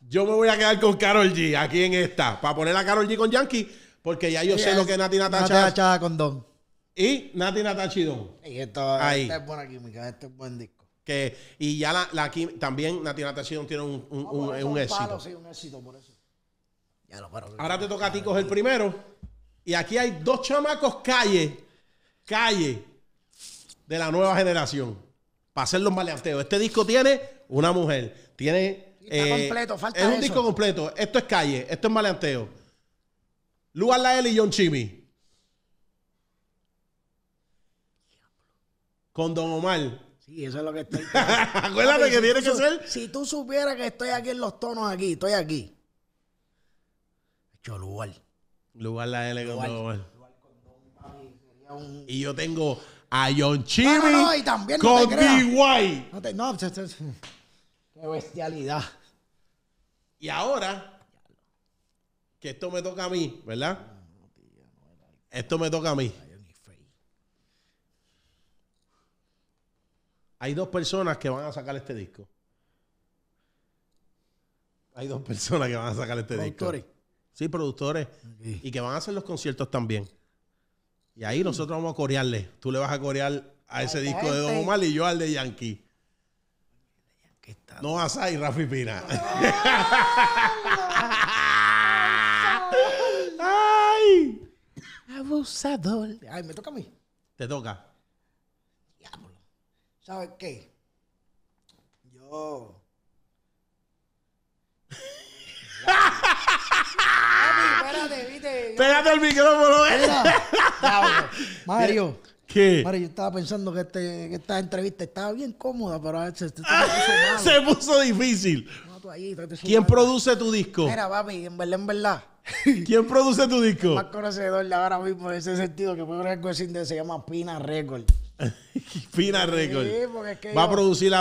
Speaker 1: yo me voy a quedar con Carol G aquí en esta, para poner a Carol G con Yankee, porque ya yo sé lo que Nati Natacha.
Speaker 2: Nati con Don.
Speaker 1: Y Nati Natacha Don. esto, este es buena química, este es buen disco. Que, y ya la, la también Nati Natacha Don tiene un, éxito. Ahora te toca a ti coger primero. Y aquí hay dos chamacos calle, calle de la nueva generación, para hacer los maleanteos. Este disco tiene una mujer, tiene Está eh, completo, falta Es un disco completo. Esto es calle, esto es maleanteo. Lugar La L y John Chimmy. Con Don Omar. Sí, eso es lo que estoy. Acuérdate que tiene que
Speaker 2: ser. Si tú supieras que estoy aquí en los tonos aquí, estoy aquí.
Speaker 1: Hecho lugar. la L con Don Omar. Y yo tengo a John Chimmy No, no, y también no con te DY. No, no, Qué bestialidad. Y ahora, que esto me toca a mí, ¿verdad? Esto me toca a mí. Hay dos personas que van a sacar este disco. Hay dos personas que van a sacar este productores. Sí, productores. Y que van a hacer los conciertos también. Y ahí nosotros vamos a corearle. Tú le vas a corear a ese disco de Don este. Omar y yo al de Yankee. Está... No Asai, Rafi Pina.
Speaker 2: ¡Ay! Abusador. Ay, me toca a mí. Te toca. Diablo. ¿Sabes qué? Yo. Espérate, viste. Pégate el micrófono. Eh. Mario. ¿Qué? yo estaba pensando este, que, esta entrevista estaba bien cómoda, pero a veces se, ah,
Speaker 1: puso difícil.
Speaker 2: ¿Quién produce
Speaker 1: tu disco? Mira,
Speaker 2: papi, en verdad, en verdad.
Speaker 1: ¿Quién produce tu disco? El más
Speaker 2: conocedor ahora mismo en ese sentido que puede algo se llama Pina
Speaker 1: Record. Pina Record. Sí,
Speaker 2: es que va a producir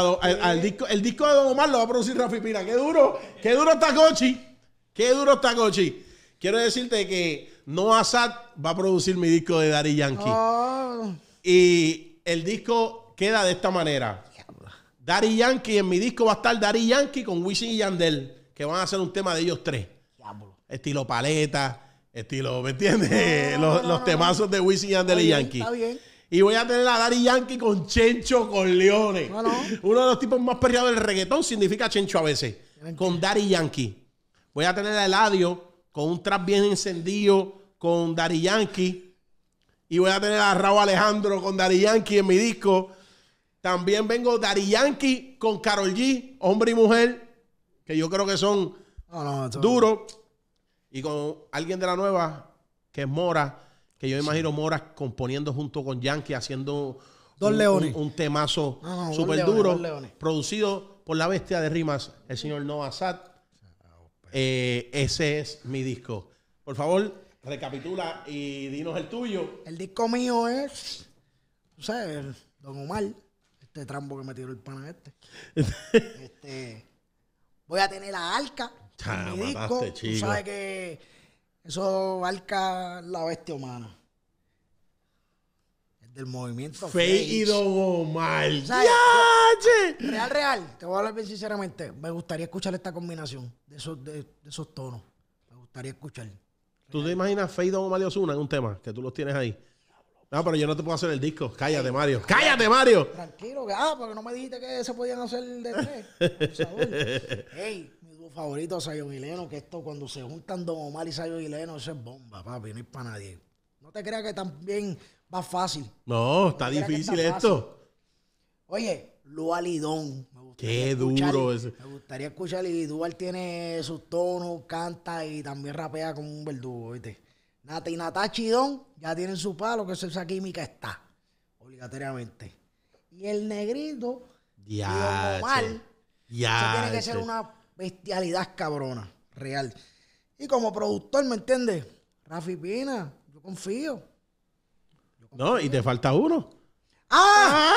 Speaker 1: disco, el disco de Don Omar lo va a producir Rafi Pina. Qué duro, qué duro está Cochi! Qué duro está Cochi! Quiero decirte que Noah Sad va a producir mi disco de Dari Yankee. Oh, y el disco queda de esta manera. Daddy Yankee, en mi disco va a estar Daddy Yankee con Wisin y Yandel, que van a hacer un tema de ellos tres. Estilo paleta, estilo, ¿me entiendes? los, temazos de Wisin y Yandel y Yankee. Y voy a tener a Daddy Yankee con Chencho con Leones. Uno de los tipos más perreados del reggaetón significa Chencho a veces. Con Daddy Yankee. Voy a tener a Eladio con un trap bien encendido con Daddy Yankee. Y voy a tener a Raúl Alejandro con Dari Yankee en mi disco. También vengo Dari Yankee con Carol G, hombre y mujer, que yo creo que son duros. Y con alguien de la nueva, que es Mora, que yo imagino Mora componiendo junto con Yankee, haciendo un, Un, temazo súper duro, producido por la bestia de rimas, el señor Noah Sad. Eh, ese es mi disco. Por favor, recapitula y dinos el tuyo. El disco mío es,
Speaker 2: no sé, Don Omar, este trambo que me tiró el a este. este voy a tener la arca. en ah, mi disco. Chico. Tú sabes que eso arca la bestia humana del
Speaker 1: movimiento. Fey y Don Omar.
Speaker 2: Real, real. Te voy a hablar bien sinceramente. Me gustaría escuchar esta combinación de esos, de esos tonos. Me gustaría escuchar.
Speaker 1: ¿Tú te imaginas Fade o Mario osuna en un tema? Que tú los tienes ahí. No, ah, pero yo no te puedo hacer el disco. Cállate, Mario. ¡Cállate, Mario!
Speaker 2: Tranquilo, que, ah, porque no me dijiste que se podían hacer de tres. Hey, Ey, mi dúo favorito, Sayo que esto cuando se juntan Don Omar y Sayo eso es bomba, papi, no es para nadie. No te creas que también va fácil.
Speaker 1: No, está difícil esto.
Speaker 2: Oye, Lualidón,
Speaker 1: Qué duro ese. Me
Speaker 2: gustaría escuchar y Duval tiene sus tonos, canta y también rapea como un verdugo, ¿viste? Nata y Natachi ya tienen su palo, que esa química está, obligatoriamente. Y el negrito,
Speaker 1: ya, ya. Eso tiene que ser
Speaker 2: una bestialidad cabrona, real. Y como productor, ¿me entiendes? Rafi Pina, yo confío.
Speaker 1: No, y te falta uno.
Speaker 2: ¡Ah!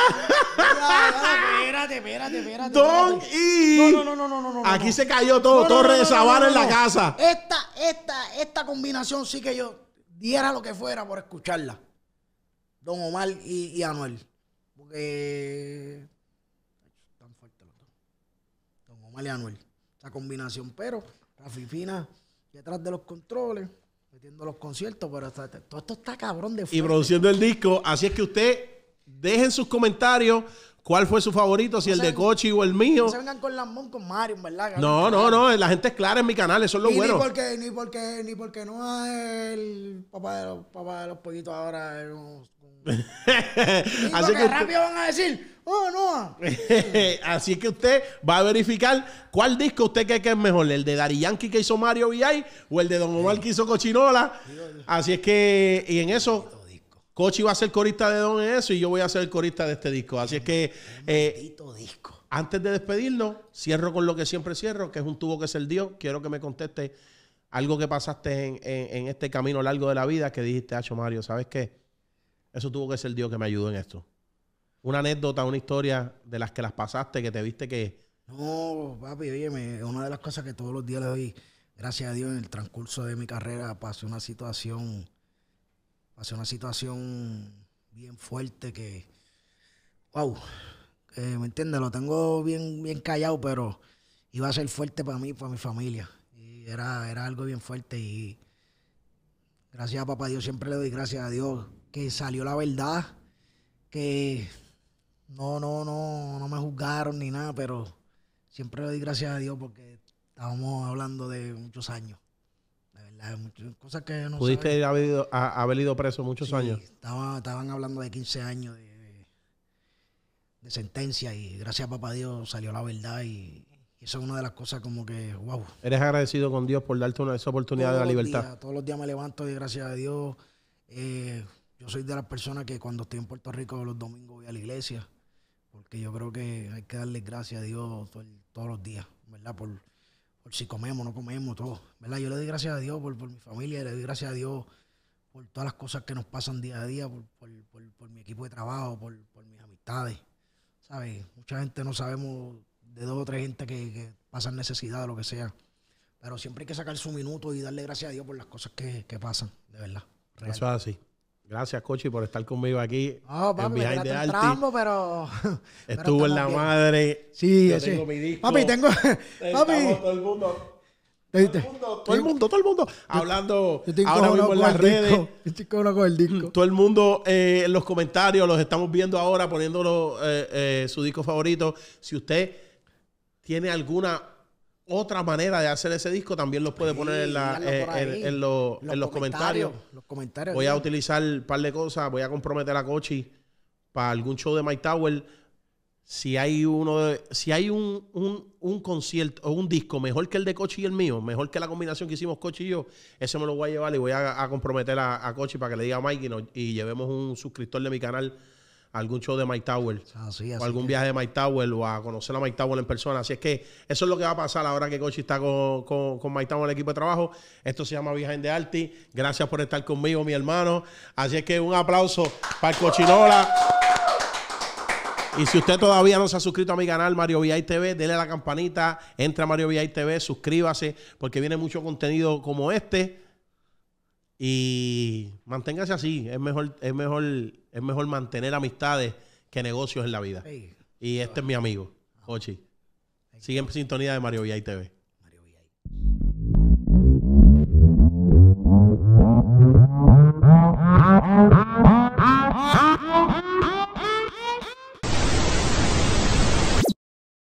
Speaker 2: ¡Ah! Espérate, espérate, espérate. Don y. No, no, no, no, Aquí
Speaker 1: se cayó todo, torre de sabana en la casa.
Speaker 2: Esta, esta, esta combinación sí que yo diera lo que fuera por escucharla. Don Omar y, Anuel. Porque. Están fuerte los dos. Don Omar y Anuel. Esa combinación. Pero Rafifina detrás de los controles,
Speaker 1: metiendo los conciertos, pero todo esto
Speaker 2: está cabrón de fuerte. Y produciendo
Speaker 1: el disco. Así es que usted dejen sus comentarios. ¿Cuál fue su favorito? Si el de Cochi o el mío. No se
Speaker 2: vengan con mon' con Mario, ¿verdad? No, no, no.
Speaker 1: La gente es clara en mi canal, eso es lo bueno. Ni
Speaker 2: porque, ni porque, ni porque no es el papá de los, papá de los pollitos ahora. Eh, los,
Speaker 1: Así que rápido
Speaker 2: van a decir, oh, no.
Speaker 1: Así que usted va a verificar cuál disco usted cree que es mejor, el de Dari Yankee que hizo Mario VI o el de Don Omar que hizo Cochinola. Así es que, y en eso Cochi va a ser corista de Don Eso y yo voy a ser el corista de este disco. Así es que. Eh, disco. Antes de despedirnos, cierro con lo que siempre cierro, que es un tubo que es el Dios. Quiero que me conteste algo que pasaste en, este camino largo de la vida que dijiste, Hacho Mario, ¿sabes qué? Eso tuvo que ser Dios que me ayudó en esto. Una anécdota, una historia de las que las pasaste, que te viste que.
Speaker 2: No, papi, oye, una de las cosas que todos los días le doy, gracias a Dios, en el transcurso de mi carrera pasé una situación Pasé una situación bien fuerte que, wow, ¿me entiendes? Lo tengo bien, bien callado, pero iba a ser fuerte para mí, para mi familia. Y era, era algo bien fuerte y gracias a papá Dios, siempre le doy gracias a Dios que salió la verdad, que no, no, no, no me juzgaron ni nada, pero siempre le doy gracias a Dios porque estábamos hablando de muchos años que Pudiste
Speaker 1: haber ido, haber ido preso muchos años.
Speaker 2: estaban hablando de 15 años de, sentencia y gracias a papá Dios salió la verdad y, eso es una de las cosas como que, wow.
Speaker 1: Eres agradecido con Dios por darte una, esa oportunidad de la libertad.
Speaker 2: todos los días me levanto y gracias a Dios. Eh, yo soy de las personas que cuando estoy en Puerto Rico los domingos voy a la iglesia porque yo creo que hay que darle gracias a Dios todos los días, ¿verdad? Por, si comemos, no comemos, todo. ¿verdad? Yo le doy gracias a Dios por, mi familia, le doy gracias a Dios por todas las cosas que nos pasan día a día, por, mi equipo de trabajo, por, mis amistades. ¿Sabes? Mucha gente no sabemos de dos o tres gente que, pasa pasan necesidad o lo que sea. Pero siempre hay que sacar su minuto y darle gracias a Dios por las cosas
Speaker 1: que, pasan, de verdad. Eso es así. Gracias, Cochi, por estar conmigo aquí. Oh, papi, en me un pero. Estuvo en la madre. Sí, Yo sí. Tengo mi disco. Papi, tengo. papi. Todo el mundo. Todo el mundo, todo el mundo, todo el mundo hablando ahora mismo en las redes. Yo con el mm, disco. Todo el mundo eh, en los comentarios, los estamos viendo ahora poniéndolo eh, eh, su disco favorito. Si usted tiene alguna otra manera de hacer ese disco, también los puede poner en, eh, en, los en, los, comentarios.
Speaker 2: Los comentarios voy a
Speaker 1: utilizar un par de cosas. Voy a comprometer a Cochi para algún show de My Tower. Si hay uno si hay un, un, concierto o un disco mejor que el de Cochi y el mío, mejor que la combinación que hicimos Cochi y yo, ese me lo voy a llevar y voy a, comprometer a, a Cochi para que le diga a Mike y, y llevemos un suscriptor de mi canal algún show de Mike Tower ah, así, o algún viaje de Mike Tower o a conocer a Mike Tower en persona. Así es que eso es lo que va a pasar ahora que Cochi está con, con, Mike Tower en el equipo de trabajo. Esto se llama Behind de Arti. Gracias por estar conmigo, mi hermano. Así es que un aplauso para el Cochinola. Y si usted todavía no se ha suscrito a mi canal Mario VI TV, dele a la campanita, entra a Mario VI TV, suscríbase, porque viene mucho contenido como este y manténgase así. Es mejor, es mejor, es mejor mantener amistades que negocios en la vida. Y este es mi amigo, Ochi. Sigue en sintonía de Mario Villay TV.